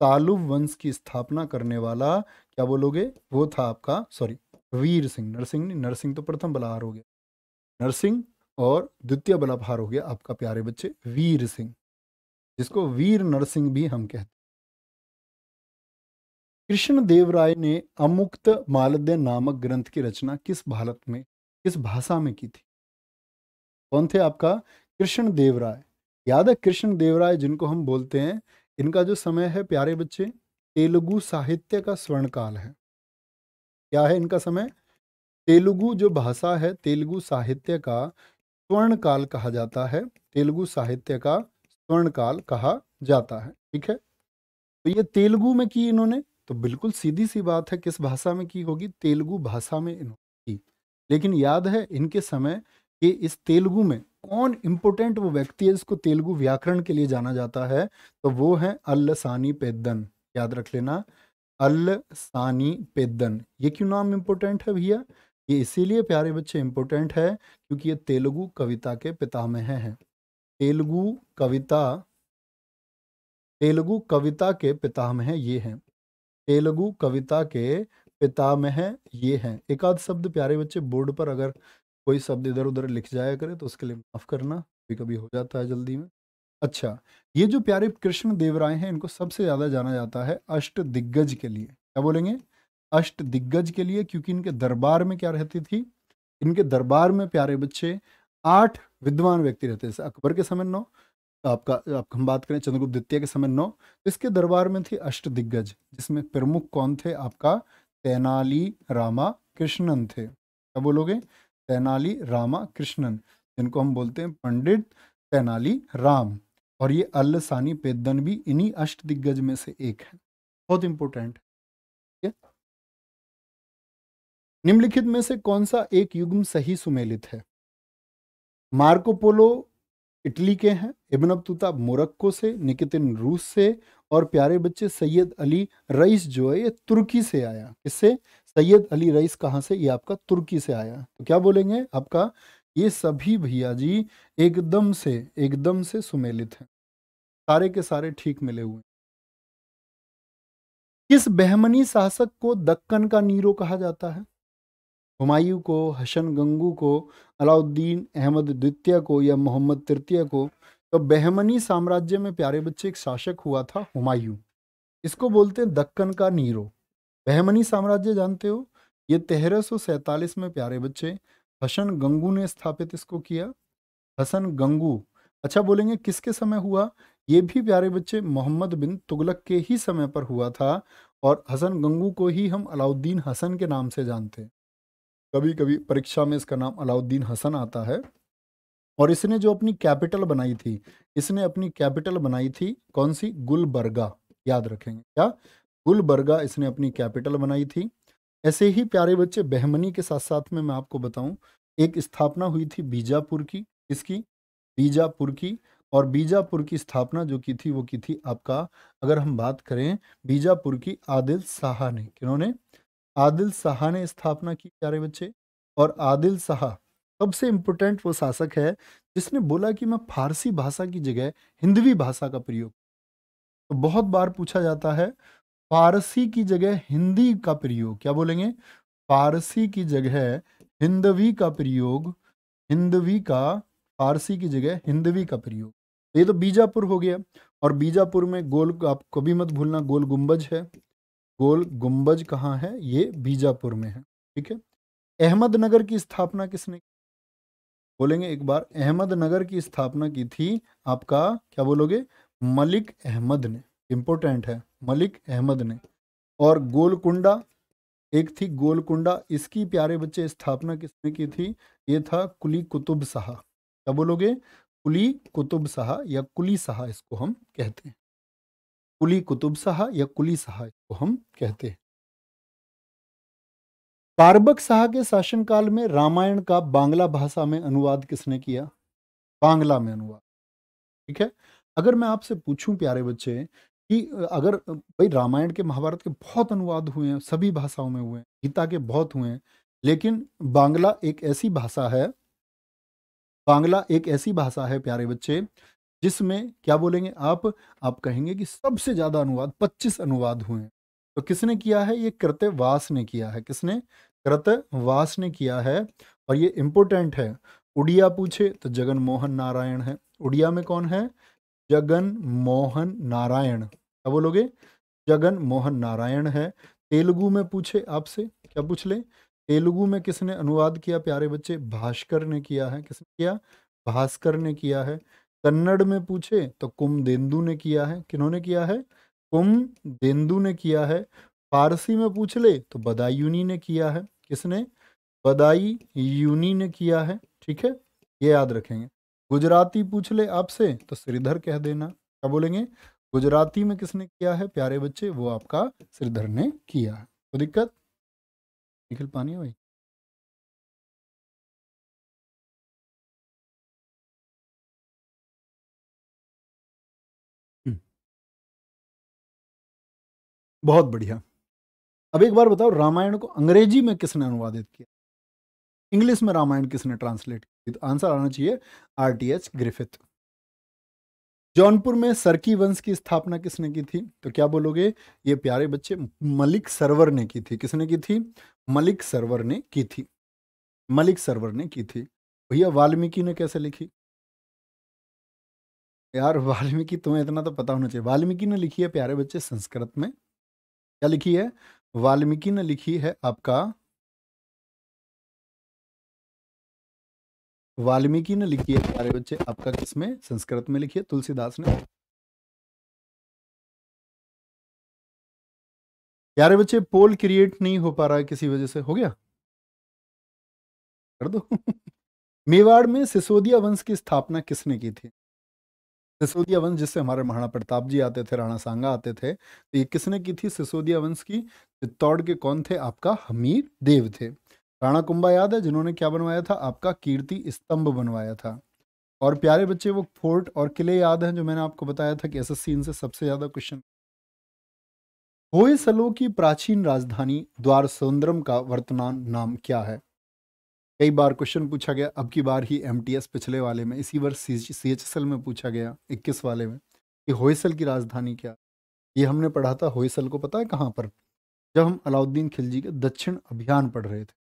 तालुब वंश की स्थापना करने वाला क्या बोलोगे वो था आपका सॉरी वीर सिंह नरसिंह नहीं नरसिंह तो प्रथम बलाहार हो गया नरसिंह और द्वितीय बलापहार हो गया आपका प्यारे बच्चे वीर सिंह जिसको वीर नरसिंह भी हम कहते कृष्ण देवराय राय ने अमुक्त मालद्य नामक ग्रंथ की रचना किस भारत में किस भाषा में की थी कौन थे आपका कृष्ण देवराय याद है कृष्ण देवराय जिनको हम बोलते हैं इनका जो समय है प्यारे बच्चे तेलुगु साहित्य का काल है क्या है इनका समय तेलुगु जो भाषा है तेलुगु साहित्य का स्वर्ण काल कहा जाता है तेलुगु साहित्य का स्वर्ण काल कहा जाता है ठीक है तो ये तेलुगु में की इन्होंने तो बिल्कुल सीधी सी बात है किस भाषा में की होगी तेलुगु भाषा में इन्होंने की लेकिन याद है इनके समय कि इस तेलुगु में कौन इम्पोर्टेंट वो व्यक्ति है जिसको तेलुगु व्याकरण के लिए जाना जाता है तो वो है अल सानी पेदन याद रख लेना अल सानी पेदन ये क्यों नाम इम्पोर्टेंट है भैया ये इसीलिए प्यारे बच्चे इम्पोर्टेंट है क्योंकि ये तेलुगु कविता के पितामह है तेलुगु कविता तेलुगु कविता के पितामह ये हैं तेलुगु कविता के पितामह ये हैं एकाध शब्द प्यारे बच्चे बोर्ड पर अगर कोई शब्द इधर उधर लिख जाया करे तो उसके लिए माफ़ करना कभी कभी हो जाता है जल्दी में अच्छा ये जो प्यारे कृष्ण देवराय हैं इनको सबसे ज़्यादा जाना जाता है अष्ट दिग्गज के लिए क्या बोलेंगे अष्ट दिग्गज के लिए क्योंकि इनके दरबार में क्या रहती थी इनके दरबार में प्यारे बच्चे आठ विद्वान व्यक्ति रहते थे अकबर के समय नौ आपका आप हम बात करें चंद्रगुप्त द्वितीय के समय नौ तो इसके दरबार में थी अष्ट दिग्गज जिसमें प्रमुख कौन थे आपका तेनाली रामा कृष्णन थे क्या बोलोगे तेनाली रामा कृष्णन जिनको हम बोलते हैं पंडित तेनाली राम और ये अल सानी पेदन भी इन्हीं अष्ट दिग्गज में से एक है बहुत इंपॉर्टेंट निम्नलिखित में से कौन सा एक युग्म सही सुमेलित है मार्कोपोलो इटली के हैं इबन बतूता मोरक्को से निकितिन रूस से और प्यारे बच्चे सैयद अली रईस जो है ये तुर्की से आया किससे सैयद अली रईस कहाँ से ये आपका तुर्की से आया तो क्या बोलेंगे आपका ये सभी भैया जी एकदम से एकदम से सुमेलित हैं सारे के सारे ठीक मिले हुए किस बहमनी शासक को दक्कन का नीरो कहा जाता है हुमायूं को हसन गंगू को अलाउद्दीन अहमद द्वितीय को या मोहम्मद तृतीय को तो बहमनी साम्राज्य में प्यारे बच्चे एक शासक हुआ था हुमायूं इसको बोलते हैं दक्कन का नीरो बहमनी साम्राज्य जानते हो ये तेरह में प्यारे बच्चे हसन गंगू ने स्थापित इसको किया हसन गंगू अच्छा बोलेंगे किसके समय हुआ ये भी प्यारे बच्चे मोहम्मद बिन तुगलक के ही समय पर हुआ था और हसन गंगू को ही हम अलाउद्दीन हसन के नाम से जानते हैं कभी कभी परीक्षा में इसका नाम अलाउद्दीन हसन आता है और इसने जो अपनी कैपिटल बनाई थी इसने अपनी कैपिटल बनाई थी कौन सी गुलबर्गा याद रखेंगे क्या गुलबर्गा इसने अपनी कैपिटल बनाई थी ऐसे ही प्यारे बच्चे बहमनी के साथ साथ में मैं आपको बताऊं एक स्थापना हुई थी बीजापुर की इसकी बीजापुर की और बीजापुर की स्थापना जो की थी वो की थी आपका अगर हम बात करें बीजापुर की आदिल शाह ने किन्होंने आदिल शाह ने स्थापना की प्यारे बच्चे और आदिल शाह सबसे इम्पोर्टेंट वो शासक है जिसने बोला कि मैं फारसी भाषा की जगह हिंदवी भाषा का प्रयोग तो बहुत बार पूछा जाता है फारसी की जगह हिंदी का प्रयोग क्या बोलेंगे फारसी की जगह हिंदवी का प्रयोग हिंदवी का फारसी की जगह हिंदवी का प्रयोग तो ये तो बीजापुर हो गया और बीजापुर में गोल आप कभी मत भूलना गोल गुंबज है गोल गुंबज कहाँ है ये बीजापुर में है ठीक है अहमदनगर की स्थापना किसने बोलेंगे एक बार अहमदनगर की स्थापना की थी आपका क्या बोलोगे मलिक अहमद ने इम्पोर्टेंट है मलिक अहमद ने और गोलकुंडा एक थी गोलकुंडा इसकी प्यारे बच्चे स्थापना किसने की थी ये था कुली कुतुब शाह क्या बोलोगे कुली कुतुब शाह या कुली शाह इसको हम कहते हैं कुली कुतुब शाह या कुली शाह इसको हम कहते हैं बारबक शाह के शासनकाल में रामायण का बांग्ला भाषा में अनुवाद किसने किया बांग्ला में अनुवाद ठीक है अगर मैं आपसे पूछूं प्यारे बच्चे कि अगर भाई रामायण के महाभारत के बहुत अनुवाद हुए हैं सभी भाषाओं में हुए हैं गीता के बहुत हुए हैं लेकिन बांग्ला एक ऐसी भाषा है बांग्ला एक ऐसी भाषा है प्यारे बच्चे जिसमें क्या बोलेंगे आप आप कहेंगे कि सबसे ज़्यादा अनुवाद 25 अनुवाद हुए हैं तो किसने किया है ये कृतवास ने किया है किसने कृतवास ने किया है और ये इम्पोर्टेंट है उड़िया पूछे तो जगन मोहन नारायण है उड़िया में कौन है जगन मोहन नारायण क्या बोलोगे जगन मोहन नारायण है तेलुगु में पूछे आपसे क्या पूछ ले तेलुगु में किसने अनुवाद किया प्यारे बच्चे भास्कर ने किया है किसने किया भास्कर ने किया है कन्नड़ में पूछे तो कुमदेंदु ने किया है किन्होंने किया है कुमदेंदु ने किया है फारसी में पूछ ले तो बदायूनी ने किया है किसने बदाई यूनी ने किया है ठीक है ये याद रखेंगे गुजराती पूछ ले आपसे तो श्रीधर कह देना क्या बोलेंगे गुजराती में किसने किया है प्यारे बच्चे वो आपका श्रीधर ने किया है तो दिक्कत निकल पानी भाई हम्म। बहुत बढ़िया अब एक बार बताओ रामायण को अंग्रेजी में किसने अनुवादित किया इंग्लिश में रामायण किसने ट्रांसलेट किया तो आंसर आना चाहिए R T H Griffith Jaunpur में सरकी वंश की स्थापना किसने की थी तो क्या बोलोगे ये प्यारे बच्चे मलिक सरवर ने की थी किसने की थी मलिक सरवर ने की थी मलिक सरवर ने की थी भैया वाल्मीकि ने कैसे लिखी यार वाल्मीकि तुम्हें इतना तो पता होना चाहिए वाल्मीकि ने लिखी है प्यारे बच्चे संस्कृत में क्या लिखी है वाल्मीकि ने लिखी है आपका वाल्मीकि ने लिखी है प्यारे बच्चे आपका किसमें संस्कृत में लिखी है तुलसीदास ने प्यारे बच्चे पोल क्रिएट नहीं हो पा रहा है किसी वजह से हो गया कर दो मेवाड़ में सिसोदिया वंश की स्थापना किसने की थी सिसोदिया वंश जिससे हमारे महाराणा प्रताप जी आते थे राणा सांगा आते थे तो ये किसने की थी सिसोदिया वंश की चित्तौड़ तो के कौन थे आपका हमीर देव थे राणा कुंभा याद है जिन्होंने क्या बनवाया था आपका कीर्ति स्तंभ बनवाया था और प्यारे बच्चे वो फोर्ट और किले याद हैं जो मैंने आपको बताया था कि एस एस इनसे सबसे ज्यादा क्वेश्चन होयसलो की प्राचीन राजधानी द्वार सुंदरम का वर्तमान नाम क्या है कई बार क्वेश्चन पूछा गया अब की बार ही एम पिछले वाले में इसी वर्ष सी एच में पूछा गया इक्कीस वाले में कि होयसल की राजधानी क्या ये हमने पढ़ा था होयसल को पता है कहाँ पर जब हम अलाउद्दीन खिलजी के दक्षिण अभियान पढ़ रहे थे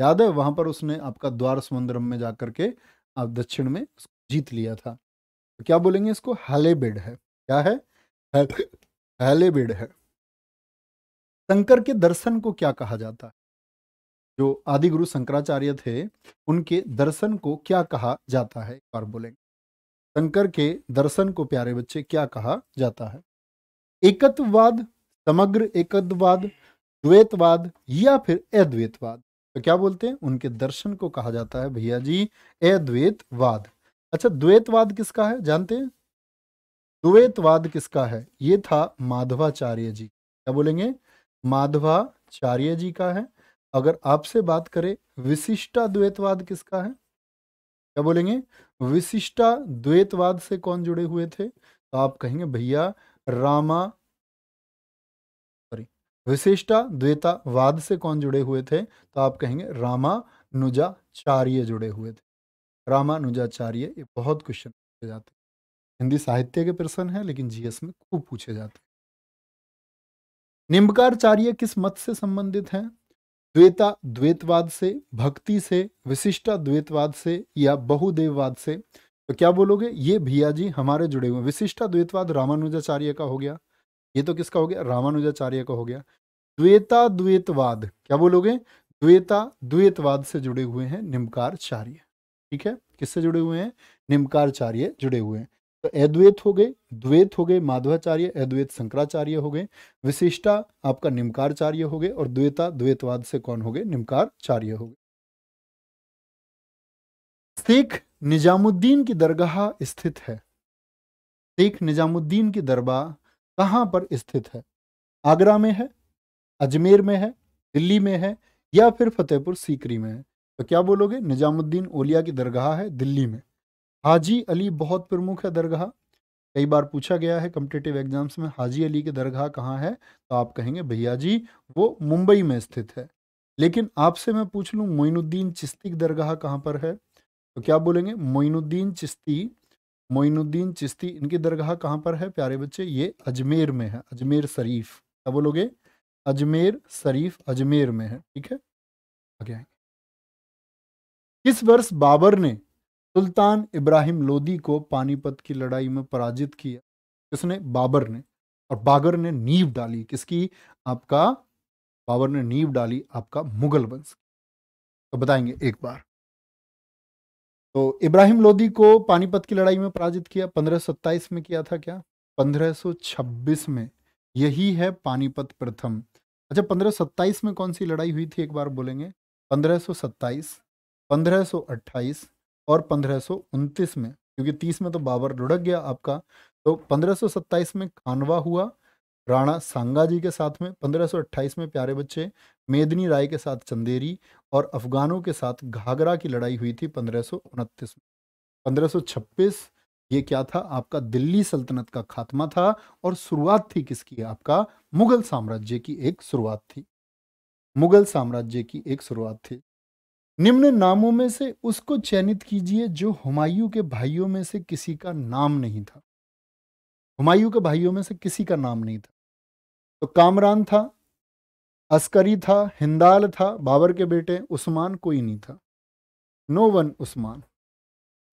याद है वहां पर उसने आपका द्वार समुद्रम में जाकर के आप दक्षिण में जीत लिया था तो क्या बोलेंगे इसको हैलेबेड है क्या है हेलेबिड है शंकर के दर्शन को क्या कहा जाता है जो आदि गुरु शंकराचार्य थे उनके दर्शन को क्या कहा जाता है एक बार बोलेंगे शंकर के दर्शन को प्यारे बच्चे क्या कहा जाता है एकत्ववाद समग्र एकत्ववाद द्वैतवाद या फिर अद्वैतवाद तो क्या बोलते हैं उनके दर्शन को कहा जाता है भैया जी अद्वैतवाद अच्छा द्वैतवाद किसका है जानते हैं द्वैतवाद किसका है ये था माधवाचार्य जी क्या बोलेंगे माधवाचार्य जी का है अगर आपसे बात करें विशिष्टा द्वैतवाद किसका है क्या बोलेंगे विशिष्टा द्वैतवाद से कौन जुड़े हुए थे तो आप कहेंगे भैया रामा विशिष्टा द्वेता वाद से कौन जुड़े हुए थे तो आप कहेंगे रामानुजाचार्य जुड़े हुए थे रामानुजाचार्य ये बहुत क्वेश्चन पूछे जाते हैं हिंदी साहित्य के प्रश्न है लेकिन जीएस में खूब पूछे जाते हैं निम्बकाचार्य किस मत से संबंधित हैं द्वेता द्वैतवाद से भक्ति से विशिष्टा द्वैतवाद से या बहुदेववाद से तो क्या बोलोगे ये भैया जी हमारे जुड़े हुए विशिष्टा द्वैतवाद रामानुजाचार्य का हो गया ये तो किसका हो गया रामानुजाचार्य का हो गया द्वेता द्वैतवाद क्या बोलोगे द्वेता द्वेतवाद से जुड़े हुए हैं निमकारचार्य ठीक है किससे जुड़े हुए हैं निमकारचार्य जुड़े हुए हैं तो अद्वैत हो गए द्वैत हो गए माधवाचार्य अद्वैत शंकराचार्य हो गए विशिष्टा आपका निमकारचार्य हो गए और द्वेता द्वैतवाद से कौन हो गए निमकारचार्य हो गए सिख निजामुद्दीन की दरगाह स्थित है शेख निजामुद्दीन की दरबार कहाँ पर स्थित है आगरा में है अजमेर में है दिल्ली में है या फिर फतेहपुर सीकरी में है तो क्या बोलोगे निजामुद्दीन ओलिया की दरगाह है दिल्ली में हाजी अली बहुत प्रमुख है दरगाह कई बार पूछा गया है कम्पिटेटिव एग्जाम्स में हाजी अली की दरगाह कहाँ है तो आप कहेंगे भैया जी वो मुंबई में स्थित है लेकिन आपसे मैं पूछ लूँ मोइनुद्दीन चिश्ती की दरगाह कहाँ पर है तो क्या बोलेंगे मोइनुद्दीन चिश्ती मोइनुद्दीन चिश्ती इनकी दरगाह कहाँ पर है प्यारे बच्चे ये अजमेर में है अजमेर शरीफ क्या बोलोगे अजमेर शरीफ अजमेर में है ठीक है आगे आएंगे किस वर्ष बाबर ने सुल्तान इब्राहिम लोदी को पानीपत की लड़ाई में पराजित किया किसने बाबर ने और बागर ने नींव डाली किसकी आपका बाबर ने नींव डाली आपका मुगल वंश तो बताएंगे एक बार तो इब्राहिम लोदी को पानीपत की लड़ाई में पराजित किया पंद्रह में किया था क्या 1526 में यही है पानीपत प्रथम अच्छा 1527 में कौन सी लड़ाई हुई थी एक बार बोलेंगे 1527, 1528 और 1529 में क्योंकि 30 में तो बाबर लुढ़क गया आपका तो 1527 में खानवा हुआ राणा सांगा जी के साथ में 1528 में प्यारे बच्चे मेदनी राय के साथ चंदेरी और अफगानों के साथ घाघरा की लड़ाई हुई थी पंद्रह में पंद्रह ये क्या था आपका दिल्ली सल्तनत का खात्मा था और शुरुआत थी किसकी आपका मुगल साम्राज्य की एक शुरुआत थी मुगल साम्राज्य की एक शुरुआत थी निम्न नामों में से उसको चयनित कीजिए जो हुमायूं के भाइयों में से किसी का नाम नहीं था हुमायूं के भाइयों में से किसी का नाम नहीं था तो कामरान था अस्करी था हिंदाल था बाबर के बेटे उस्मान कोई नहीं था नो वन उस्मान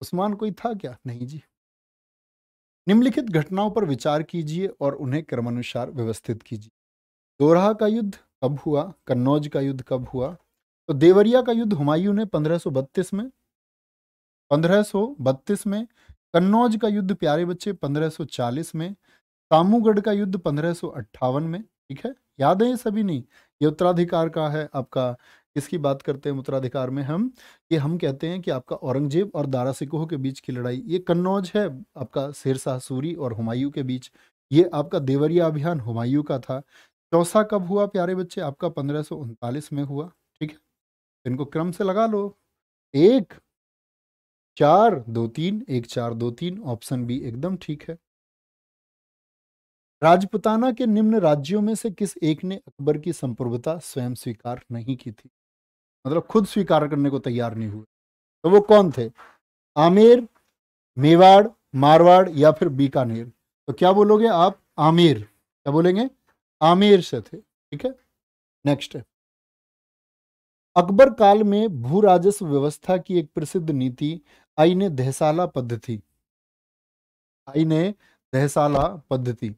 उस्मान कोई था क्या नहीं जी निम्नलिखित घटनाओं पर विचार कीजिए और उन्हें क्रमानुसार व्यवस्थित कीजिए दोरहा का युद्ध कब हुआ कन्नौज का युद्ध कब हुआ तो देवरिया का युद्ध हुमायूं ने 1532 में 1532 में कन्नौज का युद्ध प्यारे बच्चे 1540 में कामूगढ़ का युद्ध पंद्रह में ठीक है याद है ये सभी नहीं ये उत्तराधिकार का है आपका इसकी बात करते हैं उत्तराधिकार में हम ये हम कहते हैं कि आपका औरंगजेब और दारा सिकोह के बीच की लड़ाई ये कन्नौज है आपका शेरशाह सूरी और हुमायूं के बीच ये आपका देवरिया अभियान हुमायूं का था चौसा कब हुआ प्यारे बच्चे आपका पंद्रह में हुआ ठीक है इनको क्रम से लगा लो एक चार दो तीन एक चार दो तीन ऑप्शन बी एकदम ठीक है राजपुताना के निम्न राज्यों में से किस एक ने अकबर की संप्रभुता स्वयं स्वीकार नहीं की थी मतलब खुद स्वीकार करने को तैयार नहीं हुए तो वो कौन थे आमेर मेवाड़ मारवाड़ या फिर बीकानेर तो क्या बोलोगे आप आमेर क्या बोलेंगे आमेर से थे ठीक है नेक्स्ट अकबर काल में भू राजस्व व्यवस्था की एक प्रसिद्ध नीति आईने दहसाला पद्धति आईने दहसाला पद्धति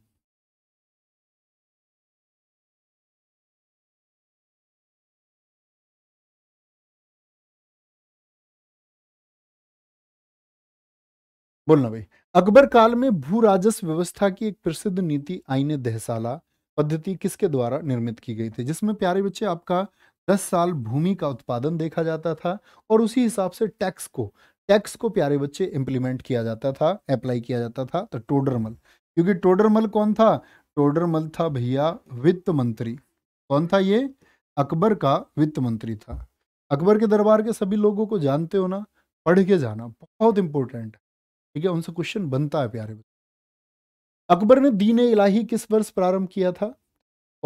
बोलना भाई अकबर काल में भू राजस्व व्यवस्था की एक प्रसिद्ध नीति आईने दहसाला पद्धति किसके द्वारा निर्मित की गई थी जिसमें प्यारे बच्चे आपका दस साल भूमि का उत्पादन देखा जाता था और उसी हिसाब से टैक्स को टैक्स को प्यारे बच्चे इम्प्लीमेंट किया जाता था अप्लाई किया जाता था तो टोडरमल क्योंकि टोडरमल कौन था टोडरमल था भैया वित्त मंत्री कौन था ये अकबर का वित्त मंत्री था अकबर के दरबार के सभी लोगों को जानते हो ना पढ़ के जाना बहुत इंपॉर्टेंट ठीक है उनसे क्वेश्चन बनता है प्यारे बच्चे अकबर ने दीन इलाही किस वर्ष प्रारंभ किया था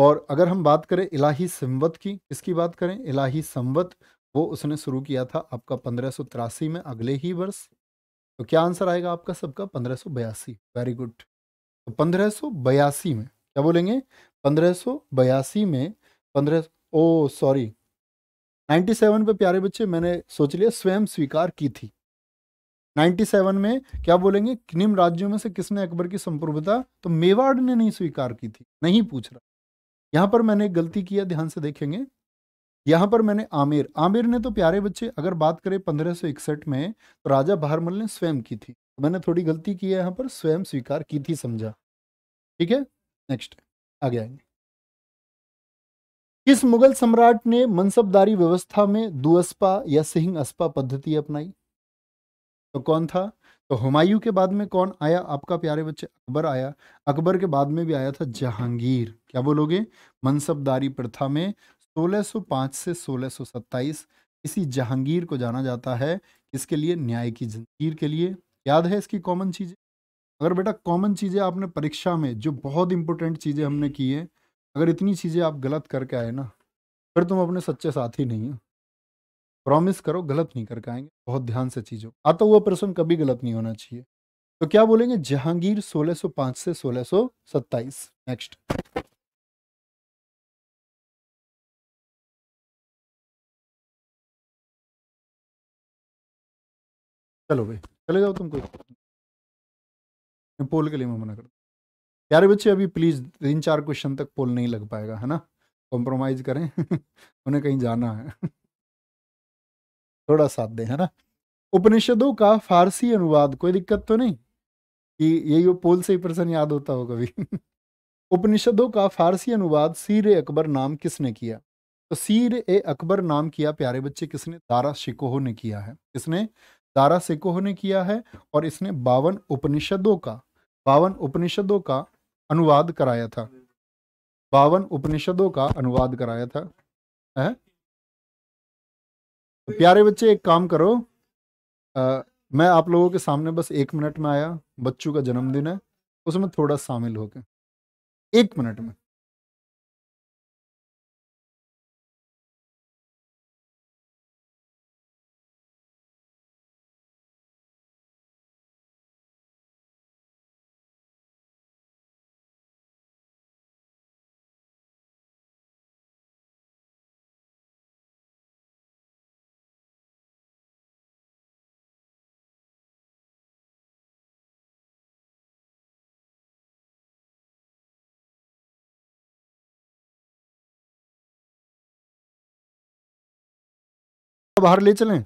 और अगर हम बात करें इलाही संवत की किसकी बात करें इलाही संवत वो उसने शुरू किया था आपका पंद्रह में अगले ही वर्ष तो क्या आंसर आएगा आपका सबका पंद्रह वेरी गुड तो पंद्रह में क्या बोलेंगे पंद्रह में पंद्रह ओ सॉरी 97 पे प्यारे बच्चे मैंने सोच लिया स्वयं स्वीकार की थी 97 में क्या बोलेंगे निम्न राज्यों में से किसने अकबर की संप्रभुता तो मेवाड़ ने नहीं स्वीकार की थी नहीं पूछ रहा यहां पर मैंने एक गलती किया ध्यान से देखेंगे यहां पर मैंने आमिर आमिर ने तो प्यारे बच्चे अगर बात करें पंद्रह में तो राजा बहारमल ने स्वयं की थी तो मैंने थोड़ी गलती की है यहाँ पर स्वयं स्वीकार की थी समझा ठीक है नेक्स्ट आगे आएंगे किस मुगल सम्राट ने मनसबदारी व्यवस्था में दुअस्पा या सिंह अस्पा पद्धति अपनाई तो कौन था तो हुमायूं के बाद में कौन आया आपका प्यारे बच्चे अकबर आया अकबर के बाद में भी आया था जहांगीर क्या बोलोगे मनसबदारी प्रथा में 1605 से 1627 इसी जहांगीर को जाना जाता है इसके लिए न्याय की जंजीर के लिए याद है इसकी कॉमन चीज़ें अगर बेटा कॉमन चीज़ें आपने परीक्षा में जो बहुत इंपॉर्टेंट चीज़ें हमने की है अगर इतनी चीज़ें आप गलत करके आए ना फिर तुम अपने सच्चे साथी नहीं हो प्रॉमिस करो गलत नहीं करके आएंगे बहुत ध्यान से चीज़ों आता हुआ प्रश्न कभी गलत नहीं होना चाहिए तो क्या बोलेंगे जहांगीर 1605 से 1627 नेक्स्ट चलो भाई चले जाओ तुम कोई पोल के लिए मैं मना कर प्यारे बच्चे अभी प्लीज़ तीन चार क्वेश्चन तक पोल नहीं लग पाएगा है ना कॉम्प्रोमाइज़ करें उन्हें कहीं जाना है थोड़ा साथ दें है ना उपनिषदों का फारसी अनुवाद कोई दिक्कत तो नहीं कि ये यो पोल से ही प्रश्न याद होता हो कभी उपनिषदों का फारसी अनुवाद सीर ए अकबर नाम किसने किया तो सीर ए अकबर नाम किया प्यारे बच्चे किसने दारा शिकोह ने किया है किसने दारा शिकोह ने किया है और इसने बावन उपनिषदों का बावन उपनिषदों का अनुवाद कराया था बावन उपनिषदों का अनुवाद कराया था है? तो प्यारे बच्चे एक काम करो आ, मैं आप लोगों के सामने बस एक मिनट में आया बच्चों का जन्मदिन है उसमें थोड़ा शामिल होके एक मिनट में तो बाहर ले चलें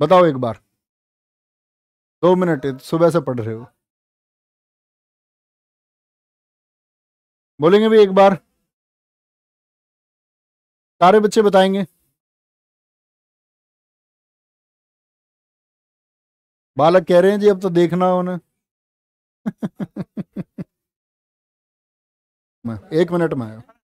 बताओ एक बार दो मिनट सुबह से पढ़ रहे हो बोलेंगे भी एक बार सारे बच्चे बताएंगे बालक कह रहे हैं जी अब तो देखना उन्हें एक मिनट में आया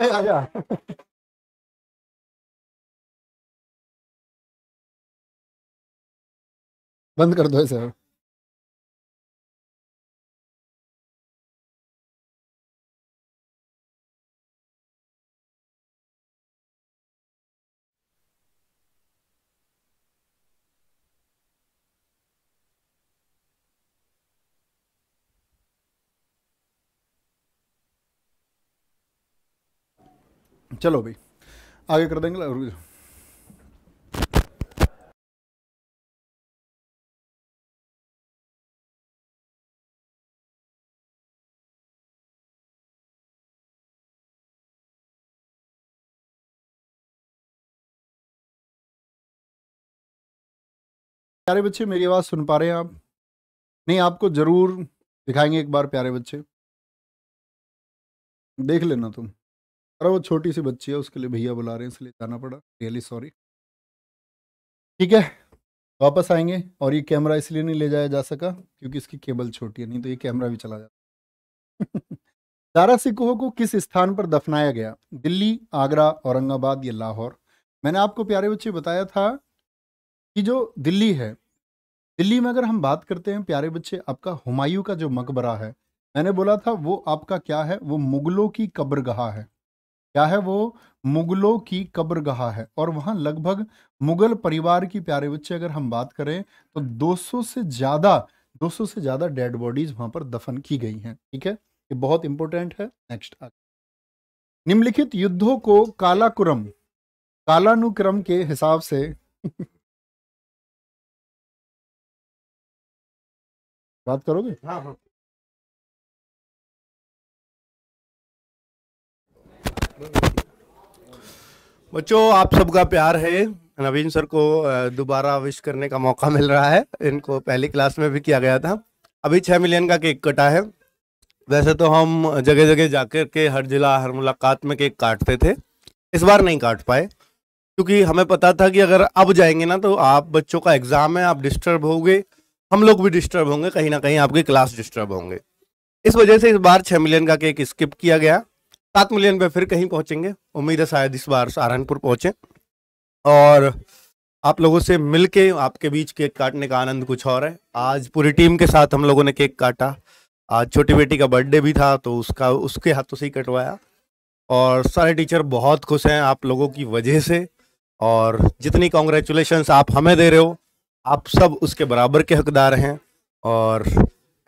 Yeah, yeah. बंद कर दो इसे चलो भाई आगे कर देंगे प्यारे बच्चे मेरी आवाज़ सुन पा रहे हैं आप नहीं आपको ज़रूर दिखाएंगे एक बार प्यारे बच्चे देख लेना तुम अरे वो छोटी सी बच्ची है उसके लिए भैया बुला रहे हैं इसलिए जाना पड़ा रियली सॉरी ठीक है वापस आएंगे और ये कैमरा इसलिए नहीं ले जाया जा सका क्योंकि इसकी केबल छोटी है नहीं तो ये कैमरा भी चला जाता दारा सिकोह को किस स्थान पर दफनाया गया दिल्ली आगरा औरंगाबाद या लाहौर मैंने आपको प्यारे बच्चे बताया था कि जो दिल्ली है दिल्ली में अगर हम बात करते हैं प्यारे बच्चे आपका हुमायूं का जो मकबरा है मैंने बोला था वो आपका क्या है वो मुगलों की कब्रगाह है क्या है वो मुगलों की कब्रगाह है और वहाँ लगभग मुगल परिवार की प्यारे बच्चे अगर हम बात करें तो 200 से ज़्यादा 200 से ज़्यादा डेड बॉडीज वहाँ पर दफन की गई हैं ठीक है ये बहुत इंपॉर्टेंट है नेक्स्ट आगे निम्नलिखित युद्धों को कालाकुरम कालानुक्रम के हिसाब से बात करोगे हाँ हाँ बच्चों आप सबका प्यार है नवीन सर को दोबारा विश करने का मौका मिल रहा है इनको पहली क्लास में भी किया गया था अभी छः मिलियन का केक कटा है वैसे तो हम जगह जगह जाकर के हर जिला हर मुलाकात में केक काटते थे इस बार नहीं काट पाए क्योंकि हमें पता था कि अगर अब जाएंगे ना तो आप बच्चों का एग्ज़ाम है आप डिस्टर्ब होंगे हम लोग भी डिस्टर्ब होंगे कहीं ना कहीं आपकी क्लास डिस्टर्ब होंगे इस वजह से इस बार छः मिलियन का केक स्किप किया गया सात मिलियन पे फिर कहीं पहुंचेंगे उम्मीद है शायद इस बार सहारनपुर पहुंचे और आप लोगों से मिलके आपके बीच केक काटने का आनंद कुछ और है आज पूरी टीम के साथ हम लोगों ने केक काटा आज छोटी बेटी का बर्थडे भी था तो उसका उसके हाथों से ही कटवाया और सारे टीचर बहुत खुश हैं आप लोगों की वजह से और जितनी कॉन्ग्रेचुलेशन आप हमें दे रहे हो आप सब उसके बराबर के हकदार हैं और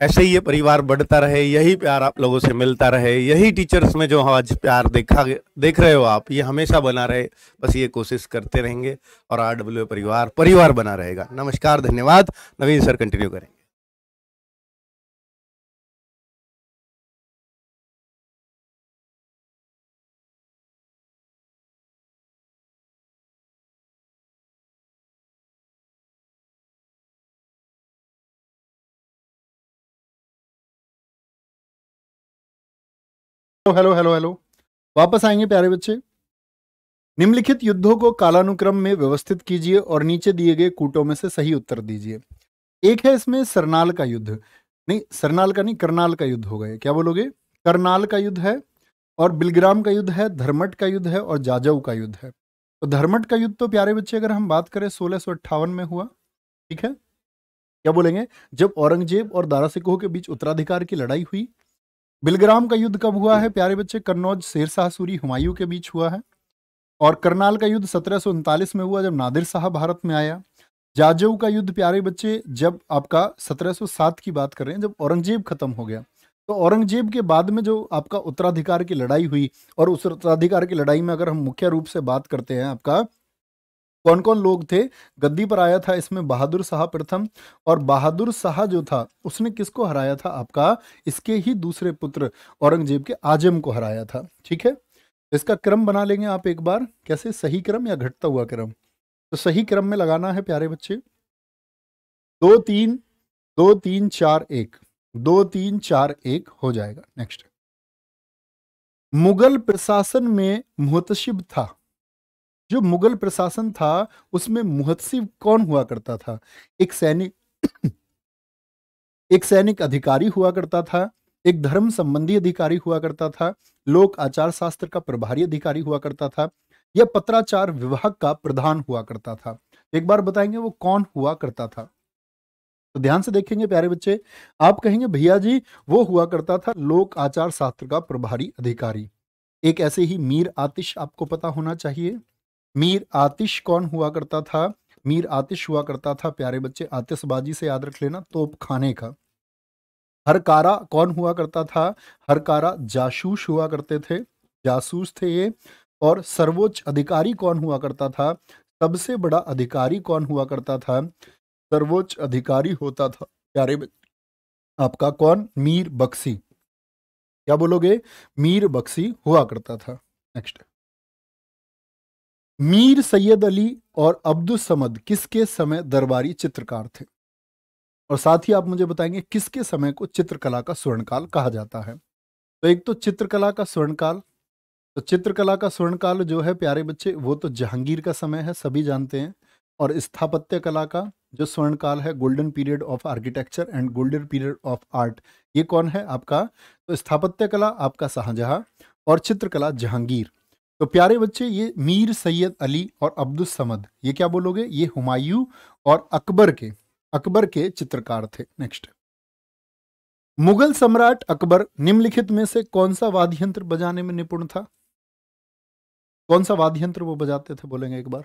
ऐसे ही ये परिवार बढ़ता रहे यही प्यार आप लोगों से मिलता रहे यही टीचर्स में जो आज प्यार देखा देख रहे हो आप ये हमेशा बना रहे बस ये कोशिश करते रहेंगे और आर डब्ल्यू परिवार परिवार बना रहेगा नमस्कार धन्यवाद नवीन सर कंटिन्यू करें हेलो हेलो हेलो वापस आएंगे प्यारे बच्चे निम्नलिखित युद्धों को कालानुक्रम में व्यवस्थित कीजिए और नीचे दिए गए कूटों में से सही उत्तर दीजिए एक है इसमें सरनाल का युद्ध नहीं सरनाल का नहीं करनाल का युद्ध हो गए क्या बोलोगे करनाल का युद्ध है और बिलग्राम का युद्ध है धर्मट का युद्ध है और जाजऊ का युद्ध है तो धर्मट का युद्ध तो प्यारे बच्चे अगर हम बात करें सोलह में हुआ ठीक है क्या बोलेंगे जब औरंगजेब और दारा सिकोह के बीच उत्तराधिकार की लड़ाई हुई बिलग्राम का युद्ध कब हुआ है प्यारे बच्चे कन्नौज शेरशाह सूरी हुमायूं के बीच हुआ है और करनाल का युद्ध सत्रह में हुआ जब नादिर शाह भारत में आया जाजऊ का युद्ध प्यारे बच्चे जब आपका 1707 की बात कर रहे हैं जब औरंगजेब खत्म हो गया तो औरंगजेब के बाद में जो आपका उत्तराधिकार की लड़ाई हुई और उस उत्तराधिकार की लड़ाई में अगर हम मुख्य रूप से बात करते हैं आपका कौन कौन लोग थे गद्दी पर आया था इसमें बहादुर शाह प्रथम और बहादुर शाह जो था उसने किसको हराया था आपका इसके ही दूसरे पुत्र औरंगजेब के आजम को हराया था ठीक है इसका क्रम बना लेंगे आप एक बार कैसे सही क्रम या घटता हुआ क्रम तो सही क्रम में लगाना है प्यारे बच्चे दो तीन दो तीन चार एक दो तीन चार एक हो जाएगा नेक्स्ट मुगल प्रशासन में मुहतशिब था जो मुगल प्रशासन था उसमें मुहत्सिब कौन हुआ करता था एक सैनिक एक सैनिक अधिकारी हुआ करता था एक धर्म संबंधी अधिकारी हुआ करता था लोक आचार शास्त्र का प्रभारी अधिकारी हुआ करता था या पत्राचार विभाग का प्रधान हुआ करता था एक बार बताएंगे वो कौन हुआ करता था तो ध्यान से देखेंगे प्यारे बच्चे आप कहेंगे भैया जी वो हुआ करता था लोक आचार शास्त्र का प्रभारी अधिकारी एक ऐसे ही मीर आतिश आपको पता होना चाहिए मीर आतिश कौन हुआ करता था मीर आतिश हुआ करता था प्यारे बच्चे आतिशबाजी से याद रख लेना तोप खाने का हरकारा कौन हुआ करता था हरकारा जासूस हुआ करते थे जासूस थे ये और सर्वोच्च अधिकारी कौन हुआ करता था सबसे बड़ा अधिकारी कौन हुआ करता था सर्वोच्च अधिकारी होता था प्यारे आपका कौन मीर बक्सी क्या बोलोगे मीर बक्सी हुआ करता था नेक्स्ट मीर सैयद अली और अब्दुल समद किसके समय दरबारी चित्रकार थे और साथ ही आप मुझे बताएंगे किसके समय को चित्रकला का स्वर्णकाल कहा जाता है तो एक तो चित्रकला का स्वर्णकाल तो चित्रकला का स्वर्णकाल जो है प्यारे बच्चे वो तो जहांगीर का समय है सभी जानते हैं और स्थापत्य कला का जो स्वर्णकाल है golden period of architecture and golden period of art ये कौन है आपका तो स्थापत्य कला आपका शाहजहां और चित्रकला जहांगीर तो प्यारे बच्चे ये मीर सैयद अली और अब्दुल समद ये क्या बोलोगे ये हुमायूं और अकबर के अकबर के चित्रकार थे नेक्स्ट मुगल सम्राट अकबर निम्नलिखित में से कौन सा वाद्य यंत्र बजाने में निपुण था कौन सा वाद्य यंत्र वो बजाते थे बोलेंगे एक बार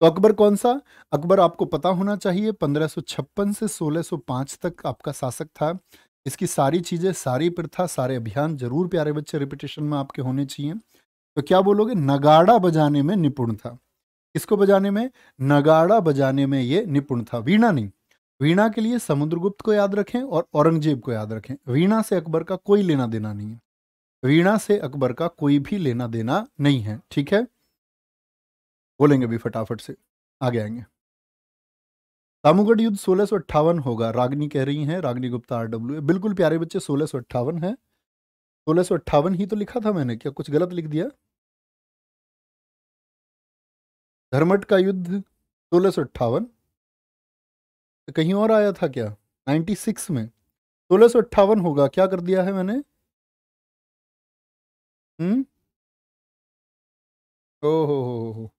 तो अकबर कौन सा अकबर आपको पता होना चाहिए 1556 से 1605 तक आपका शासक था इसकी सारी चीजें सारी प्रथा सारे अभियान जरूर प्यारे बच्चे रिपीटेशन में आपके होने चाहिए तो क्या बोलोगे नगाड़ा बजाने में निपुण था किसको बजाने में नगाड़ा बजाने में ये निपुण था वीणा नहीं वीणा के लिए समुद्रगुप्त को याद रखें और औरंगजेब को याद रखें वीणा से अकबर का कोई लेना देना नहीं है वीणा से अकबर का कोई भी लेना देना नहीं है ठीक है बोलेंगे भी फटाफट से आगे आएंगे तामुगढ़ युद्ध सोलह होगा रागनी कह रही हैं रागनी गुप्ता आर डब्ल्यू बिल्कुल प्यारे बच्चे सोलह है सोलह ही तो लिखा था मैंने क्या कुछ गलत लिख दिया धर्मठ का युद्ध सोलह सौ अट्ठावन तो कहीं और आया था क्या 96 में सोलह सौ अट्ठावन होगा क्या कर दिया है मैंने हम्म ओ हो हो हो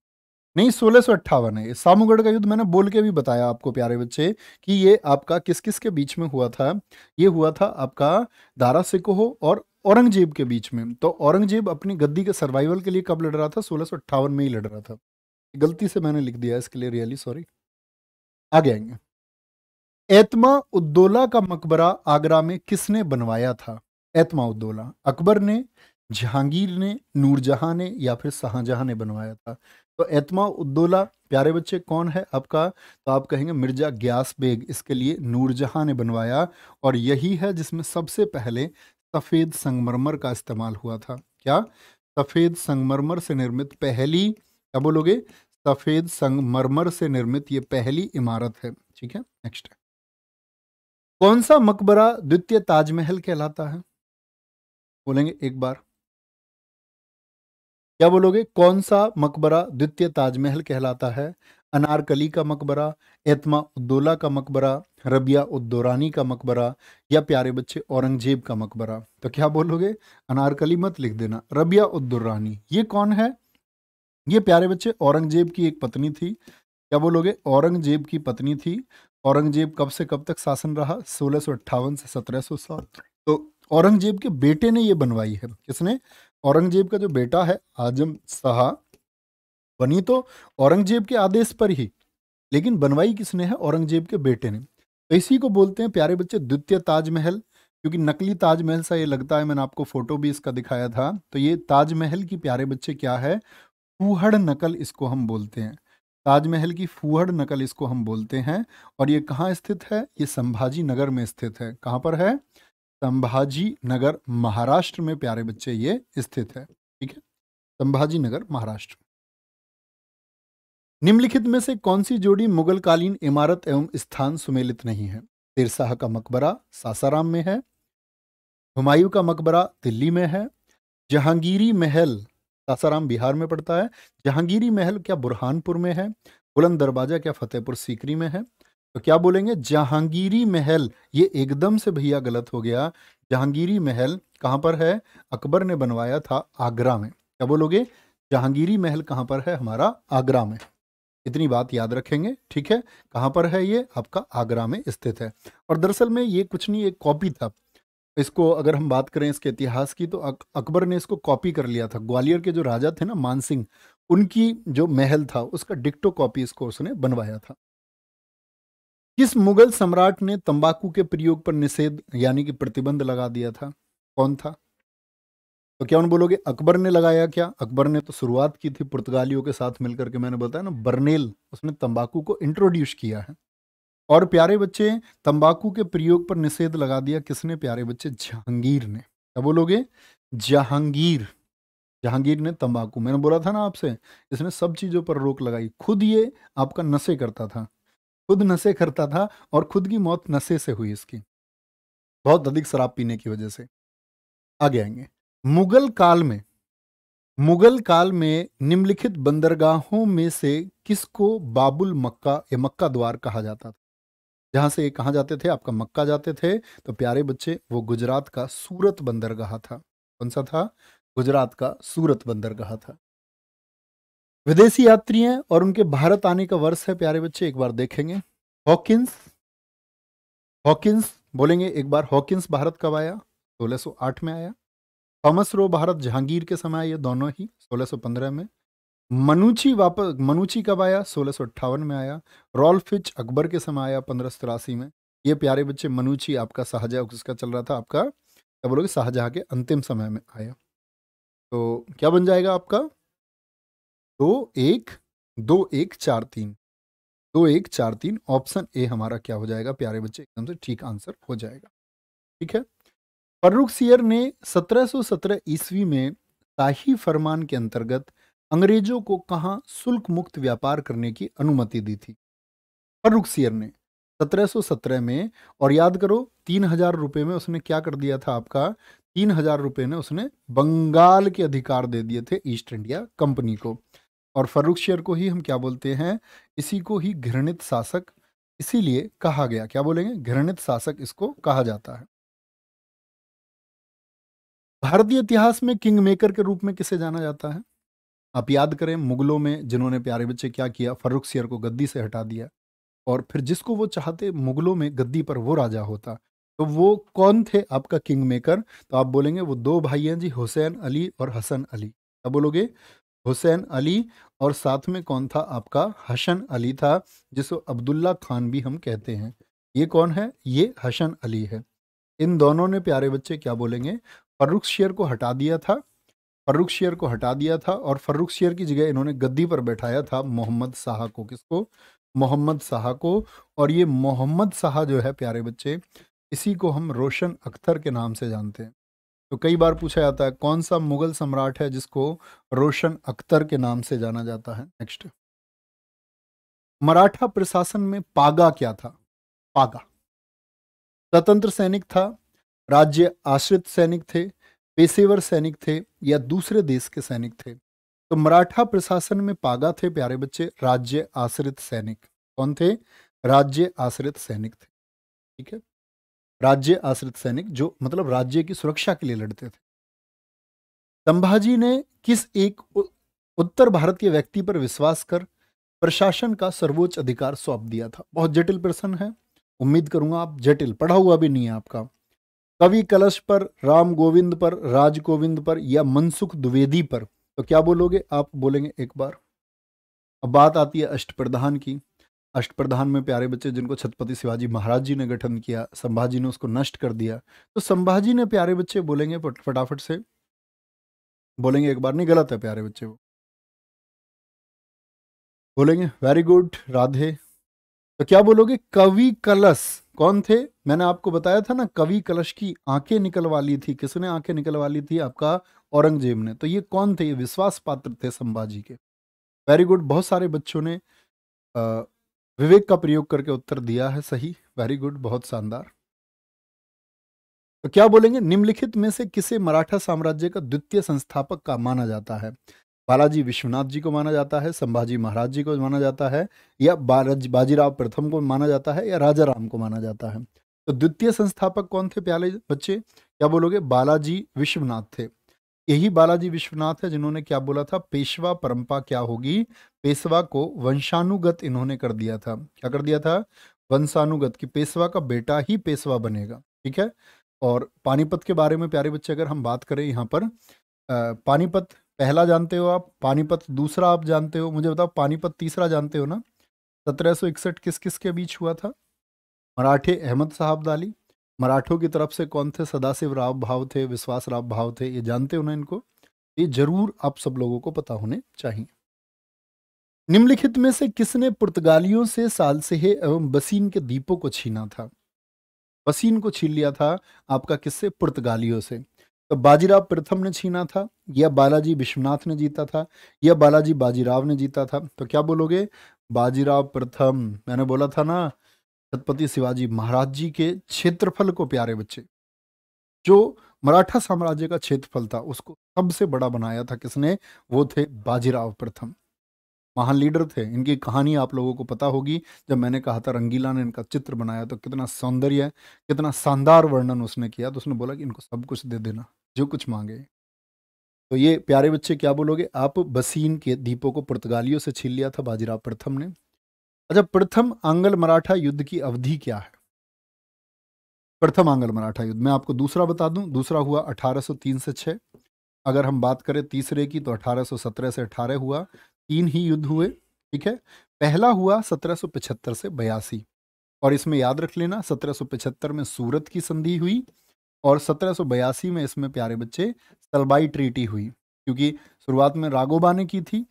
नहीं सोलह सौ अट्ठावन है सामूगढ़ का युद्ध मैंने बोल के भी बताया आपको प्यारे बच्चे कि ये आपका किस किस के बीच में हुआ था ये हुआ था आपका दारा सिकोह और औरंगजेब के बीच में तो औरंगजेब अपनी गद्दी के सर्वाइवल के लिए कब लड़ रहा था सोलह में ही लड़ रहा था गलती से मैंने लिख दिया इसके लिए रियली सॉरी आगे आएंगे एतमा उद्दोला का मकबरा आगरा में किसने बनवाया था एतमा उद्दोला अकबर ने जहांगीर ने नूरजहां ने या फिर शाहजहां ने बनवाया था तो एतमा उद्दोला प्यारे बच्चे कौन है आपका तो आप कहेंगे मिर्जा ग्यास बेग इसके लिए नूरजहां ने बनवाया और यही है जिसमें सबसे पहले सफ़ेद संगमरमर का इस्तेमाल हुआ था क्या सफ़ेद संगमरमर से निर्मित पहली क्या बोलोगे सफ़ेद संगमरमर से निर्मित ये पहली इमारत है ठीक है नेक्स्ट कौन सा मकबरा द्वितीय ताजमहल कहलाता है बोलेंगे एक बार क्या बोलोगे कौन सा मकबरा द्वितीय ताजमहल कहलाता है अनारकली का मकबरा एतमा उद्दोला का मकबरा रबिया उद्दोरानी का मकबरा या प्यारे बच्चे औरंगजेब का मकबरा तो क्या बोलोगे अनारकली मत लिख देना रबिया उद्दौरानी ये कौन है ये प्यारे बच्चे औरंगजेब की एक पत्नी थी क्या बोलोगे औरंगजेब की पत्नी थी औरंगजेब कब से कब तक शासन रहा सोलह से सत्रह तो औरंगजेब के बेटे ने ये बनवाई है किसने औरंगजेब का जो बेटा है आजम शाह बनी तो औरंगजेब के आदेश पर ही लेकिन बनवाई किसने है औरंगजेब के बेटे ने तो इसी को बोलते हैं प्यारे बच्चे द्वितीय ताजमहल क्योंकि नकली ताजमहल सा ये लगता है मैंने आपको फोटो भी इसका दिखाया था तो ये ताजमहल की प्यारे बच्चे क्या है फूहड़ नकल इसको हम बोलते हैं ताजमहल की फूहड़ नकल इसको हम बोलते हैं और ये कहाँ स्थित है ये संभाजी नगर में स्थित है कहाँ पर है संभाजी नगर महाराष्ट्र में प्यारे बच्चे ये स्थित है ठीक है संभाजी नगर महाराष्ट्र निम्नलिखित में से कौन सी जोड़ी मुगलकालीन इमारत एवं स्थान सुमेलित नहीं है तिरसाह का मकबरा सासाराम में है हुमायूं का मकबरा दिल्ली में है जहांगीरी महल सासाराम बिहार में पड़ता है जहांगीरी महल क्या बुरहानपुर में है बुलंद दरवाजा क्या फतेहपुर सीकरी में है तो क्या बोलेंगे जहांगीरी महल ये एकदम से भैया गलत हो गया जहांगीरी महल कहाँ पर है अकबर ने बनवाया था आगरा में क्या बोलोगे जहांगीरी महल कहाँ पर है हमारा आगरा में इतनी बात याद रखेंगे ठीक है कहाँ पर है ये आपका आगरा में स्थित है और दरअसल में ये कुछ नहीं एक कॉपी था इसको अगर हम बात करें इसके इतिहास की तो अक, अकबर ने इसको कॉपी कर लिया था ग्वालियर के जो राजा थे ना मानसिंह उनकी जो महल था उसका डिक्टो कॉपी इसको उसने बनवाया था किस मुगल सम्राट ने तंबाकू के प्रयोग पर निषेध यानी कि प्रतिबंध लगा दिया था कौन था तो क्या उन बोलोगे अकबर ने लगाया क्या अकबर ने तो शुरुआत की थी पुर्तगालियों के साथ मिलकर के मैंने बताया ना बर्नेल उसने तंबाकू को इंट्रोड्यूस किया है और प्यारे बच्चे तंबाकू के प्रयोग पर निषेध लगा दिया किसने प्यारे बच्चे जहांगीर ने क्या बोलोगे जहांगीर जहांगीर ने तंबाकू मैंने बोला था ना आपसे इसने सब चीज़ों पर रोक लगाई खुद ये आपका नशे करता था खुद नशे करता था और खुद की मौत नशे से हुई इसकी बहुत अधिक शराब पीने की वजह से आगे आएंगे मुगल काल में मुगल काल में निम्नलिखित बंदरगाहों में से किसको बाबुल मक्का या मक्का द्वार कहा जाता था जहाँ से ये कहाँ जाते थे आपका मक्का जाते थे तो प्यारे बच्चे वो गुजरात का सूरत बंदरगाह था कौन सा था गुजरात का सूरत बंदरगाह था विदेशी यात्री हैं और उनके भारत आने का वर्ष है प्यारे बच्चे एक बार देखेंगे हॉकिंस हॉकिंस बोलेंगे एक बार हॉकिंस भारत कब आया 1608 में आया थॉमस रो भारत जहांगीर के समय आए दोनों ही 1615 में मनुची वापस मनुची कब आया सोलह में आया रॉल्फिच अकबर के समय आया पंद्रह में ये प्यारे बच्चे मनुची आपका शाहजहा उसका चल रहा था आपका क्या बोलोगे शाहजहाँ के अंतिम समय में आया तो क्या बन जाएगा आपका दो एक दो एक चार तीन दो एक चार तीन ऑप्शन ए हमारा क्या हो जाएगा प्यारे बच्चे एकदम से ठीक आंसर हो जाएगा ठीक है फर्रुख सियर ने 1717 ईस्वी में शाही फरमान के अंतर्गत अंग्रेजों को कहा शुल्क मुक्त व्यापार करने की अनुमति दी थी फर्रुखसियर ने 1717 में और याद करो तीन हजार रुपये में उसने क्या कर दिया था आपका तीन हजार रुपये ने उसने बंगाल के अधिकार दे दिए थे ईस्ट इंडिया कंपनी को और फर्रुख शेर को ही हम क्या बोलते हैं इसी को ही घृणित शासक इसीलिए कहा गया क्या बोलेंगे घृणित शासक इसको कहा जाता है भारतीय इतिहास में किंग मेकर के रूप में किसे जाना जाता है आप याद करें मुगलों में जिन्होंने प्यारे बच्चे क्या किया फर्रुख सियर को गद्दी से हटा दिया और फिर जिसको वो चाहते मुगलों में गद्दी पर वो राजा होता तो वो कौन थे आपका किंग मेकर तो आप बोलेंगे वो दो भाई हैं जी हुसैन अली और हसन अली क्या बोलोगे हुसैन अली और साथ में कौन था आपका हसन अली था जिसको अब्दुल्ला खान भी हम कहते हैं ये कौन है ये हसन अली है इन दोनों ने प्यारे बच्चे क्या बोलेंगे फर्रुख शेर को हटा दिया था फर्रुख शेयर को हटा दिया था और फर्रुख शेयर की जगह इन्होंने गद्दी पर बैठाया था मोहम्मद शाह को किसको मोहम्मद शाह को और ये मोहम्मद शाह जो है प्यारे बच्चे इसी को हम रोशन अख्तर के नाम से जानते हैं तो कई बार पूछा जाता है कौन सा मुगल सम्राट है जिसको रोशन अख्तर के नाम से जाना जाता है नेक्स्ट मराठा प्रशासन में पागा क्या था पागा स्वतंत्र सैनिक था राज्य आश्रित सैनिक थे पेशेवर सैनिक थे या दूसरे देश के सैनिक थे तो मराठा प्रशासन में पागा थे प्यारे बच्चे राज्य आश्रित सैनिक कौन थे राज्य आश्रित सैनिक थे ठीक है राज्य आश्रित सैनिक जो मतलब राज्य की सुरक्षा के लिए लड़ते थे संभाजी ने किस एक उत्तर भारतीय व्यक्ति पर विश्वास कर प्रशासन का सर्वोच्च अधिकार सौंप दिया था बहुत जटिल प्रश्न है उम्मीद करूंगा आप जटिल पढ़ा हुआ भी नहीं है आपका कवि कलश पर राम गोविंद पर राज गोविंद पर या मनसुख द्विवेदी पर तो क्या बोलोगे आप बोलेंगे एक बार अब बात आती है अष्ट प्रधान की अष्ट प्रधान में प्यारे बच्चे जिनको छत्रपति शिवाजी महाराज जी ने गठन किया संभाजी ने उसको नष्ट कर दिया तो संभाजी ने प्यारे बच्चे बोलेंगे फटाफट से बोलेंगे एक बार नहीं गलत है प्यारे बच्चे वो बोलेंगे वेरी गुड राधे तो क्या बोलोगे कवि कलश कौन थे मैंने आपको बताया था ना कवि कलश की आंखें निकलवा ली थी किसने आंखें निकलवा ली थी आपका औरंगजेब ने तो ये कौन थे ये विश्वास पात्र थे संभाजी के वेरी गुड बहुत सारे बच्चों ने विवेक का प्रयोग करके उत्तर दिया है सही वेरी गुड बहुत शानदार तो क्या बोलेंगे निम्नलिखित में से किसे मराठा साम्राज्य का द्वितीय संस्थापक का माना जाता है बालाजी विश्वनाथ जी को माना जाता है संभाजी महाराज जी को माना जाता है या बालाज बाजीराव प्रथम को माना जाता है या राजा राम को माना जाता है तो द्वितीय संस्थापक कौन थे प्याले बच्चे क्या बोलोगे बालाजी विश्वनाथ थे यही बालाजी विश्वनाथ है जिन्होंने क्या बोला था पेशवा परंपरा क्या होगी पेशवा को वंशानुगत इन्होंने कर दिया था क्या कर दिया था वंशानुगत कि पेशवा का बेटा ही पेशवा बनेगा ठीक है और पानीपत के बारे में प्यारे बच्चे अगर हम बात करें यहाँ पर पानीपत पहला जानते हो आप पानीपत दूसरा आप जानते हो मुझे बताओ पानीपत तीसरा जानते हो ना सत्रह किस किस के बीच हुआ था मराठे अहमद साहब दाली मराठों की तरफ से कौन थे सदाशिव राव भाव थे विश्वास राव भाव थे ये जानते हो ना इनको ये जरूर आप सब लोगों को पता होने चाहिए निम्नलिखित में से किसने पुर्तगालियों से सालसेहे एवं बसीन के द्वीपों को छीना था बसीन को छीन लिया था आपका किससे पुर्तगालियों से तो बाजीराव प्रथम ने छीना था या बालाजी विश्वनाथ ने जीता था या बालाजी बाजीराव ने जीता था तो क्या बोलोगे बाजीराव प्रथम मैंने बोला था ना छत्रपति शिवाजी महाराज जी के क्षेत्रफल को प्यारे बच्चे जो मराठा साम्राज्य का क्षेत्रफल था उसको सबसे बड़ा बनाया था किसने वो थे बाजीराव प्रथम महान लीडर थे इनकी कहानी आप लोगों को पता होगी जब मैंने कहा था रंगीला ने इनका चित्र बनाया तो कितना सौंदर्य कितना शानदार वर्णन उसने किया तो उसने बोला कि इनको सब कुछ दे देना जो कुछ मांगे तो ये प्यारे बच्चे क्या बोलोगे आप बसीन के दीपों को पुर्तगालियों से छीन लिया था बाजीराव प्रथम ने अच्छा प्रथम आंगल मराठा युद्ध की अवधि क्या है प्रथम आंगल मराठा युद्ध मैं आपको दूसरा बता दूं दूसरा हुआ 1803 से 6 अगर हम बात करें तीसरे की तो 1817 से 18 हुआ तीन ही युद्ध हुए ठीक है पहला हुआ 1775 से बयासी और इसमें याद रख लेना 1775 में सूरत की संधि हुई और सत्रह में इसमें प्यारे बच्चे सलबाई ट्रीटी हुई क्योंकि शुरुआत में राघोबा ने की थी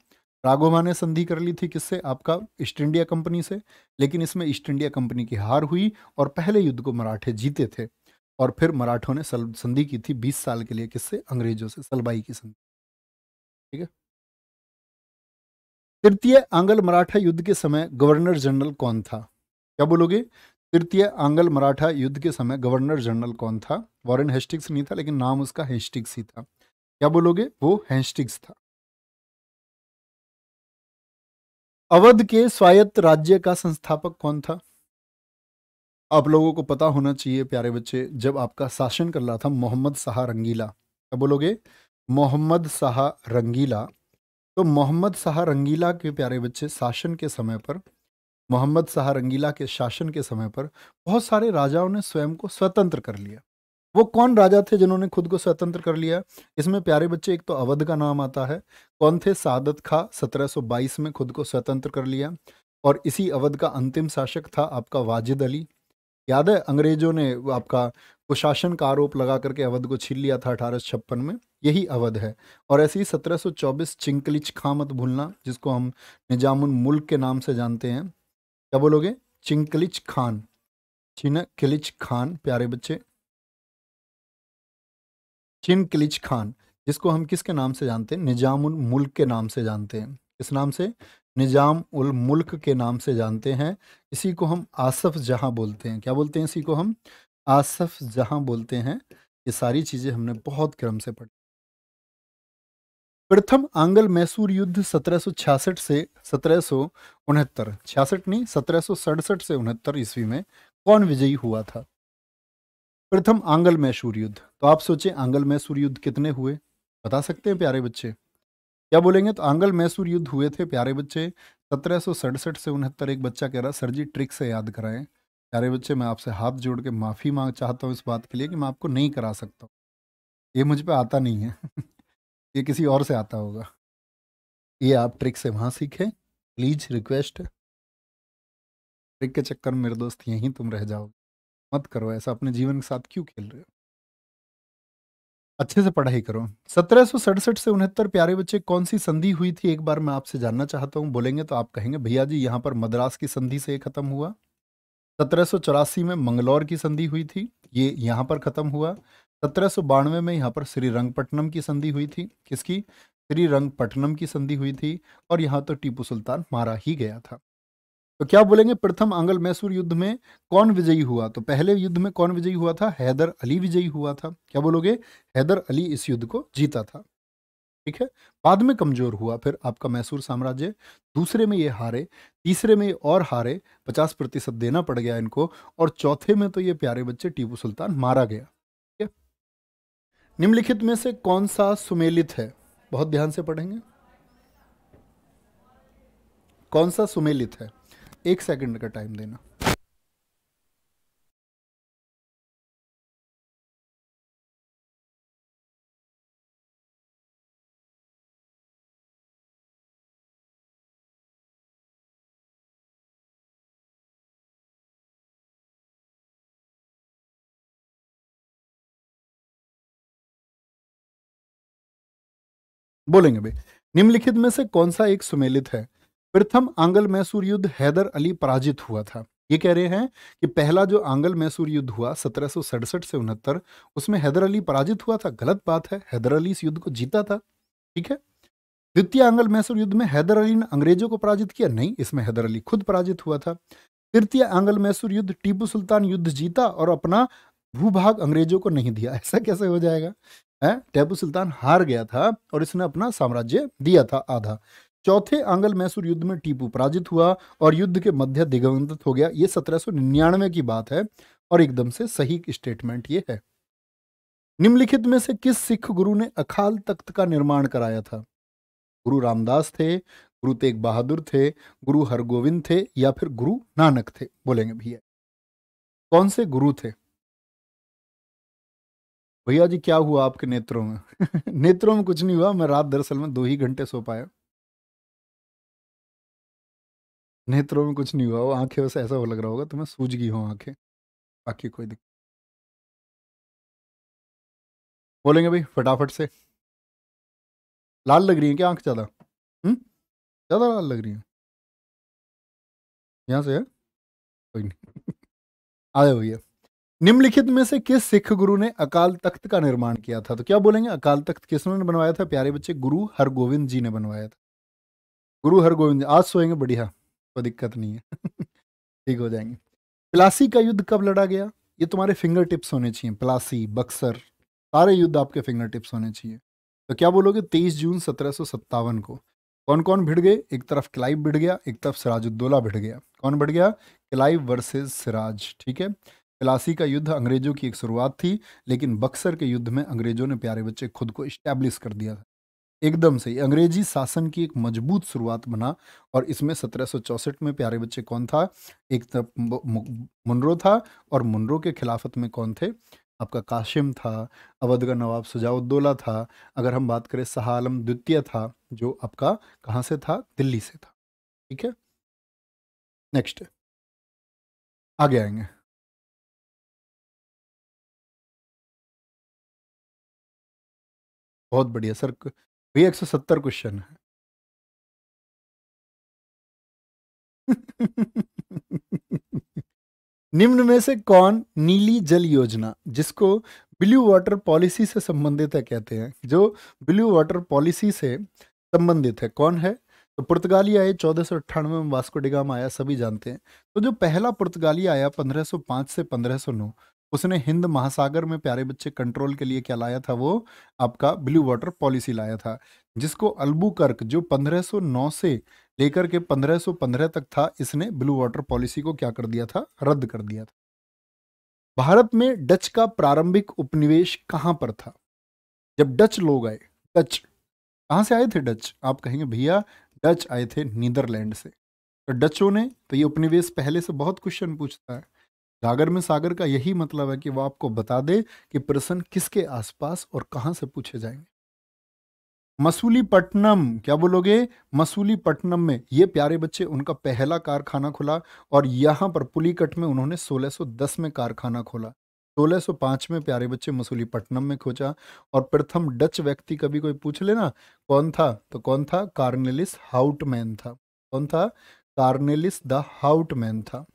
राघोबा ने संधि कर ली थी किससे आपका ईस्ट इंडिया कंपनी से लेकिन इसमें ईस्ट इंडिया कंपनी की हार हुई और पहले युद्ध को मराठे जीते थे और फिर मराठों ने संधि की थी बीस साल के लिए किससे अंग्रेजों से सलबाई की संधि ठीक है तृतीय आंगल मराठा युद्ध के समय गवर्नर जनरल कौन था क्या बोलोगे तृतीय आंगल मराठा युद्ध के समय गवर्नर जनरल कौन था वॉरेन हेस्टिक्स नहीं था लेकिन नाम उसका हेस्टिक्स ही था क्या बोलोगे वो हेस्टिक्स था अवध के स्वायत्त राज्य का संस्थापक कौन था आप लोगों को पता होना चाहिए प्यारे बच्चे जब आपका शासन कर रहा था मोहम्मद शाह रंगीला क्या बोलोगे मोहम्मद शाह रंगीला तो मोहम्मद शाह रंगीला के प्यारे बच्चे शासन के समय पर मोहम्मद शाह रंगीला के शासन के समय पर बहुत सारे राजाओं ने स्वयं को स्वतंत्र कर लिया वो कौन राजा थे जिन्होंने खुद को स्वतंत्र कर लिया इसमें प्यारे बच्चे एक तो अवध का नाम आता है कौन थे सादत खां सत्रह में खुद को स्वतंत्र कर लिया और इसी अवध का अंतिम शासक था आपका वाजिद अली याद है अंग्रेजों ने आपका कुशासन का आरोप लगा करके अवध को छीन लिया था अठारह में यही अवध है और ऐसे ही 1724 चिंकलिच खां मत भूलना जिसको हम निजामुल मुल्क के नाम से जानते हैं क्या बोलोगे चिंकलिच खान चिन किलिच खान प्यारे बच्चे छिन किलिच खान जिसको हम किसके नाम से जानते हैं निजाम उल मुल्क के नाम से जानते हैं किस नाम से निजाम उल मुल्क के नाम से जानते हैं इसी को हम आसफ जहाँ बोलते हैं क्या बोलते हैं इसी को हम आसफ जहाँ बोलते हैं ये सारी चीज़ें हमने बहुत क्रम से पढ़ी प्रथम आंगल मैसूर युद्ध 1766 से सत्रह सौ उनहत्तर छियासठ नहीं सत्रह से उनहत्तर ईस्वी में कौन विजयी हुआ था प्रथम आंगल मैसूर युद्ध तो आप सोचें आंगल मैसूर युद्ध कितने हुए बता सकते हैं प्यारे बच्चे क्या बोलेंगे तो आंगल मैसूर युद्ध हुए थे प्यारे बच्चे सत्रह से उनहत्तर एक बच्चा कह रहा सर जी ट्रिक से याद कराएं प्यारे बच्चे मैं आपसे हाथ जोड़ के माफ़ी मांग चाहता हूँ इस बात के लिए कि मैं आपको नहीं करा सकता ये मुझ पर आता नहीं है ये किसी और से आता होगा ये आप ट्रिक से वहां सीखे प्लीज रिक्वेस्ट ट्रिक के चक्कर में मेरे दोस्त यहीं तुम रह जाओ मत करो ऐसा अपने जीवन के साथ क्यों खेल रहे हो अच्छे से पढ़ाई करो सत्रह से उनहत्तर प्यारे बच्चे कौन सी संधि हुई थी एक बार मैं आपसे जानना चाहता हूँ बोलेंगे तो आप कहेंगे भैया जी यहाँ पर मद्रास की संधि से खत्म हुआ सत्रह में मंगलौर की संधि हुई थी ये यहाँ पर खत्म हुआ सत्रह में यहाँ पर श्री रंगपट्टनम की संधि हुई थी किसकी श्री रंगपट्टनम की संधि हुई थी और यहाँ तो टीपू सुल्तान मारा ही गया था तो क्या बोलेंगे प्रथम आंगल मैसूर युद्ध में कौन विजयी हुआ तो पहले युद्ध में कौन विजयी हुआ था हैदर अली विजयी हुआ था क्या बोलोगे हैदर अली इस युद्ध को जीता था ठीक है बाद में कमजोर हुआ फिर आपका मैसूर साम्राज्य दूसरे में ये हारे तीसरे में ये और हारे पचास प्रतिशत देना पड़ गया इनको और चौथे में तो ये प्यारे बच्चे टीपू सुल्तान मारा गया निम्नलिखित में से कौन सा सुमेलित है बहुत ध्यान से पढ़ेंगे कौन सा सुमेलित है एक सेकंड का टाइम देना बोलेंगे भाई निम्नलिखित में से कौन सा एक सुमेलित है प्रथम आंगल मैसूर युद्ध हैदर अली पराजित हुआ था ये कह रहे हैं कि पहला जो आंगल मैसूर युद्ध हुआ सत्रह से उनहत्तर उसमें हैदर अली पराजित हुआ था गलत बात है हैदर अली इस युद्ध को जीता था ठीक है द्वितीय आंगल मैसूर युद्ध में हैदर अली ने अंग्रेजों को पराजित किया नहीं इसमें हैदर अली खुद पराजित हुआ था तृतीय आंगल मैसूर युद्ध टीपू सुल्तान युद्ध जीता और अपना भूभाग अंग्रेजों को नहीं दिया ऐसा कैसे हो जाएगा है टैबू सुल्तान हार गया था और इसने अपना साम्राज्य दिया था आधा चौथे आंगल मैसूर युद्ध में टीपू पराजित हुआ और युद्ध के मध्य दिगंत हो गया ये सत्रह की बात है और एकदम से सही स्टेटमेंट ये है निम्नलिखित में से किस सिख गुरु ने अखाल तख्त का निर्माण कराया था गुरु रामदास थे गुरु तेग बहादुर थे गुरु हरगोविंद थे या फिर गुरु नानक थे बोलेंगे भैया कौन से गुरु थे भैया जी क्या हुआ आपके नेत्रों में नेत्रों में कुछ नहीं हुआ मैं रात दरअसल में दो ही घंटे सो पाया नेत्रों में कुछ नहीं हुआ वो आंखें वैसे ऐसा हो लग रहा होगा तो मैं सूझ गई हूँ आंखें बाकी कोई दिक्कत बोलेंगे भाई फटाफट से लाल लग रही है क्या आंख ज़्यादा हम्म? ज़्यादा लाल लग रही है यहाँ से है कोई नहीं आ जाओ भैया निम्नलिखित में से किस सिख गुरु ने अकाल तख्त का निर्माण किया था तो क्या बोलेंगे अकाल तख्त किसने बनवाया था प्यारे बच्चे गुरु हरगोविंद जी ने बनवाया था गुरु हरगोविंद आज सोएंगे बढ़िया कोई दिक्कत नहीं है ठीक हो जाएंगे प्लासी का युद्ध कब लड़ा गया ये तुम्हारे फिंगर टिप्स होने चाहिए प्लासी बक्सर सारे युद्ध आपके फिंगर टिप्स होने चाहिए तो क्या बोलोगे तेईस जून सत्रह को कौन कौन भिड़ गए एक तरफ क्लाइव भिड़ गया एक तरफ सिराजुद्दौला भिड़ गया कौन भिड़ गया क्लाइव वर्सेज सिराज ठीक है प्लासी का युद्ध अंग्रेजों की एक शुरुआत थी लेकिन बक्सर के युद्ध में अंग्रेजों ने प्यारे बच्चे खुद को इस्टेब्लिश कर दिया था एकदम से अंग्रेजी शासन की एक मजबूत शुरुआत बना और इसमें सत्रह में प्यारे बच्चे कौन था एक मुनरो था और मुनरो के खिलाफत में कौन थे आपका काशिम था अवध का नवाब सुजाउद्दौला था अगर हम बात करें सहालम आलम द्वितीय था जो आपका कहाँ से था दिल्ली से था ठीक है नेक्स्ट आगे आएंगे बहुत बढ़िया सर एक सौ सत्तर क्वेश्चन है। निम्न में से कौन नीली जल योजना जिसको ब्लू वाटर पॉलिसी से संबंधित है कहते हैं जो ब्लू वाटर पॉलिसी से संबंधित है कौन है? तो पुर्तगाली आए चौदह सौ अट्ठानवे में वास्को डिगाम आया सभी जानते हैं। तो जो पहला पुर्तगाली आया 1505 से 1509 उसने हिंद महासागर में प्यारे बच्चे कंट्रोल के लिए क्या लाया था वो आपका ब्लू वाटर पॉलिसी लाया था जिसको कर्क जो 1509 से लेकर के 1515 तक था इसने ब्लू वाटर पॉलिसी को क्या कर दिया था रद्द कर दिया था भारत में डच का प्रारंभिक उपनिवेश कहाँ पर था जब डच लोग आए डच कहाँ से आए थे डच आप कहेंगे भैया डच आए थे नीदरलैंड से तो डचों ने तो ये उपनिवेश पहले से बहुत क्वेश्चन पूछता है गागर में सागर का यही मतलब है कि वो आपको बता दे कि प्रश्न किसके आसपास और कहां से पूछे जाएंगे मसूलीपट्टनम क्या बोलोगे मसूलीपट्टनम में ये प्यारे बच्चे उनका पहला कारखाना खुला और यहां पर पुलिकट में उन्होंने 1610 में कारखाना खोला 1605 में प्यारे बच्चे मसूलीपट्टनम में खोजा और प्रथम डच व्यक्ति कभी कोई पूछ लेना कौन था तो कौन था कार्नेलिस हाउटमैन था कौन था कार्नेलिस द हाउटमैन था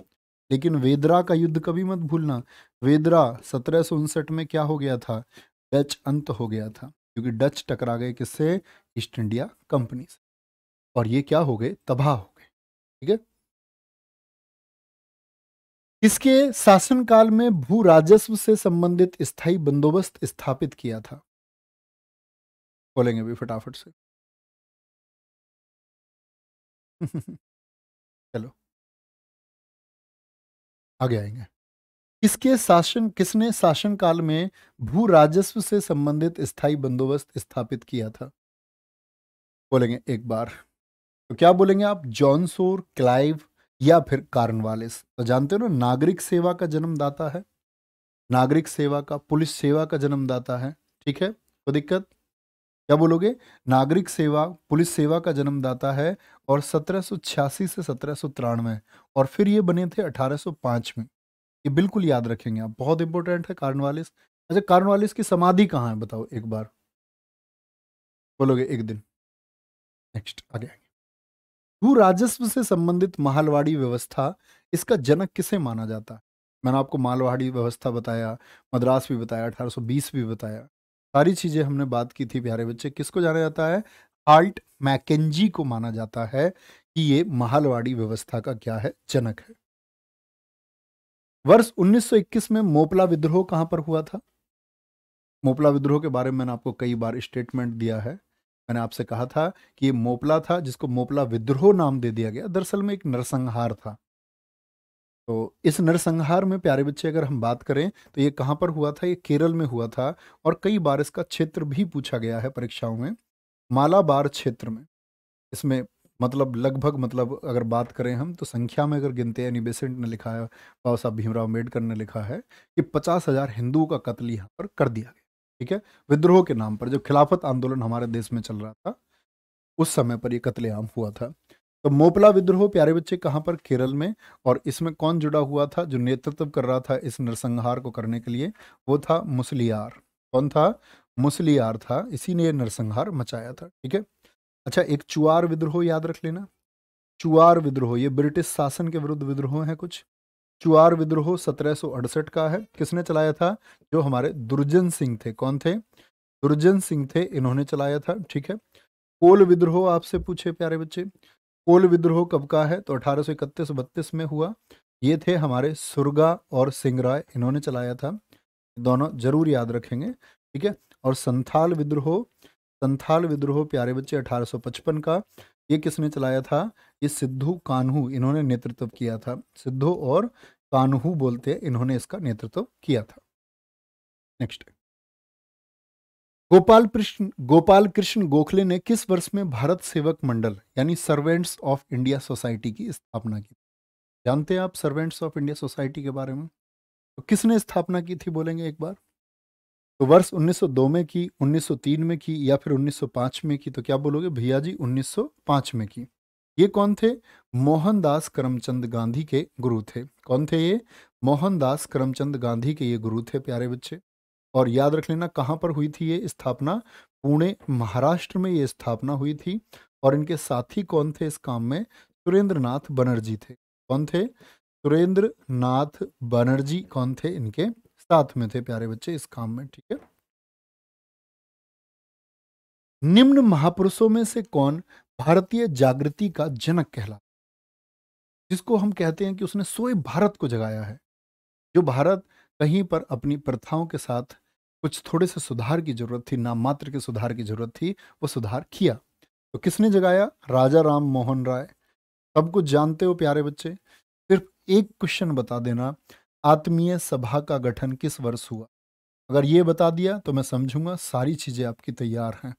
लेकिन वेदरा का युद्ध कभी मत भूलना वेदरा सत्रह में क्या हो गया था डच अंत हो गया था क्योंकि डच टकरा गए किससे ईस्ट इंडिया कंपनी से और ये क्या हो गए तबाह हो गए ठीक है इसके शासनकाल में भू राजस्व से संबंधित स्थायी बंदोबस्त स्थापित किया था बोलेंगे भी फटाफट से चलो आगे आएंगे इसके शासन किसने शासन काल में भू राजस्व से संबंधित स्थायी बंदोबस्त स्थापित किया था बोलेंगे एक बार तो क्या बोलेंगे आप जॉनसोर क्लाइव या फिर कार्नवालिस तो जानते हो ना नागरिक सेवा का जन्मदाता है नागरिक सेवा का पुलिस सेवा का जन्मदाता है ठीक है कोई तो दिक्कत क्या बोलोगे नागरिक सेवा पुलिस सेवा का जन्मदाता है और सत्रह से सत्रह और फिर ये बने थे 1805 में ये बिल्कुल याद रखेंगे आप बहुत इंपॉर्टेंट है कार्नवालिस अच्छा कार्नवालिस की समाधि कहाँ है बताओ एक बार बोलोगे एक दिन नेक्स्ट आगे आगे भू राजस्व से संबंधित महालवाड़ी व्यवस्था इसका जनक किसे माना जाता है मैंने आपको मालवाड़ी व्यवस्था बताया मद्रास भी बताया 1820 भी बताया सारी चीज़ें हमने बात की थी प्यारे बच्चे किसको जाना जाता है हार्ट मैकेजी को माना जाता है कि ये महालवाड़ी व्यवस्था का क्या है जनक है वर्ष 1921 में मोपला विद्रोह कहां पर हुआ था मोपला विद्रोह के बारे में मैंने आपको कई बार स्टेटमेंट दिया है मैंने आपसे कहा था कि ये मोपला था जिसको मोपला विद्रोह नाम दे दिया गया दरअसल में एक नरसंहार था तो इस नरसंहार में प्यारे बच्चे अगर हम बात करें तो ये कहाँ पर हुआ था ये केरल में हुआ था और कई बार इसका क्षेत्र भी पूछा गया है परीक्षाओं में मालाबार क्षेत्र में इसमें मतलब लगभग मतलब अगर बात करें हम तो संख्या में अगर गिनते हैं बेसेंट ने लिखा है बाबा साहब भीमराव अम्बेडकर ने लिखा है कि पचास हज़ार हिंदुओं का कत्ल यहाँ पर कर दिया गया ठीक है विद्रोह के नाम पर जो खिलाफत आंदोलन हमारे देश में चल रहा था उस समय पर यह कत्लेआम हुआ था तो मोपला विद्रोह प्यारे बच्चे कहाँ पर केरल में और इसमें कौन जुड़ा हुआ था जो नेतृत्व कर रहा था इस नरसंहार को करने के लिए वो था मुसलियार कौन था मुसलियार था इसी ने नरसंहार मचाया था ठीक है अच्छा एक चुआर विद्रोह याद रख लेना चुआर विद्रोह ये ब्रिटिश शासन के विरुद्ध विद्रोह है कुछ चुआर विद्रोह सत्रह का है किसने चलाया था जो हमारे दुर्जन सिंह थे कौन थे दुर्जन सिंह थे इन्होंने चलाया था ठीक है कोल विद्रोह आपसे पूछे प्यारे बच्चे कोल विद्रोह कब का है तो अठारह सौ इकतीस बत्तीस में हुआ ये थे हमारे सुरगा और सिंगराय इन्होंने चलाया था दोनों जरूर याद रखेंगे ठीक है और संथाल विद्रोह संथाल विद्रोह प्यारे बच्चे 1855 का ये किसने चलाया था ये सिद्धू कान्हू इन्होंने नेतृत्व किया था सिद्धू और कान्हू बोलते इन्होंने इसका नेतृत्व किया था नेक्स्ट गोपाल कृष्ण गोपाल कृष्ण गोखले ने किस वर्ष में भारत सेवक मंडल यानी सर्वेंट्स ऑफ इंडिया सोसाइटी की स्थापना की जानते हैं आप सर्वेंट्स ऑफ इंडिया सोसाइटी के बारे में तो किसने स्थापना की थी बोलेंगे एक बार तो वर्ष 1902 में की 1903 में की या फिर 1905 में की तो क्या बोलोगे भैया जी 1905 में की ये कौन थे मोहनदास करमचंद गांधी के गुरु थे कौन थे ये मोहनदास करमचंद गांधी के ये गुरु थे प्यारे बच्चे और याद रख लेना कहाँ पर हुई थी ये स्थापना पुणे महाराष्ट्र में ये स्थापना हुई थी और इनके साथी कौन थे इस काम में सुरेंद्र नाथ बनर्जी थे कौन थे सुरेंद्र नाथ बनर्जी कौन थे इनके साथ में थे प्यारे बच्चे इस काम में ठीक है निम्न महापुरुषों में से कौन भारतीय जागृति का जनक कहला जिसको हम कहते हैं कि उसने सोए भारत को जगाया है जो भारत कहीं पर अपनी प्रथाओं के साथ कुछ थोड़े से सुधार की जरूरत थी नाम मात्र के सुधार की जरूरत थी वो सुधार किया तो किसने जगाया राजा राम मोहन राय सब कुछ जानते हो प्यारे बच्चे सिर्फ एक क्वेश्चन बता देना आत्मीय सभा का गठन किस वर्ष हुआ अगर ये बता दिया तो मैं समझूंगा सारी चीजें आपकी तैयार हैं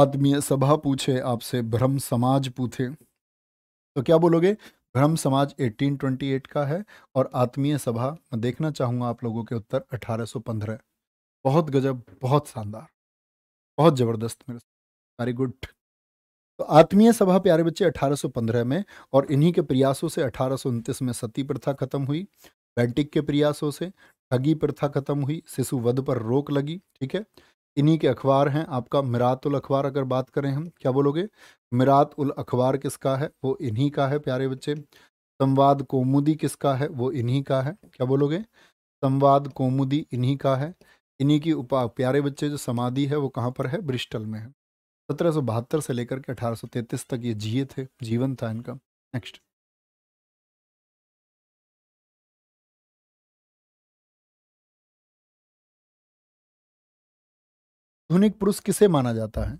आत्मीय सभा पूछे आपसे ब्रह्म समाज पूछे तो क्या बोलोगे ब्रह्म समाज 1828 का है और आत्मीय सभा मैं देखना चाहूंगा आप लोगों के उत्तर 1815 बहुत गजब बहुत शानदार बहुत ज़बरदस्त मेरे वेरी गुड तो आत्मीय सभा प्यारे बच्चे 1815 में और इन्हीं के प्रयासों से अठारह में सती प्रथा खत्म हुई बैंटिक के प्रयासों से ठगी प्रथा खत्म हुई शिशु वध पर रोक लगी ठीक है इन्हीं के अखबार हैं आपका मिरात उल अखबार अगर बात करें हम क्या बोलोगे मिरात उल अखबार किसका है वो इन्हीं का है प्यारे बच्चे संवाद कोमुदी किसका है वो इन्हीं का है क्या बोलोगे संवाद कोमुदी इन्हीं का है इन्हीं की उपा प्यारे बच्चे जो समाधि है वो कहाँ पर है ब्रिस्टल में है सत्रह से लेकर के अठारह तक ये जिए थे जीवन था इनका नेक्स्ट आधुनिक पुरुष किसे माना जाता है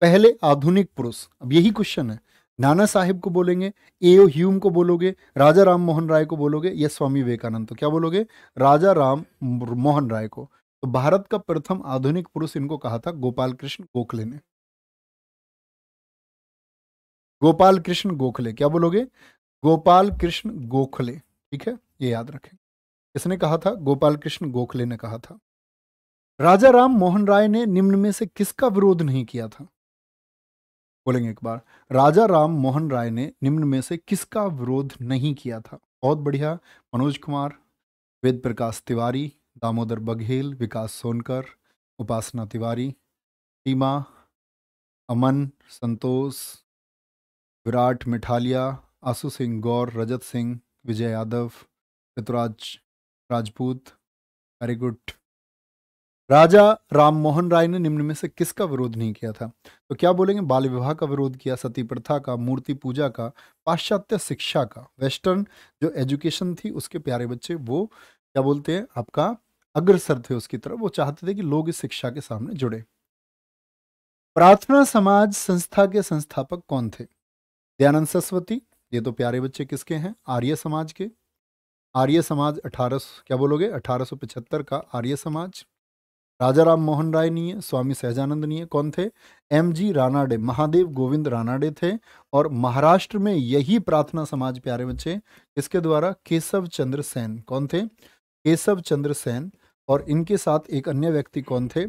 पहले आधुनिक पुरुष अब यही क्वेश्चन है नाना साहिब को बोलेंगे एओ ह्यूम को बोलोगे राजा राम मोहन राय को बोलोगे या स्वामी विवेकानंद तो क्या बोलोगे राजा राम मोहन राय को तो भारत का प्रथम आधुनिक पुरुष इनको कहा था गोपाल कृष्ण गोखले ने गोपाल कृष्ण गोखले क्या बोलोगे गोपाल कृष्ण गोखले ठीक है ये याद रखें इसने कहा था गोपाल कृष्ण गोखले ने कहा था राजा राम मोहन राय ने निम्न में से किसका विरोध नहीं किया था बोलेंगे एक बार राजा राम मोहन राय ने निम्न में से किसका विरोध नहीं किया था बहुत बढ़िया मनोज कुमार वेद प्रकाश तिवारी दामोदर बघेल विकास सोनकर उपासना तिवारी सीमा अमन संतोष विराट मिठालिया आसू सिंह गौर रजत सिंह विजय यादव ऋतुराज राजपूत वेरी गुड राजा राम मोहन राय ने निम्न में से किसका विरोध नहीं किया था तो क्या बोलेंगे बाल विवाह का विरोध किया सती प्रथा का मूर्ति पूजा का पाश्चात्य शिक्षा का वेस्टर्न जो एजुकेशन थी उसके प्यारे बच्चे वो क्या बोलते हैं आपका अग्रसर थे उसकी तरफ वो चाहते थे कि लोग इस शिक्षा के सामने जुड़े प्रार्थना समाज संस्था के संस्थापक कौन थे दयानंद सरस्वती ये तो प्यारे बच्चे किसके हैं आर्य समाज के आर्य समाज अठारह क्या बोलोगे 1875 का आर्य समाज राजा राम मोहन राय है स्वामी सहजानंद है कौन थे एम जी रानाडे महादेव गोविंद रानाडे थे और महाराष्ट्र में यही प्रार्थना समाज प्यारे बच्चे इसके द्वारा केशव चंद्र सेन कौन थे केशव चंद्र सेन और इनके साथ एक अन्य व्यक्ति कौन थे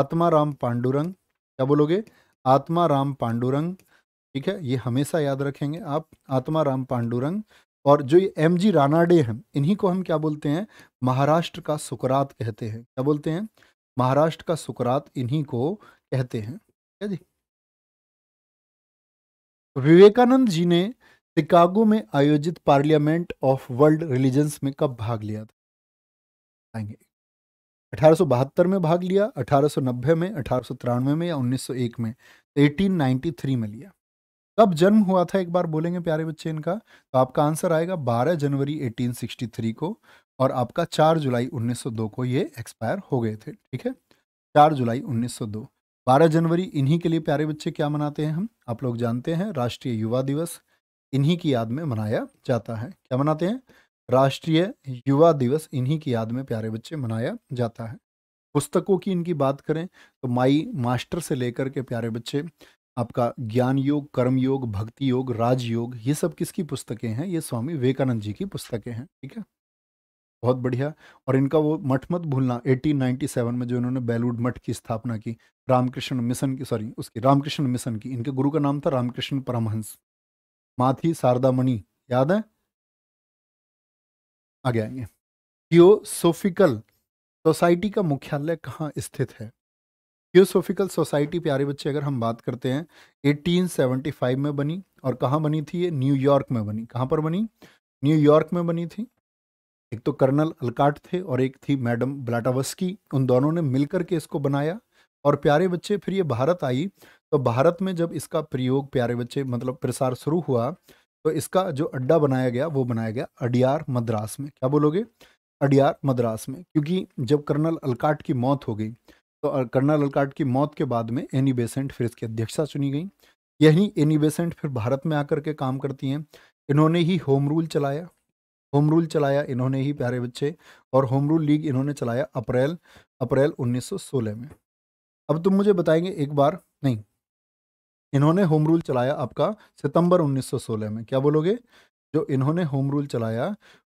आत्मा राम पांडुरंग क्या बोलोगे आत्मा राम पांडुरंग ठीक है ये हमेशा याद रखेंगे आप आत्मा राम पांडुरंग और जो ये एम जी रानाडे हैं इन्हीं को हम क्या बोलते हैं महाराष्ट्र का सुकरात कहते हैं क्या बोलते हैं महाराष्ट्र का सुकरात इन्हीं को कहते हैं क्या जी विवेकानंद जी ने शिकागो में आयोजित पार्लियामेंट ऑफ वर्ल्ड रिलीजन्स में कब भाग लिया था आएंगे 1872 में भाग लिया 1890 में अठारह में या 1901 में 1893 तो में लिया कब जन्म हुआ था एक बार बोलेंगे प्यारे बच्चे इनका तो आपका आंसर आएगा 12 जनवरी 1863 को और आपका 4 जुलाई 1902 को ये एक्सपायर हो गए थे ठीक है 4 जुलाई 1902 12 जनवरी इन्हीं के लिए प्यारे बच्चे क्या मनाते हैं हम आप लोग जानते हैं राष्ट्रीय युवा दिवस इन्हीं की याद में मनाया जाता है क्या मनाते हैं राष्ट्रीय युवा दिवस इन्हीं की याद में प्यारे बच्चे मनाया जाता है पुस्तकों की इनकी बात करें तो माई मास्टर से लेकर के प्यारे बच्चे आपका ज्ञान योग कर्म योग भक्ति योग राजयोग ये सब किसकी पुस्तकें हैं ये स्वामी विवेकानंद जी की पुस्तकें हैं ठीक है बहुत बढ़िया और इनका वो मठ मत भूलना 1897 में जो इन्होंने बैलूड मठ की स्थापना की रामकृष्ण मिशन की सॉरी उसकी रामकृष्ण मिशन की इनके गुरु का नाम था रामकृष्ण परमहंस माथी शारदा मणि याद है आगे आएंगे थियोसोफिकल सोसाइटी का मुख्यालय कहाँ स्थित है थियोसोफिकल सोसाइटी प्यारे बच्चे अगर हम बात करते हैं 1875 में बनी और कहाँ बनी थी ये न्यूयॉर्क में बनी कहाँ पर बनी न्यूयॉर्क में बनी थी एक तो कर्नल अलकाट थे और एक थी मैडम ब्लाटावस्की उन दोनों ने मिलकर के इसको बनाया और प्यारे बच्चे फिर ये भारत आई तो भारत में जब इसका प्रयोग प्यारे बच्चे मतलब प्रसार शुरू हुआ तो इसका जो अड्डा बनाया गया वो बनाया गया अडियार मद्रास में क्या बोलोगे अडियार मद्रास में क्योंकि जब कर्नल अलकाट की मौत हो गई तो कर्नल अलकाट की मौत के बाद में एनी बेसेंट फिर इसकी अध्यक्षता चुनी गई यही एनी बेसेंट फिर भारत में आकर के काम करती हैं इन्होंने ही होम रूल चलाया होम रूल चलाया इन्होंने ही प्यारे बच्चे और होम रूल लीग इन्होंने चलाया अप्रैल अप्रैल 1916 में अब तुम मुझे बताएंगे एक बार नहीं इन्होंने होम रूल चलाया आपका सितंबर 1916 में क्या बोलोगे जो इन्होंने होम रूल चलाया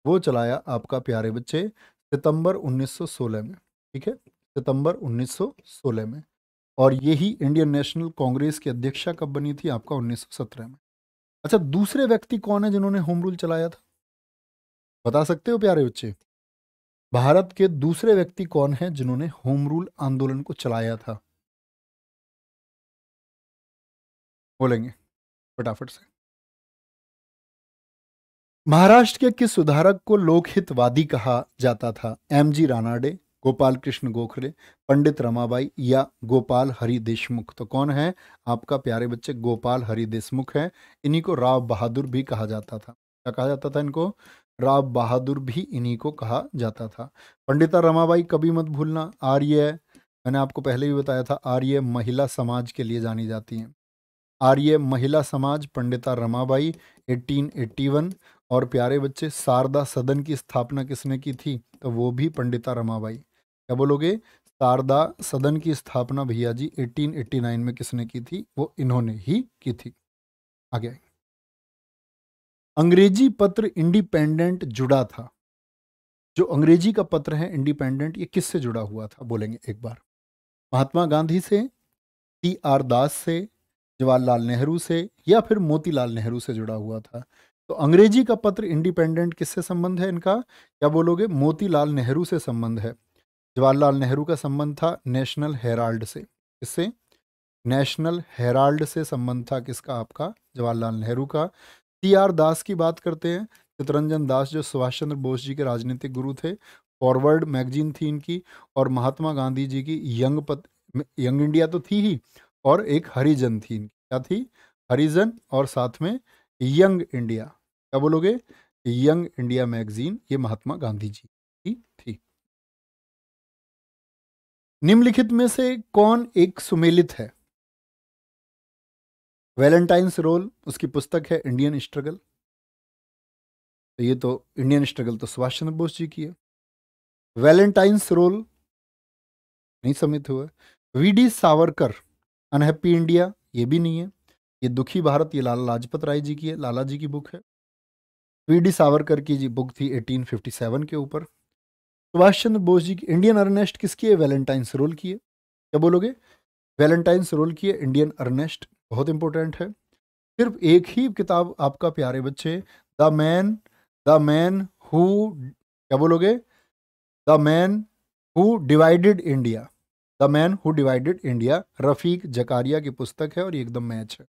वो चलाया आपका प्यारे बच्चे सितंबर 1916 में ठीक है सितंबर 1916 में और यही इंडियन नेशनल कांग्रेस की अध्यक्षा कब बनी थी आपका 1917 में अच्छा दूसरे व्यक्ति कौन है जिन्होंने होम रूल चलाया था बता सकते हो प्यारे बच्चे भारत के दूसरे व्यक्ति कौन है जिन्होंने होम रूल आंदोलन को चलाया था बोलेंगे फटाफट से महाराष्ट्र के किस सुधारक को लोकहितवादी कहा जाता था एम जी रानाडे गोपाल कृष्ण गोखले पंडित रमाबाई या गोपाल हरि देशमुख तो कौन है आपका प्यारे बच्चे गोपाल हरि देशमुख है इन्हीं को राव बहादुर भी कहा जाता था क्या कहा जाता था इनको राव बहादुर भी इन्हीं को कहा जाता था पंडिता रमाबाई कभी मत भूलना आर्य मैंने आपको पहले भी बताया था आर्य महिला समाज के लिए जानी जाती हैं आर्य महिला समाज पंडिता रमाबाई 1881 और प्यारे बच्चे शारदा सदन की स्थापना किसने की थी तो वो भी पंडिता रमाबाई क्या बोलोगे शारदा सदन की स्थापना भैया जी 1889 में किसने की थी वो इन्होंने ही की थी आगे आगे अंग्रेजी पत्र इंडिपेंडेंट जुड़ा था जो अंग्रेजी का पत्र है इंडिपेंडेंट ये किससे जुड़ा हुआ था बोलेंगे एक बार महात्मा गांधी से टी आर दास से जवाहरलाल नेहरू से या फिर मोतीलाल नेहरू से जुड़ा हुआ था तो अंग्रेजी का पत्र इंडिपेंडेंट किससे संबंध है इनका क्या बोलोगे मोतीलाल नेहरू से संबंध है जवाहरलाल नेहरू का संबंध था नेशनल हेराल्ड से किससे नेशनल हेराल्ड से संबंध था किसका आपका जवाहरलाल नेहरू का टी आर दास की बात करते हैं चितरंजन दास जो सुभाष चंद्र बोस जी के राजनीतिक गुरु थे फॉरवर्ड मैगजीन थी इनकी और महात्मा गांधी जी की यंग पत यंग इंडिया तो थी ही और एक हरिजन थी क्या थी हरिजन और साथ में यंग इंडिया क्या बोलोगे यंग इंडिया मैगजीन ये महात्मा गांधी जी की थी निम्नलिखित में से कौन एक सुमेलित है वैलेंटाइंस रोल उसकी पुस्तक है इंडियन स्ट्रगल तो ये तो इंडियन स्ट्रगल तो सुभाष चंद्र बोस जी की है वैलेंटाइंस रोल नहीं समित हुआ V D Savarkar unhappy India ये भी नहीं है ये दुखी भारत ये लाला लाजपत राय जी की है लाला जी की बुक है वी डी सावरकर की जी बुक थी 1857 के ऊपर सुभाष चंद्र बोस जी की इंडियन अर्नेस्ट किसकी है वैलेंटाइंस रोल की है क्या बोलोगे वैलेंटाइंस रोल की है इंडियन अर्नेस्ट बहुत इंपॉर्टेंट है सिर्फ एक ही किताब आपका प्यारे बच्चे the man the man who क्या बोलोगे the man who divided India man who divided India Rafiq Zakaria की पुस्तक है और एकदम मैच है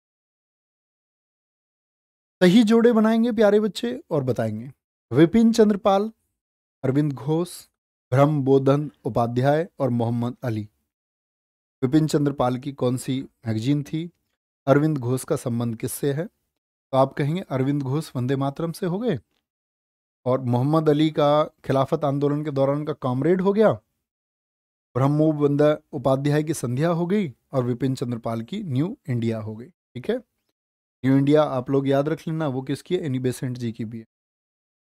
सही जोड़े बनाएंगे प्यारे बच्चे और बताएंगे विपिन चंद्रपाल अरविंद घोष ब्रह्म बोधन उपाध्याय और मोहम्मद अली विपिन चंद्रपाल की कौन सी मैगजीन थी अरविंद घोष का संबंध किससे है तो आप कहेंगे अरविंद घोष वंदे मातरम से हो गए और मोहम्मद अली का खिलाफत आंदोलन के दौरान का कॉमरेड हो गया ब्रह्मो बंदा उपाध्याय की संध्या हो गई और विपिन चंद्रपाल की न्यू इंडिया हो गई ठीक है न्यू इंडिया आप लोग याद रख लेना वो किसकी है एनी बेसेंट जी की भी है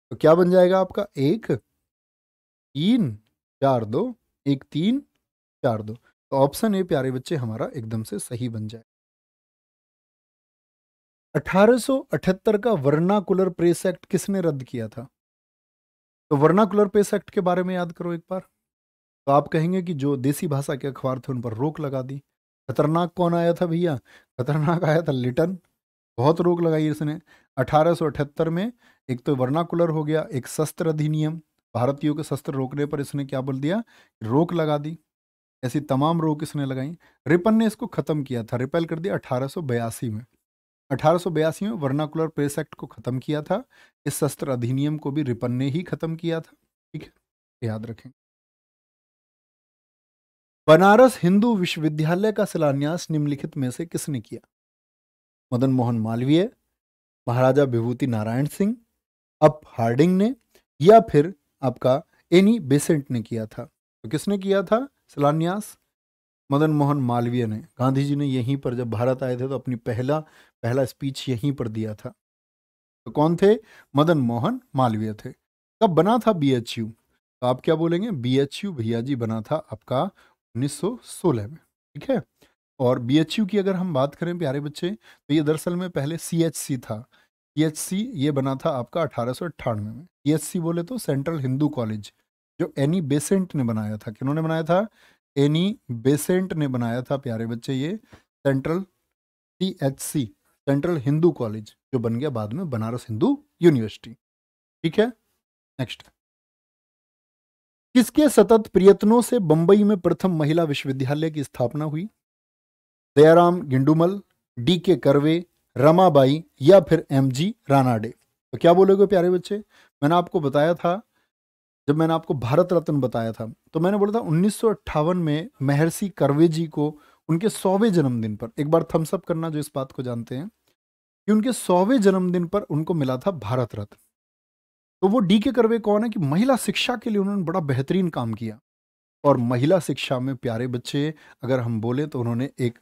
तो क्या बन जाएगा आपका एक तीन चार दो एक तीन चार दो तो ऑप्शन ए प्यारे बच्चे हमारा एकदम से सही बन जाए 1878 का वर्नाकुलर प्रेस एक्ट किसने रद्द किया था तो वर्नाकुलर प्रेस एक्ट के बारे में याद करो एक बार तो आप कहेंगे कि जो देसी भाषा के अखबार थे उन पर रोक लगा दी खतरनाक कौन आया था भैया खतरनाक आया था लिटन बहुत रोक लगाई इसने अठारह में एक तो वर्नाकुलर हो गया एक शस्त्र अधिनियम भारतीयों के शस्त्र रोकने पर इसने क्या बोल दिया रोक लगा दी ऐसी तमाम रोक इसने लगाई रिपन ने इसको ख़त्म किया था रिपेल कर दिया अठारह में अठारह में वर्नाकुलर प्रेस एक्ट को ख़त्म किया था इस शस्त्र अधिनियम को भी रिपन ने ही ख़त्म किया था ठीक है याद रखें बनारस हिंदू विश्वविद्यालय का शिलान्यास निम्नलिखित में से किसने किया मदन मोहन मालवीय महाराजा विभूति नारायण सिंह अप हार्डिंग ने या फिर आपका एनी बेसेंट ने किया था तो किसने किया था शिलान्यास मदन मोहन मालवीय ने गांधी जी ने यहीं पर जब भारत आए थे तो अपनी पहला पहला स्पीच यहीं पर दिया था तो कौन थे मदन मोहन मालवीय थे कब बना था बीएचयू तो आप क्या बोलेंगे बी भैया जी बना था आपका 1916 में ठीक है और बी की अगर हम बात करें प्यारे बच्चे तो ये दरअसल में पहले सी था सी ये बना था आपका अठारह में सी बोले तो सेंट्रल हिंदू कॉलेज जो एनी बेसेंट ने बनाया था किन्होंने बनाया था एनी बेसेंट ने बनाया था प्यारे बच्चे ये central C H C central Hindu college जो बन गया बाद में बनारस हिंदू यूनिवर्सिटी ठीक है नेक्स्ट किसके सतत प्रयत्नों से बंबई में प्रथम महिला विश्वविद्यालय की स्थापना हुई दयाराम गिंडुमल डी के करवे रमाबाई या फिर एम जी रानाडे तो क्या बोलोगे प्यारे बच्चे मैंने आपको बताया था जब मैंने आपको भारत रत्न बताया था तो मैंने बोला था उन्नीस में महर्षि करवे जी को उनके सौवे जन्मदिन पर एक बार थम्सअप करना जो इस बात को जानते हैं कि उनके सौवें जन्मदिन पर उनको मिला था भारत रत्न तो वो डी के करवे कौन है कि महिला शिक्षा के लिए उन्होंने बड़ा बेहतरीन काम किया और महिला शिक्षा में प्यारे बच्चे अगर हम बोले तो उन्होंने एक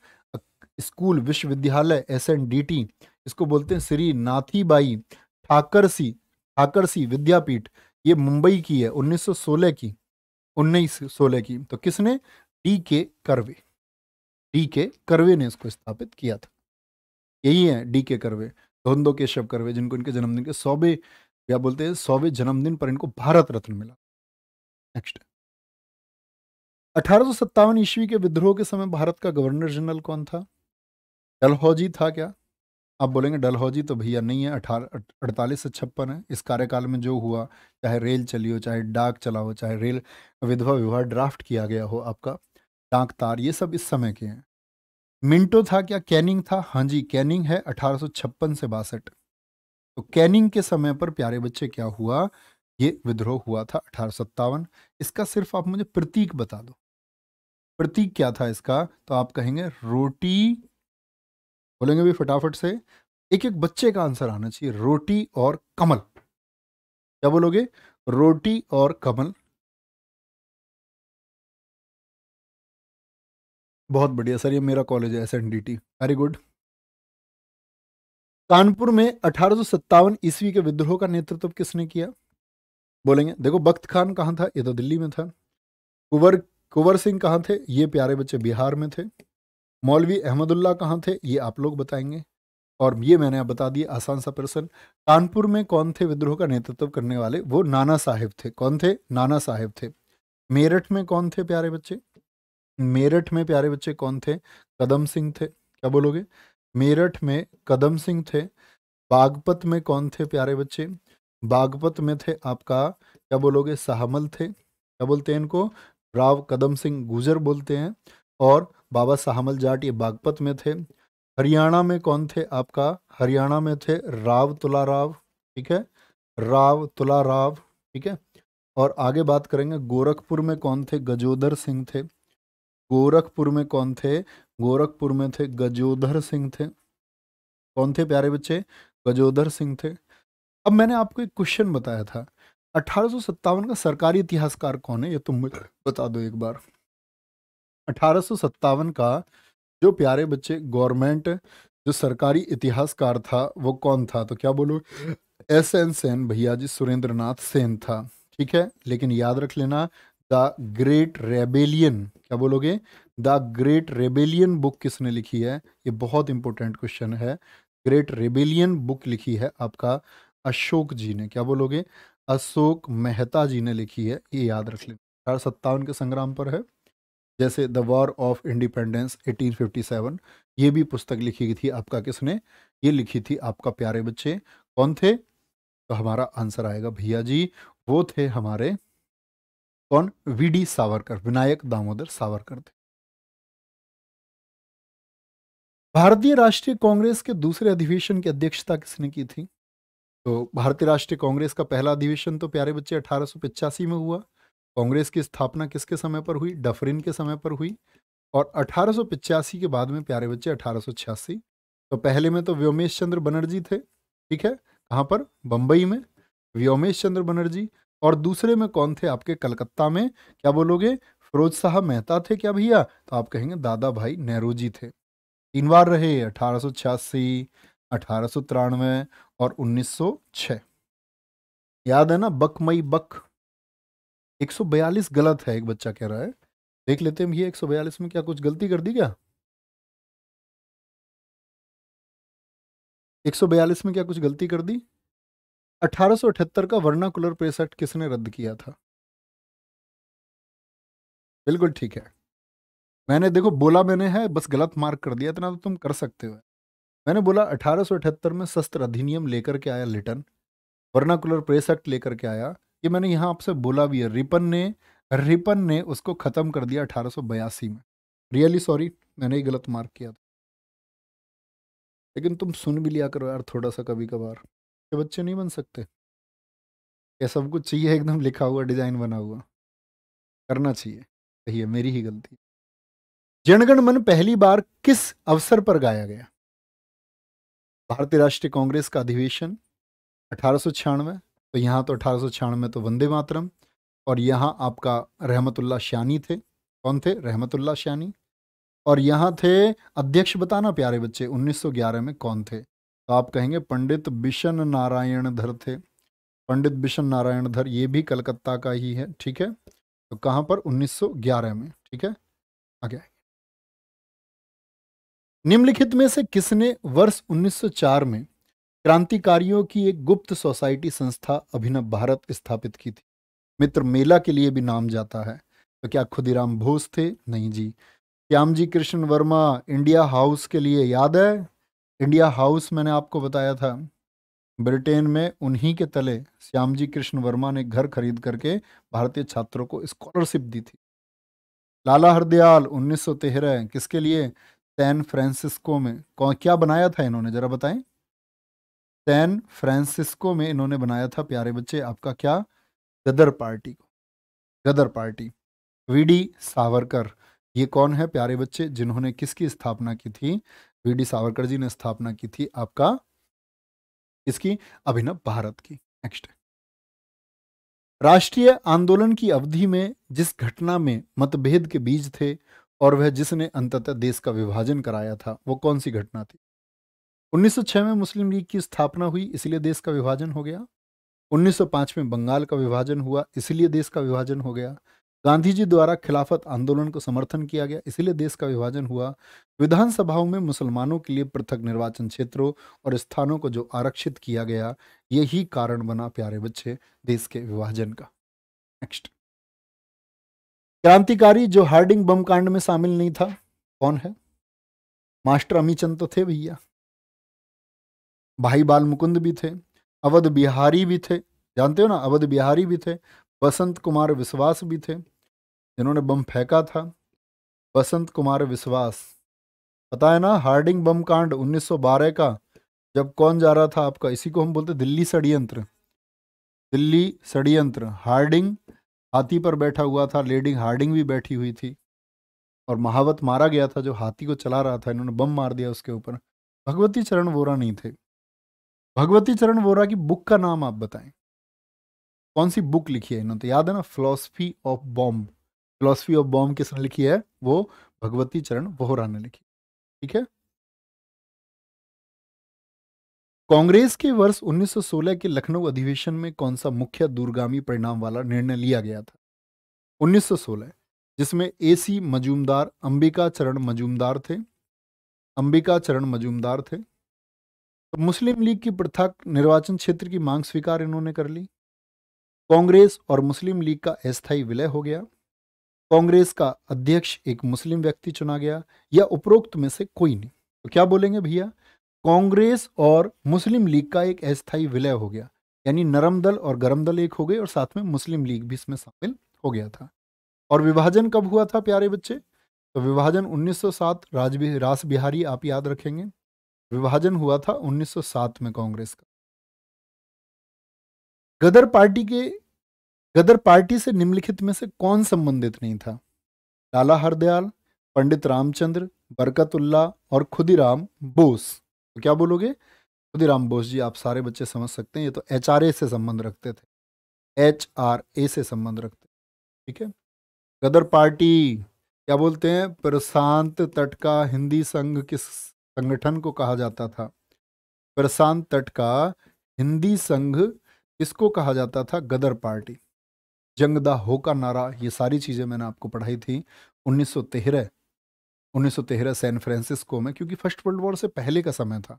स्कूल विश्वविद्यालय एस एन डी टी इसको बोलते हैं श्री नाथीबाई ठाकरसी ठाकरसी विद्यापीठ ये मुंबई की है 1916 की 1916 की तो किसने डी के करवे डी के करवे ने इसको स्थापित किया था यही है डी के करवे धोंदो केशव करवे जिनको इनके जन्मदिन के सौबे या बोलते हैं सौवे जन्मदिन पर इनको भारत रत्न मिला नेक्स्ट अठारह ईस्वी के विद्रोह के समय भारत का गवर्नर जनरल कौन था डलहौजी था क्या आप बोलेंगे डलहौजी तो भैया नहीं है अठारह अड़तालीस से छप्पन है इस कार्यकाल में जो हुआ चाहे रेल चली हो चाहे डाक चला हो चाहे रेल विधवा विवाह ड्राफ्ट किया गया हो आपका डाक तार ये सब इस समय के हैं मिंटो था क्या कैनिंग था हाँ जी कैनिंग है अठारह से बासठ तो कैनिंग के समय पर प्यारे बच्चे क्या हुआ ये विद्रोह हुआ था अठारह इसका सिर्फ आप मुझे प्रतीक बता दो प्रतीक क्या था इसका तो आप कहेंगे रोटी बोलेंगे भी फटाफट से एक एक बच्चे का आंसर आना चाहिए रोटी और कमल क्या बोलोगे रोटी और कमल बहुत बढ़िया सर ये मेरा कॉलेज है S N D T very good Kanpur में अठारह ईस्वी के विद्रोह का नेतृत्व तो किसने किया बोलेंगे देखो बख्त खान कहाँ था ये तो दिल्ली में था कुंवर कुंवर सिंह कहाँ थे ये प्यारे बच्चे बिहार में थे मौलवी अहमदुल्ला कहाँ थे ये आप लोग बताएंगे और ये मैंने आप बता दिया आसान सा प्रश्न कानपुर में कौन थे विद्रोह का नेतृत्व करने वाले वो नाना साहेब थे कौन थे नाना साहेब थे मेरठ में कौन थे प्यारे बच्चे मेरठ में प्यारे बच्चे कौन थे कदम सिंह थे क्या बोलोगे मेरठ में कदम सिंह थे बागपत में कौन थे प्यारे बच्चे बागपत में थे आपका क्या बोलोगे सहमल थे क्या बोलते हैं इनको राव कदम सिंह गुजर बोलते हैं और बाबा सहमल जाट ये बागपत में थे हरियाणा में कौन थे आपका हरियाणा में थे राव तुला राव ठीक है राव तुला राव ठीक है और आगे बात करेंगे गोरखपुर में कौन थे गजोधर सिंह थे गोरखपुर में कौन थे गोरखपुर में थे गजोधर सिंह थे कौन थे प्यारे बच्चे गजोधर सिंह थे अब मैंने आपको एक क्वेश्चन बताया था अठारह का सरकारी इतिहासकार कौन है ये तुम तो मुझे बता दो एक बार अठारह का जो प्यारे बच्चे गवर्नमेंट जो सरकारी इतिहासकार था वो कौन था तो क्या बोलो एस एन सेन भैया जी सुरेंद्र नाथ सेन था ठीक है लेकिन याद रख लेना द ग्रेट रेबेलियन क्या बोलोगे द ग्रेट रेबेलियन बुक किसने लिखी है ये बहुत इंपॉर्टेंट क्वेश्चन है ग्रेट रेबेलियन बुक लिखी है आपका अशोक जी ने क्या बोलोगे अशोक मेहता जी ने लिखी है ये याद रख लें अठारह सत्तावन के संग्राम पर है जैसे द वॉर ऑफ इंडिपेंडेंस 1857 ये भी पुस्तक लिखी गई थी आपका किसने ये लिखी थी आपका प्यारे बच्चे कौन थे तो हमारा आंसर आएगा भैया जी वो थे हमारे कौन वीडी सावरकर विनायक दामोदर सावरकर थे भारतीय राष्ट्रीय कांग्रेस के दूसरे अधिवेशन की अध्यक्षता किसने की थी तो भारतीय राष्ट्रीय कांग्रेस का पहला अधिवेशन तो प्यारे बच्चे अठारह में हुआ कांग्रेस की स्थापना किसके समय पर हुई डफरिन के समय पर हुई और अठारह के बाद में प्यारे बच्चे अठारह तो पहले में तो व्योमेश चंद्र बनर्जी थे ठीक है कहाँ पर बंबई में व्योमेश चंद्र बनर्जी और दूसरे में कौन थे आपके कलकत्ता में क्या बोलोगे फिरोज साहब मेहता थे क्या भैया तो आप कहेंगे दादा भाई नेहरू जी थे तीन बार रहे अठारह सौ छियासी अठारह तिरानवे और 1906 याद है ना बक मई बक 142 गलत है एक बच्चा कह रहा है देख लेते हैं भैया 142 में क्या कुछ गलती कर दी क्या 142 में क्या कुछ गलती कर दी 1878 का वर्नाकुलर प्रेस एक्ट किसने रद्द किया था बिल्कुल ठीक है मैंने देखो बोला मैंने है बस गलत मार्क कर दिया इतना तो तुम कर सकते हो मैंने बोला 1878 में शस्त्र अधिनियम लेकर के आया लिटन वर्नाकुलर प्रेस एक्ट लेकर के आया ये मैंने यहाँ आपसे बोला भी है रिपन ने रिपन ने उसको ख़त्म कर दिया अठारह में रियली सॉरी मैंने ही गलत मार्क किया था लेकिन तुम सुन भी लिया करो यार थोड़ा सा कभी कभार के बच्चे नहीं बन सकते या सब कुछ चाहिए एकदम लिखा हुआ डिजाइन बना हुआ करना चाहिए सही है मेरी ही गलती जनगण मन पहली बार किस अवसर पर गाया गया भारतीय राष्ट्रीय कांग्रेस का अधिवेशन अठारह तो यहाँ तो अठारह तो वंदे मातरम और यहाँ आपका रहमतुल्ला शानी थे कौन थे रहमतुल्ला शानी और यहाँ थे अध्यक्ष बताना प्यारे बच्चे 1911 में कौन थे तो आप कहेंगे पंडित बिशन नारायण धर थे पंडित बिशन नारायण धर ये भी कलकत्ता का ही है ठीक है तो कहाँ पर 1911 में ठीक है आगे निम्नलिखित में से किसने वर्ष 1904 में क्रांतिकारियों की एक गुप्त सोसाइटी संस्था अभिनव भारत स्थापित की थी मित्र मेला के लिए भी नाम जाता है तो क्या खुदीराम भोस थे नहीं जी श्याम जी कृष्ण वर्मा इंडिया हाउस के लिए याद है इंडिया हाउस मैंने आपको बताया था ब्रिटेन में उन्हीं के तले श्याम जी कृष्ण वर्मा ने घर खरीद करके भारतीय छात्रों को स्कॉलरशिप दी थी लाला हरदयाल 1913 किसके लिए सैन फ्रांसिस्को में कौन क्या बनाया था इन्होंने जरा बताएं सैन फ्रांसिस्को में इन्होंने बनाया था प्यारे बच्चे आपका क्या गदर पार्टी को Ghadar party V D Savarkar ये कौन है प्यारे बच्चे जिन्होंने किसकी स्थापना की थी वी डी सावरकर जी ने स्थापना की थी आपका इसकी अभिनव भारत की नेक्स्ट राष्ट्रीय आंदोलन की अवधि में जिस घटना में मतभेद के बीज थे और वह जिसने अंततः देश का विभाजन कराया था वो कौन सी घटना थी 1906 में मुस्लिम लीग की स्थापना हुई इसलिए देश का विभाजन हो गया 1905 में बंगाल का विभाजन हुआ इसलिए देश का विभाजन हो गया गांधी जी द्वारा खिलाफत आंदोलन को समर्थन किया गया इसीलिए देश का विभाजन हुआ विधानसभाओं में मुसलमानों के लिए पृथक निर्वाचन क्षेत्रों और स्थानों को जो आरक्षित किया गया यही कारण बना प्यारे बच्चे देश के विभाजन का नेक्स्ट क्रांतिकारी जो हार्डिंग बम कांड में शामिल नहीं था कौन है मास्टर अमीचंद तो थे भैया भाई बाल मुकुंद भी थे अवध बिहारी भी थे जानते हो ना अवध बिहारी भी थे बसंत कुमार विश्वास भी थे जिन्होंने बम फेंका था बसंत कुमार विश्वास पता है ना हार्डिंग बम कांड 1912 का जब कौन जा रहा था आपका इसी को हम बोलते दिल्ली षडयंत्र दिल्ली षडयंत्र हार्डिंग हाथी पर बैठा हुआ था लेडी हार्डिंग भी बैठी हुई थी और महावत मारा गया था जो हाथी को चला रहा था इन्होंने बम मार दिया उसके ऊपर भगवती चरण वोरा नहीं थे भगवती चरण वोरा की बुक का नाम आप बताएं कौन सी बुक लिखी है इन्होंने तो याद है ना philosophy of bomb philosophy of bomb किसने लिखी है वो भगवती चरण वोहरा ने लिखी ठीक है कांग्रेस के वर्ष 1916 के लखनऊ अधिवेशन में कौन सा मुख्य दूरगामी परिणाम वाला निर्णय लिया गया था 1916 जिसमें एसी मजूमदार अंबिका चरण मजूमदार थे अंबिका चरण मजूमदार थे तो मुस्लिम लीग की पृथक निर्वाचन क्षेत्र की मांग स्वीकार इन्होंने कर ली कांग्रेस और मुस्लिम लीग का अस्थायी विलय हो गया कांग्रेस का अध्यक्ष एक मुस्लिम व्यक्ति चुना गया या उपरोक्त में से कोई नहीं तो क्या बोलेंगे भैया कांग्रेस और मुस्लिम लीग का एक अस्थायी विलय हो गया यानी नरम दल और गरम दल एक हो गए और साथ में मुस्लिम लीग भी इसमें शामिल हो गया था और विभाजन कब हुआ था प्यारे बच्चे तो विभाजन 1907 राज रास बिहारी आप याद रखेंगे विभाजन हुआ था 1907 में कांग्रेस का गदर पार्टी के गदर पार्टी से निम्नलिखित में से कौन संबंधित नहीं था लाला हरदयाल पंडित रामचंद्र बरकतुल्ला और खुदीराम बोस तो क्या बोलोगे खुदीराम बोस जी आप सारे बच्चे समझ सकते हैं ये तो एच से संबंध रखते थे एच से संबंध रखते ठीक है गदर पार्टी क्या बोलते हैं प्रशांत तट का हिंदी संघ किस संगठन को कहा जाता था प्रशांत तट का हिंदी संघ इसको कहा जाता था गदर पार्टी जंग दा हो का नारा ये सारी चीज़ें मैंने आपको पढ़ाई थी उन्नीस सौ तेरह सैन फ्रांसिस्को में क्योंकि फर्स्ट वर्ल्ड वॉर से पहले का समय था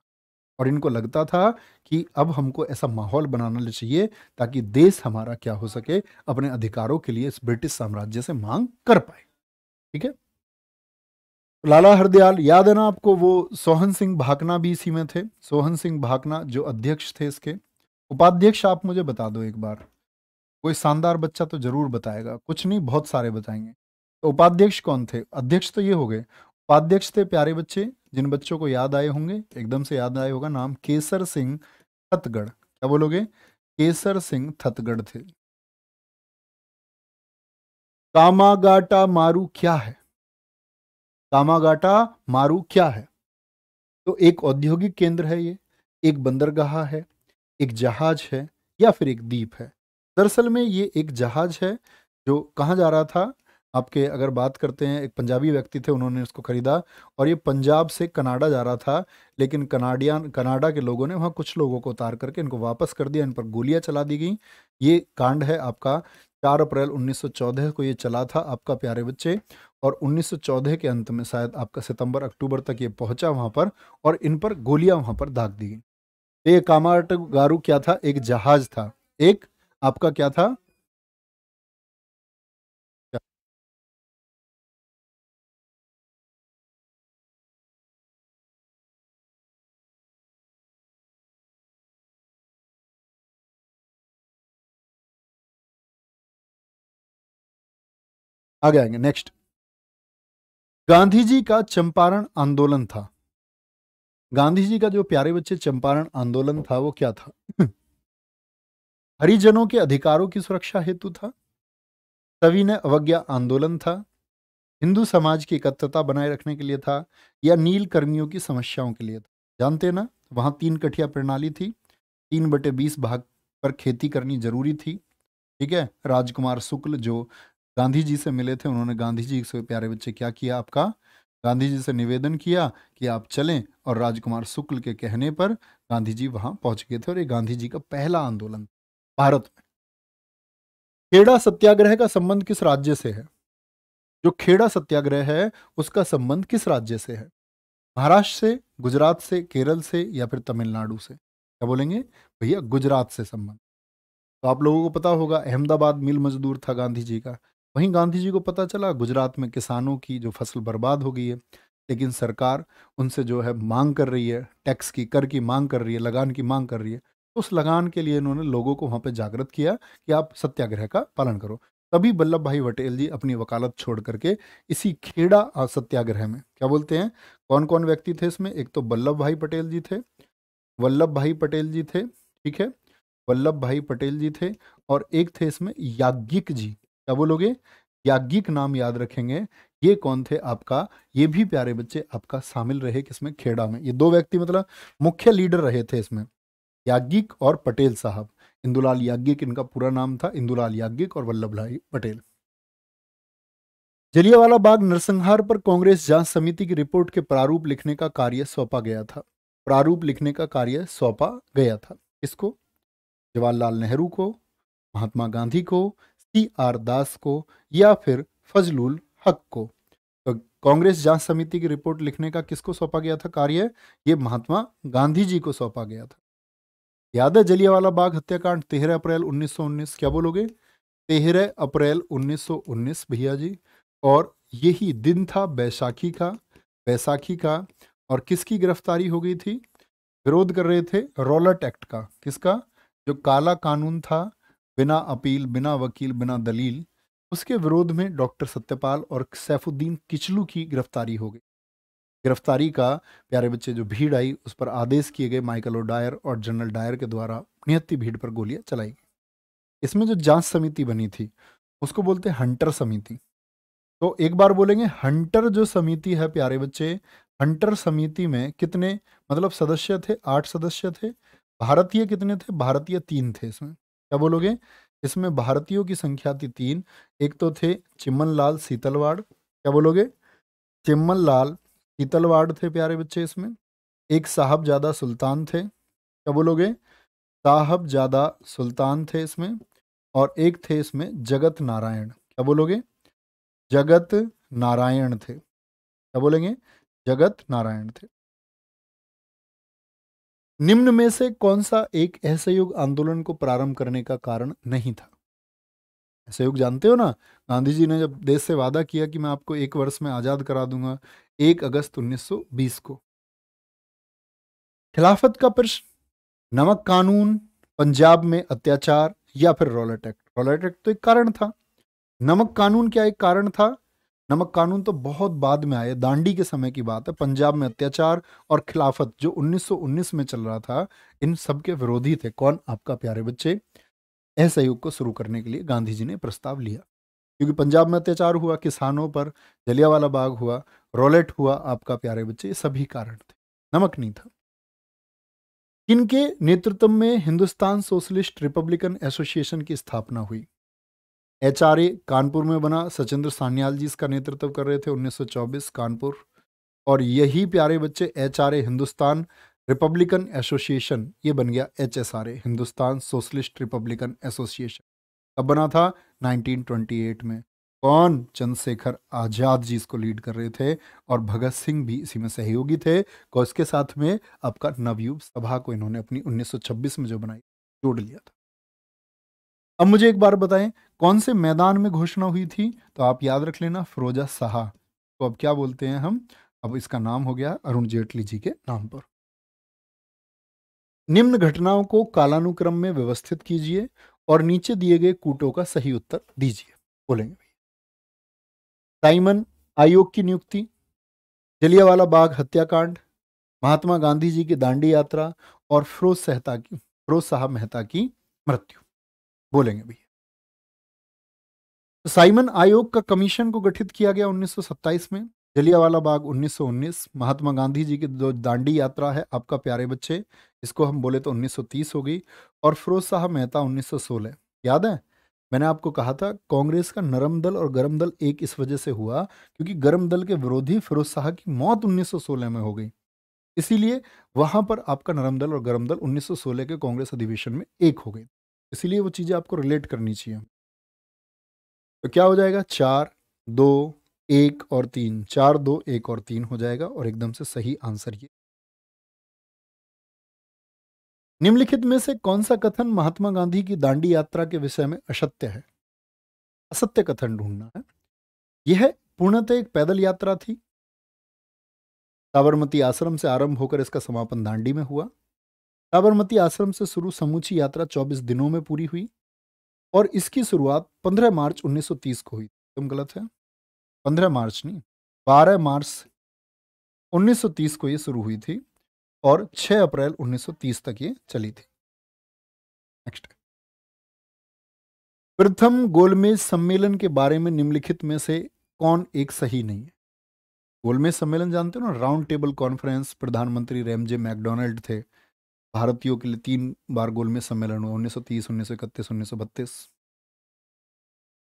और इनको लगता था कि अब हमको ऐसा माहौल बनाना चाहिए ताकि देश हमारा क्या हो सके अपने अधिकारों के लिए इस ब्रिटिश साम्राज्य से मांग कर पाए ठीक है लाला हरदयाल याद है ना आपको वो सोहन सिंह भाकना भी इसी में थे सोहन सिंह भाकना जो अध्यक्ष थे इसके उपाध्यक्ष आप मुझे बता दो एक बार कोई शानदार बच्चा तो जरूर बताएगा कुछ नहीं बहुत सारे बताएंगे तो उपाध्यक्ष कौन थे अध्यक्ष तो ये हो गए उपाध्यक्ष थे प्यारे बच्चे जिन बच्चों को याद आए होंगे एकदम से याद आए होगा नाम केसर सिंह थतगढ़ क्या बोलोगे केसर सिंह थतगढ़ थे कामागाटा मारू क्या है कामागाटा मारू क्या है तो एक औद्योगिक केंद्र है ये एक बंदरगाह है एक जहाज है या फिर एक द्वीप है दरअसल में ये एक जहाज है जो कहाँ जा रहा था आपके अगर बात करते हैं एक पंजाबी व्यक्ति थे उन्होंने उसको ख़रीदा और ये पंजाब से कनाडा जा रहा था लेकिन कनाडियन कनाडा के लोगों ने वहाँ कुछ लोगों को उतार करके इनको वापस कर दिया इन पर गोलियाँ चला दी गई ये कांड है आपका चार अप्रैल 1914 को ये चला था आपका प्यारे बच्चे और 1914 के अंत में शायद आपका सितंबर अक्टूबर तक ये पहुंचा वहाँ पर और इन पर गोलियाँ वहाँ पर दाग दी गई तो ये कामाट गारू क्या था एक जहाज था एक आपका क्या था आगे आएंगे नेक्स्ट गांधी जी का चंपारण आंदोलन था गांधी जी का जो प्यारे बच्चे चंपारण आंदोलन था वो क्या था हरिजनों के अधिकारों की सुरक्षा हेतु था ने अवज्ञा आंदोलन था हिंदू समाज की एकत्रता बनाए रखने के लिए था या नील कर्मियों की समस्याओं के लिए था जानते ना वहां तीन कठिया प्रणाली थी तीन बटे बीस भाग पर खेती करनी जरूरी थी ठीक है राजकुमार शुक्ल जो गांधी जी से मिले थे उन्होंने गांधी जी से प्यारे बच्चे क्या किया आपका गांधी जी से निवेदन किया कि आप चलें और राजकुमार शुक्ल के कहने पर गांधी जी वहां पहुंच गए थे और ये गांधी जी का पहला आंदोलन भारत में खेड़ा सत्याग्रह का संबंध किस राज्य से है जो खेड़ा सत्याग्रह है उसका संबंध किस राज्य से है महाराष्ट्र से गुजरात से केरल से या फिर तमिलनाडु से क्या बोलेंगे भैया गुजरात से संबंध तो आप लोगों को पता होगा अहमदाबाद मिल मजदूर था गांधी जी का वहीं गांधी जी को पता चला गुजरात में किसानों की जो फसल बर्बाद हो गई है लेकिन सरकार उनसे जो है मांग कर रही है टैक्स की कर की मांग कर रही है लगान की मांग कर रही है उस लगान के लिए इन्होंने लोगों को वहाँ पर जागृत किया कि आप सत्याग्रह का पालन करो तभी वल्लभ भाई पटेल जी अपनी वकालत छोड़ करके इसी खेड़ा सत्याग्रह में क्या बोलते हैं कौन कौन व्यक्ति थे इसमें एक तो वल्लभ भाई पटेल जी थे वल्लभ भाई पटेल जी थे ठीक है वल्लभ भाई पटेल जी थे और एक थे इसमें याज्ञिक जी क्या बोलोगे याज्ञिक नाम याद रखेंगे ये कौन थे आपका ये भी प्यारे बच्चे आपका शामिल रहे किसमें खेड़ा में ये दो व्यक्ति मतलब मुख्य लीडर रहे थे इसमें याज्ञिक और पटेल साहब इंदुलाल याज्ञिक इनका पूरा नाम था इंदुलाल याज्ञिक और वल्लभ भाई पटेल जलियावाला बाग नरसंहार पर कांग्रेस जांच समिति की रिपोर्ट के प्रारूप लिखने का कार्य सौंपा गया था प्रारूप लिखने का कार्य सौंपा गया था इसको जवाहरलाल नेहरू को महात्मा गांधी को टी आर दास को या फिर फजलुल हक को तो कांग्रेस जांच समिति की रिपोर्ट लिखने का किसको सौंपा गया था कार्य ये महात्मा गांधी जी को सौंपा गया था याद है जलियावाला बाग हत्याकांड तेरह अप्रैल 1919 क्या बोलोगे तेरह अप्रैल 1919 भैया जी और यही दिन था बैसाखी का बैसाखी का और किसकी गिरफ्तारी हो गई थी विरोध कर रहे थे रोलट एक्ट का किसका जो काला कानून था बिना अपील बिना वकील बिना दलील उसके विरोध में डॉक्टर सत्यपाल और सैफुद्दीन किचलू की गिरफ्तारी हो गई गिरफ्तारी का प्यारे बच्चे जो भीड़ आई उस पर आदेश किए गए माइकल ओ डायर और जनरल डायर के द्वारा नियति भीड़ पर गोलियां चलाई गई इसमें जो जांच समिति बनी थी उसको बोलते हंटर समिति तो एक बार बोलेंगे हंटर जो समिति है प्यारे बच्चे हंटर समिति में कितने मतलब सदस्य थे आठ सदस्य थे भारतीय कितने थे भारतीय तीन थे इसमें क्या बोलोगे इसमें भारतीयों की संख्या थी तीन एक तो थे चिमन लाल शीतलवाड़ क्या बोलोगे चिमन लाल शीतलवाड़ थे प्यारे बच्चे इसमें एक साहबजादा सुल्तान थे क्या बोलोगे साहबजादा सुल्तान थे इसमें और एक थे इसमें जगत नारायण क्या बोलोगे जगत नारायण थे क्या बोलेंगे जगत नारायण थे निम्न में से कौन सा एक असहयोग आंदोलन को प्रारंभ करने का कारण नहीं था असहयोग जानते हो ना गांधी जी ने जब देश से वादा किया कि मैं आपको एक वर्ष में आज़ाद करा दूंगा एक अगस्त 1920 को खिलाफत का प्रश्न नमक कानून पंजाब में अत्याचार या फिर रॉलेट एक्ट रॉलेट एक्ट तो एक कारण था नमक कानून क्या एक कारण था नमक कानून तो बहुत बाद में आए दांडी के समय की बात है पंजाब में अत्याचार और खिलाफत जो 1919 में चल रहा था इन सब के विरोधी थे कौन आपका प्यारे बच्चे असहयोग को शुरू करने के लिए गांधी जी ने प्रस्ताव लिया क्योंकि पंजाब में अत्याचार हुआ किसानों पर जलियावाला बाग हुआ रोलेट हुआ आपका प्यारे बच्चे ये सभी कारण थे नमक नहीं था इनके नेतृत्व में हिंदुस्तान सोशलिस्ट रिपब्लिकन एसोसिएशन की स्थापना हुई एच कानपुर में बना सचिंद्र सान्याल जी इसका नेतृत्व कर रहे थे 1924 कानपुर और यही प्यारे बच्चे एच हिंदुस्तान रिपब्लिकन एसोसिएशन ये बन गया H Hindustan Socialist Republican Association कब बना था 1928 में कौन चंद्रशेखर आज़ाद जी इसको लीड कर रहे थे और भगत सिंह भी इसी में सहयोगी थे और इसके साथ में आपका नवयुग सभा को इन्होंने अपनी 1926 में जो बनाई जोड़ लिया था अब मुझे एक बार बताएं कौन से मैदान में घोषणा हुई थी तो आप याद रख लेना फिरोजा शाह तो अब क्या बोलते हैं हम अब इसका नाम हो गया अरुण जेटली जी के नाम पर निम्न घटनाओं को कालानुक्रम में व्यवस्थित कीजिए और नीचे दिए गए कूटों का सही उत्तर दीजिए बोलेंगे साइमन आयोग की नियुक्ति जलियावाला बाग हत्याकांड महात्मा गांधी जी की दांडी यात्रा और फिरोज सहता की फिरोज साहब मेहता की मृत्यु बोलेंगे भैया साइमन आयोग का कमीशन को गठित किया गया 1927 में जलियावाला बाग 1919 महात्मा गांधी जी की जो दांडी यात्रा है आपका प्यारे बच्चे इसको हम बोले तो 1930 गई और फिरोज शाह मेहता 1916 याद है मैंने आपको कहा था कांग्रेस का नरम दल और गर्म दल एक इस वजह से हुआ क्योंकि गर्म दल के विरोधी फिरोज शाह की मौत 1916 में हो गई इसीलिए वहां पर आपका नरम दल और गर्म दल 1916 के कांग्रेस अधिवेशन में एक हो गई इसीलिए वो चीज़ें आपको रिलेट करनी चाहिए तो क्या हो जाएगा चार दो एक और तीन चार दो एक और तीन हो जाएगा और एकदम से सही आंसर ये निम्नलिखित में से कौन सा कथन महात्मा गांधी की दांडी यात्रा के विषय में असत्य है असत्य कथन ढूंढना है यह पूर्णतः एक पैदल यात्रा थी साबरमती आश्रम से आरंभ होकर इसका समापन दांडी में हुआ साबरमती आश्रम से शुरू समूची यात्रा 24 दिनों में पूरी हुई और इसकी शुरुआत 15 मार्च 1930 को हुई तुम गलत है 15 मार्च नहीं 12 मार्च 1930 को ये शुरू हुई थी और 6 अप्रैल 1930 तक ये चली थी नेक्स्ट प्रथम गोलमेज सम्मेलन के बारे में निम्नलिखित में से कौन एक सही नहीं है गोलमेज सम्मेलन जानते हो ना राउंड टेबल कॉन्फ्रेंस प्रधानमंत्री रेमजे मैकडोनल्ड थे भारतीयों के लिए तीन बार में सम्मेलन हुआ उन्नीस सौ तीस उन्नीस सौ इकतीस उन्नीस सौ बत्तीस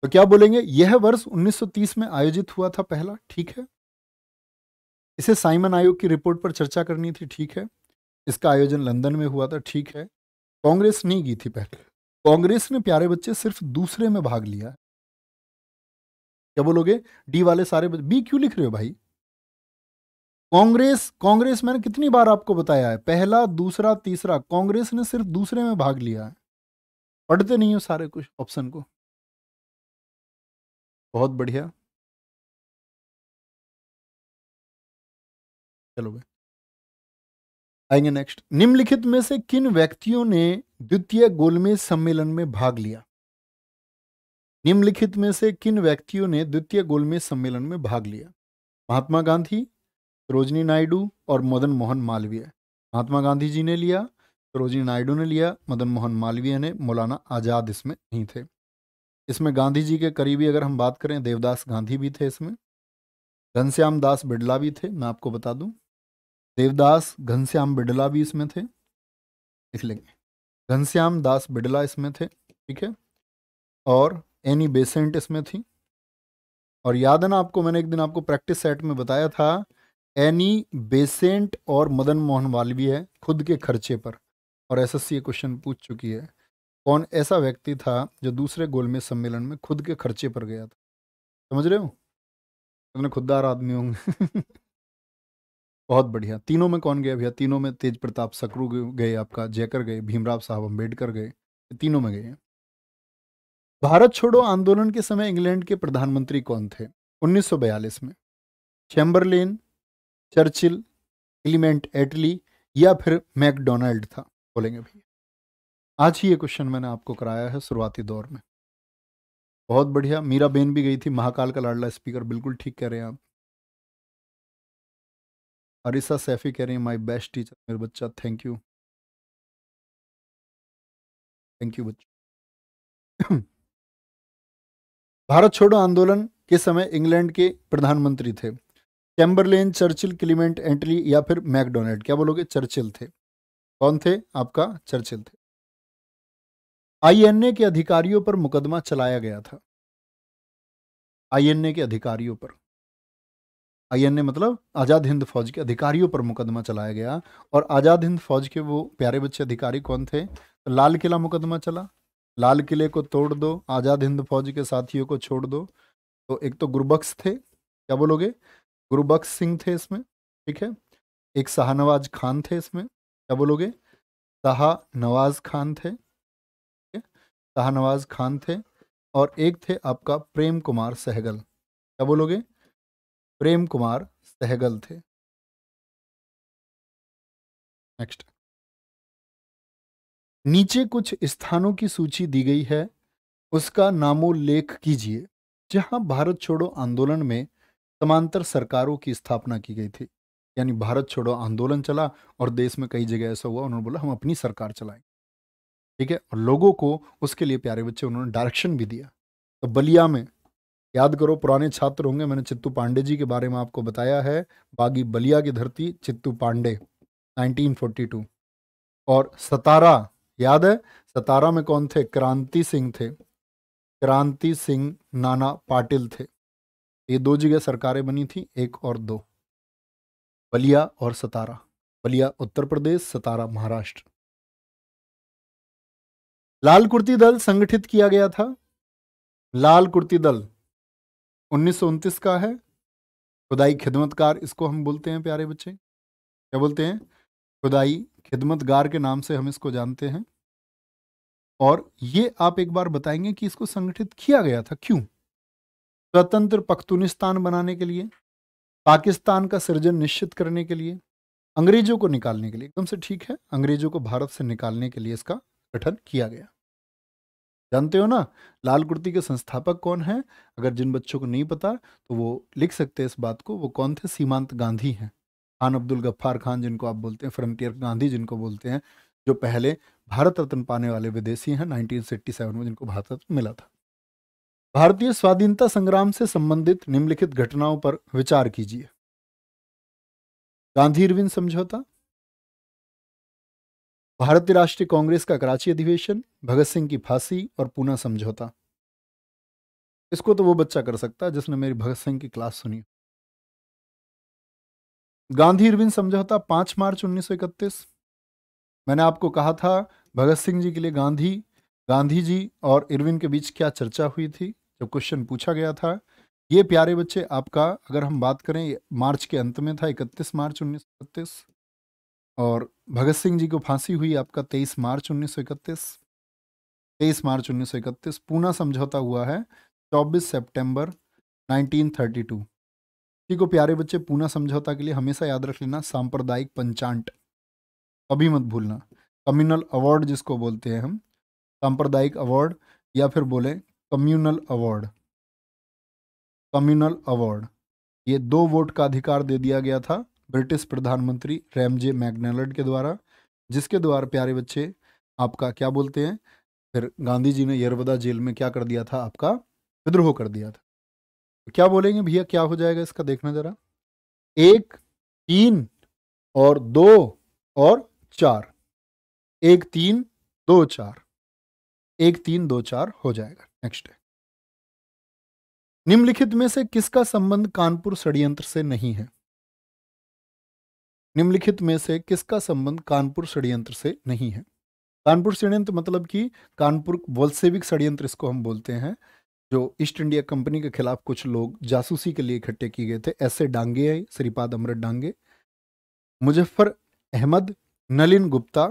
तो क्या बोलेंगे यह वर्ष 1930 में आयोजित हुआ था पहला ठीक है इसे साइमन आयोग की रिपोर्ट पर चर्चा करनी थी ठीक है इसका आयोजन लंदन में हुआ था ठीक है कांग्रेस नहीं गई थी पहले कांग्रेस ने प्यारे बच्चे सिर्फ दूसरे में भाग लिया क्या बोलोगे डी वाले सारे बच्चे बी क्यों लिख रहे हो भाई कांग्रेस कांग्रेस मैंने कितनी बार आपको बताया है पहला दूसरा तीसरा कांग्रेस ने सिर्फ दूसरे में भाग लिया है पढ़ते नहीं हो सारे कुछ ऑप्शन को बहुत बढ़िया चलो भाई आएंगे नेक्स्ट निम्नलिखित में से किन व्यक्तियों ने द्वितीय गोलमेज सम्मेलन में भाग लिया निम्नलिखित में से किन व्यक्तियों ने द्वितीय गोलमेज सम्मेलन में भाग लिया महात्मा गांधी सरोजनी नायडू और मदन मोहन मालवीय महात्मा गांधी जी ने लिया सरोजनी नायडू ने लिया मदन मोहन मालवीय ने मौलाना आज़ाद इसमें नहीं थे इसमें गांधी जी के करीबी अगर हम बात करें देवदास गांधी भी थे इसमें घनश्याम दास बिड़ला भी थे मैं आपको बता दूं देवदास घनश्याम बिड़ला भी इसमें थे लिख लेंगे घनश्याम दास बिड़ला इसमें थे ठीक है और एनी बेसेंट इसमें थी और याद है ना आपको मैंने एक दिन आपको प्रैक्टिस सेट में बताया था एनी बेसेंट और मदन मोहन मालवीय खुद के खर्चे पर और एसएससी एस क्वेश्चन पूछ चुकी है कौन ऐसा व्यक्ति था जो दूसरे गोलमेज सम्मेलन में खुद के खर्चे पर गया था समझ रहे हो अपने खुददार आदमी होंगे बहुत बढ़िया तीनों में कौन गया भैया तीनों में तेज प्रताप सकरू गए आपका जयकर गए भीमराव साहब अम्बेडकर गए तीनों में गए भारत छोड़ो आंदोलन के समय इंग्लैंड के प्रधानमंत्री कौन थे 1942 में चैम्बरलेन चर्चिल एलिमेंट एटली या फिर मैकडोनाल्ड था बोलेंगे भैया आज ही ये क्वेश्चन मैंने आपको कराया है शुरुआती दौर में बहुत बढ़िया मीरा बेन भी गई थी महाकाल का लाडला स्पीकर बिल्कुल ठीक कह रहे हैं आप अरिसा सैफी कह रहे हैं माय बेस्ट टीचर मेरे बच्चा थैंक यू थैंक यू बच्चा भारत छोड़ो आंदोलन के समय इंग्लैंड के प्रधानमंत्री थे चैम्बरलेन चर्चिल क्लीमेंट एंटली या फिर मैकडोनल्ड क्या बोलोगे चर्चिल थे कौन थे आपका चर्चिल थे आईएनए के अधिकारियों पर मुकदमा चलाया गया था आईएनए के अधिकारियों पर आईएनए मतलब आज़ाद हिंद फौज के अधिकारियों पर मुकदमा चलाया गया और आज़ाद हिंद फौज के वो प्यारे बच्चे अधिकारी कौन थे तो लाल किला मुकदमा चला लाल किले को तोड़ दो आज़ाद हिंद फौज के साथियों को छोड़ दो तो एक तो गुरबख्श थे क्या बोलोगे गुरुबख्श सिंह थे इसमें ठीक है एक शाहनवाज खान थे इसमें क्या बोलोगे शाह नवाज खान थे शाहनवाज खान थे और एक थे आपका प्रेम कुमार सहगल क्या बोलोगे प्रेम कुमार सहगल थे नेक्स्ट नीचे कुछ स्थानों की सूची दी गई है उसका नामोल्लेख कीजिए जहां भारत छोड़ो आंदोलन में समांतर सरकारों की स्थापना की गई थी यानी भारत छोड़ो आंदोलन चला और देश में कई जगह ऐसा हुआ उन्होंने बोला हम अपनी सरकार चलाएं ठीक है और लोगों को उसके लिए प्यारे बच्चे उन्होंने डायरेक्शन भी दिया तो बलिया में याद करो पुराने छात्र होंगे मैंने चित्तू पांडे जी के बारे में आपको बताया है बागी बलिया की धरती चित्तू पांडे 1942 और सतारा याद है सतारा में कौन थे क्रांति सिंह थे क्रांति सिंह नाना पाटिल थे ये दो जगह सरकारें बनी थी एक और दो बलिया और सतारा बलिया उत्तर प्रदेश सतारा महाराष्ट्र लाल कुर्ती दल संगठित किया गया था लाल कुर्ती दल उन्नीस का है खुदाई खिदमतकार इसको हम बोलते हैं प्यारे बच्चे क्या बोलते हैं खुदाई खिदमतगार के नाम से हम इसको जानते हैं और ये आप एक बार बताएंगे कि इसको संगठित किया गया था क्यों स्वतंत्र पख्तूनिस्तान बनाने के लिए पाकिस्तान का सृजन निश्चित करने के लिए अंग्रेजों को निकालने के लिए एकदम से ठीक है अंग्रेजों को भारत से निकालने के लिए इसका गठन किया गया जानते हो ना लाल कुर्ती के संस्थापक कौन है अगर जिन बच्चों को नहीं पता तो वो लिख सकते हैं इस बात को वो कौन थे सीमांत गांधी हैं खान अब्दुल गफ्फार खान जिनको आप बोलते हैं फ्रंटियर गांधी जिनको बोलते हैं जो पहले भारत रत्न पाने वाले विदेशी हैं 1987 में जिनको भारत रत्न मिला था भारतीय स्वाधीनता संग्राम से संबंधित निम्नलिखित घटनाओं पर विचार कीजिए गांधी इरविन समझौता भारतीय राष्ट्रीय कांग्रेस का कराची अधिवेशन भगत सिंह की फांसी और पूना समझौता इसको तो वो बच्चा कर सकता है जिसने मेरी भगत सिंह की क्लास सुनी गांधी इरविंद समझौता पांच मार्च 1931 मैंने आपको कहा था भगत सिंह जी के लिए गांधी गांधी जी और इरविन के बीच क्या चर्चा हुई थी जब क्वेश्चन पूछा गया था ये प्यारे बच्चे आपका अगर हम बात करें मार्च के अंत में था इकतीस मार्च उन्नीस और भगत सिंह जी को फांसी हुई आपका तेईस मार्च उन्नीस सौ इकतीस तेईस मार्च उन्नीस सौ इकतीस पूना समझौता हुआ है चौबीस सितंबर 1932 ठीक हो प्यारे बच्चे पूना समझौता के लिए हमेशा याद रख लेना सांप्रदायिक पंचांट कभी मत भूलना कम्युनल अवार्ड जिसको बोलते हैं हम सांप्रदायिक अवार्ड या फिर बोले कम्युनल अवार्ड कम्युनल अवार्ड ये दो वोट का अधिकार दे दिया गया था ब्रिटिश प्रधानमंत्री रैमजे मैगनेलड के द्वारा जिसके द्वारा प्यारे बच्चे आपका क्या बोलते हैं फिर गांधी जी ने यरवदा जेल में क्या कर दिया था आपका विद्रोह कर दिया था तो क्या बोलेंगे भैया क्या हो जाएगा इसका देखना जरा एक तीन और दो और चार एक तीन दो चार एक तीन दो चार हो जाएगा नेक्स्ट है निम्नलिखित में से किसका संबंध कानपुर षड्यंत्र से नहीं है निम्नलिखित में से किसका संबंध कानपुर षड्यंत्र से नहीं है कानपुर षड्यंत्र मतलब कि कानपुर वोल्सेविक षड्यंत्र इसको हम बोलते हैं जो ईस्ट इंडिया कंपनी के खिलाफ कुछ लोग जासूसी के लिए इकट्ठे किए गए थे ऐसे डांगे आए श्रीपाद अमृत डांगे मुजफ्फर अहमद नलिन गुप्ता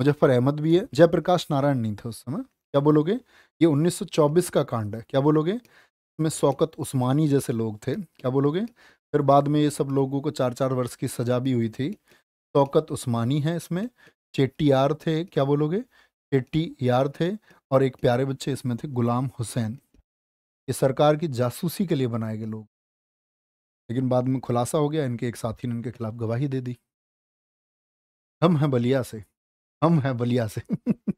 मुजफ्फर अहमद भी है जयप्रकाश नारायण नहीं थे उस समय क्या बोलोगे ये 1924 का कांड है क्या बोलोगे इसमें शौकत उस्मानी जैसे लोग थे क्या बोलोगे फिर बाद में ये सब लोगों को चार चार वर्ष की सजा भी हुई थी शौकत उस्मानी है इसमें चेट्टी यार थे क्या बोलोगे चेट्टी यार थे और एक प्यारे बच्चे इसमें थे गुलाम हुसैन ये सरकार की जासूसी के लिए बनाए गए लोग लेकिन बाद में खुलासा हो गया इनके एक साथी ने इनके खिलाफ गवाही दे दी हम हैं बलिया से हम हैं बलिया से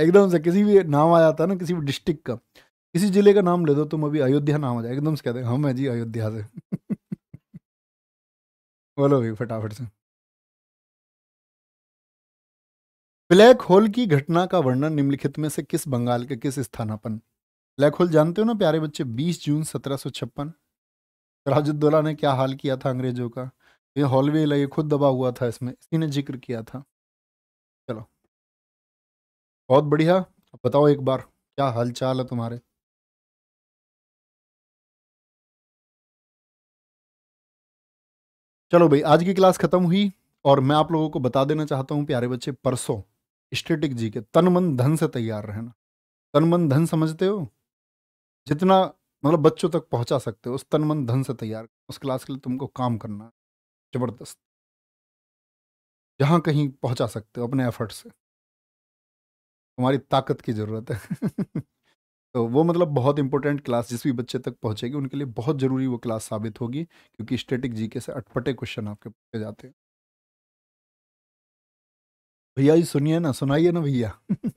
एकदम से किसी भी नाम आ जाता है ना किसी भी डिस्ट्रिक्ट का किसी जिले का नाम ले दो तुम अभी अयोध्या नाम आ जाए एकदम से कहते हैं हम है जी अयोध्या से बोलो भाई फटाफट से ब्लैक होल की घटना का वर्णन निम्नलिखित में से किस बंगाल के किस स्थानापन ब्लैक होल जानते हो ना प्यारे बच्चे 20 जून सत्रह सौ छप्पन सिराजुद्दौला ने क्या हाल किया था अंग्रेजों का ये हॉलवे ये खुद दबा हुआ था इसमें इसी ने जिक्र किया था बहुत बढ़िया अब बताओ एक बार क्या हालचाल है तुम्हारे चलो भाई आज की क्लास खत्म हुई और मैं आप लोगों को बता देना चाहता हूँ प्यारे बच्चे परसों स्टेटिक जी के तन मन धन से तैयार रहना तन मन धन समझते हो जितना मतलब बच्चों तक पहुंचा सकते हो उस तन मन धन से तैयार उस क्लास के लिए तुमको काम करना है जबरदस्त जहाँ कहीं पहुंचा सकते हो अपने एफर्ट से हमारी ताकत की ज़रूरत है तो वो मतलब बहुत इंपॉर्टेंट क्लास जिस भी बच्चे तक पहुंचेगी उनके लिए बहुत ज़रूरी वो क्लास साबित होगी क्योंकि स्टेटिक जीके से अटपटे क्वेश्चन आपके पूछे जाते हैं भैया जी सुनिए ना सुनाइए ना भैया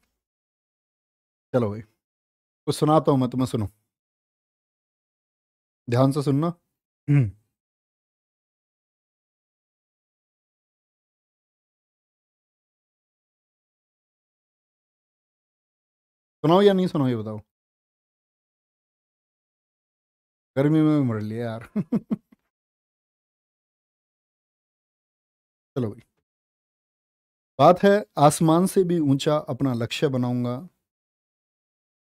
चलो भाई कुछ सुनाता हूँ मैं तुम्हें सुनो ध्यान से सुनना सुनाओ या नहीं सुनाओ ये बताओ गर्मी में भी मर लिया यार चलो भाई बात है आसमान से भी ऊंचा अपना लक्ष्य बनाऊंगा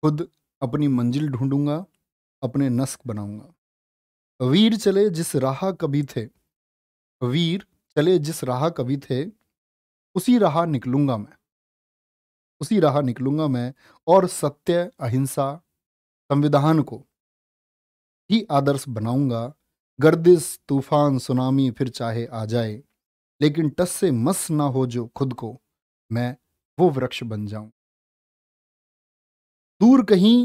खुद अपनी मंजिल ढूंढूंगा अपने नस्क बनाऊंगा वीर चले जिस राह कभी थे वीर चले जिस राह कभी थे उसी राह निकलूंगा मैं उसी राह निकलूंगा मैं और सत्य अहिंसा संविधान को ही आदर्श बनाऊंगा गर्दिश तूफान सुनामी फिर चाहे आ जाए लेकिन टस से मस ना हो जो खुद को मैं वो वृक्ष बन जाऊं दूर कहीं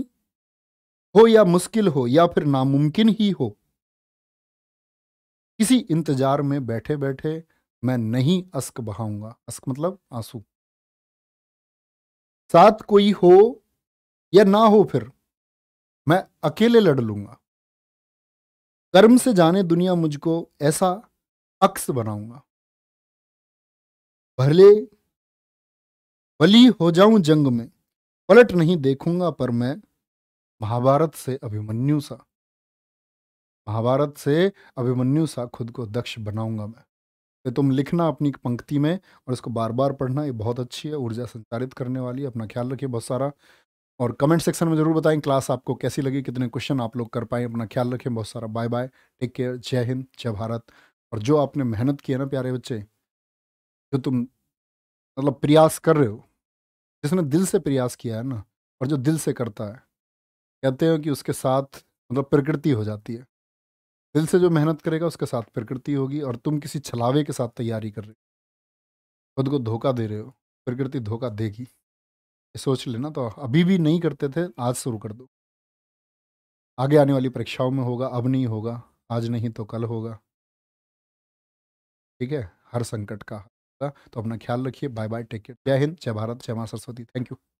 हो या मुश्किल हो या फिर नामुमकिन ही हो किसी इंतजार में बैठे बैठे मैं नहीं अस्क बहाऊंगा अस्क मतलब आंसू साथ कोई हो या ना हो फिर मैं अकेले लड़ लूंगा कर्म से जाने दुनिया मुझको ऐसा अक्स बनाऊंगा भले बली हो जाऊं जंग में पलट नहीं देखूंगा पर मैं महाभारत से अभिमन्यु सा महाभारत से अभिमन्यु सा खुद को दक्ष बनाऊंगा मैं तो तुम लिखना अपनी पंक्ति में और इसको बार बार पढ़ना ये बहुत अच्छी है ऊर्जा संचारित करने वाली अपना ख्याल रखिए बहुत सारा और कमेंट सेक्शन में ज़रूर बताएं क्लास आपको कैसी लगी कितने क्वेश्चन आप लोग कर पाए अपना ख्याल रखें बहुत सारा बाय बाय टेक केयर जय हिंद जय भारत और जो आपने मेहनत की है ना प्यारे बच्चे जो तुम मतलब प्रयास कर रहे हो जिसने दिल से प्रयास किया है ना और जो दिल से करता है कहते हो कि उसके साथ मतलब प्रकृति हो जाती है दिल से जो मेहनत करेगा उसके साथ प्रकृति होगी और तुम किसी छलावे के साथ तैयारी कर रहे हो खुद को धोखा दे रहे हो प्रकृति धोखा देगी ये सोच लेना तो अभी भी नहीं करते थे आज शुरू कर दो आगे आने वाली परीक्षाओं में होगा अब नहीं होगा आज नहीं तो कल होगा ठीक है हर संकट का तो अपना ख्याल रखिए बाय बाय टेक केयर जय हिंद जय भारत जय माँ सरस्वती थैंक यू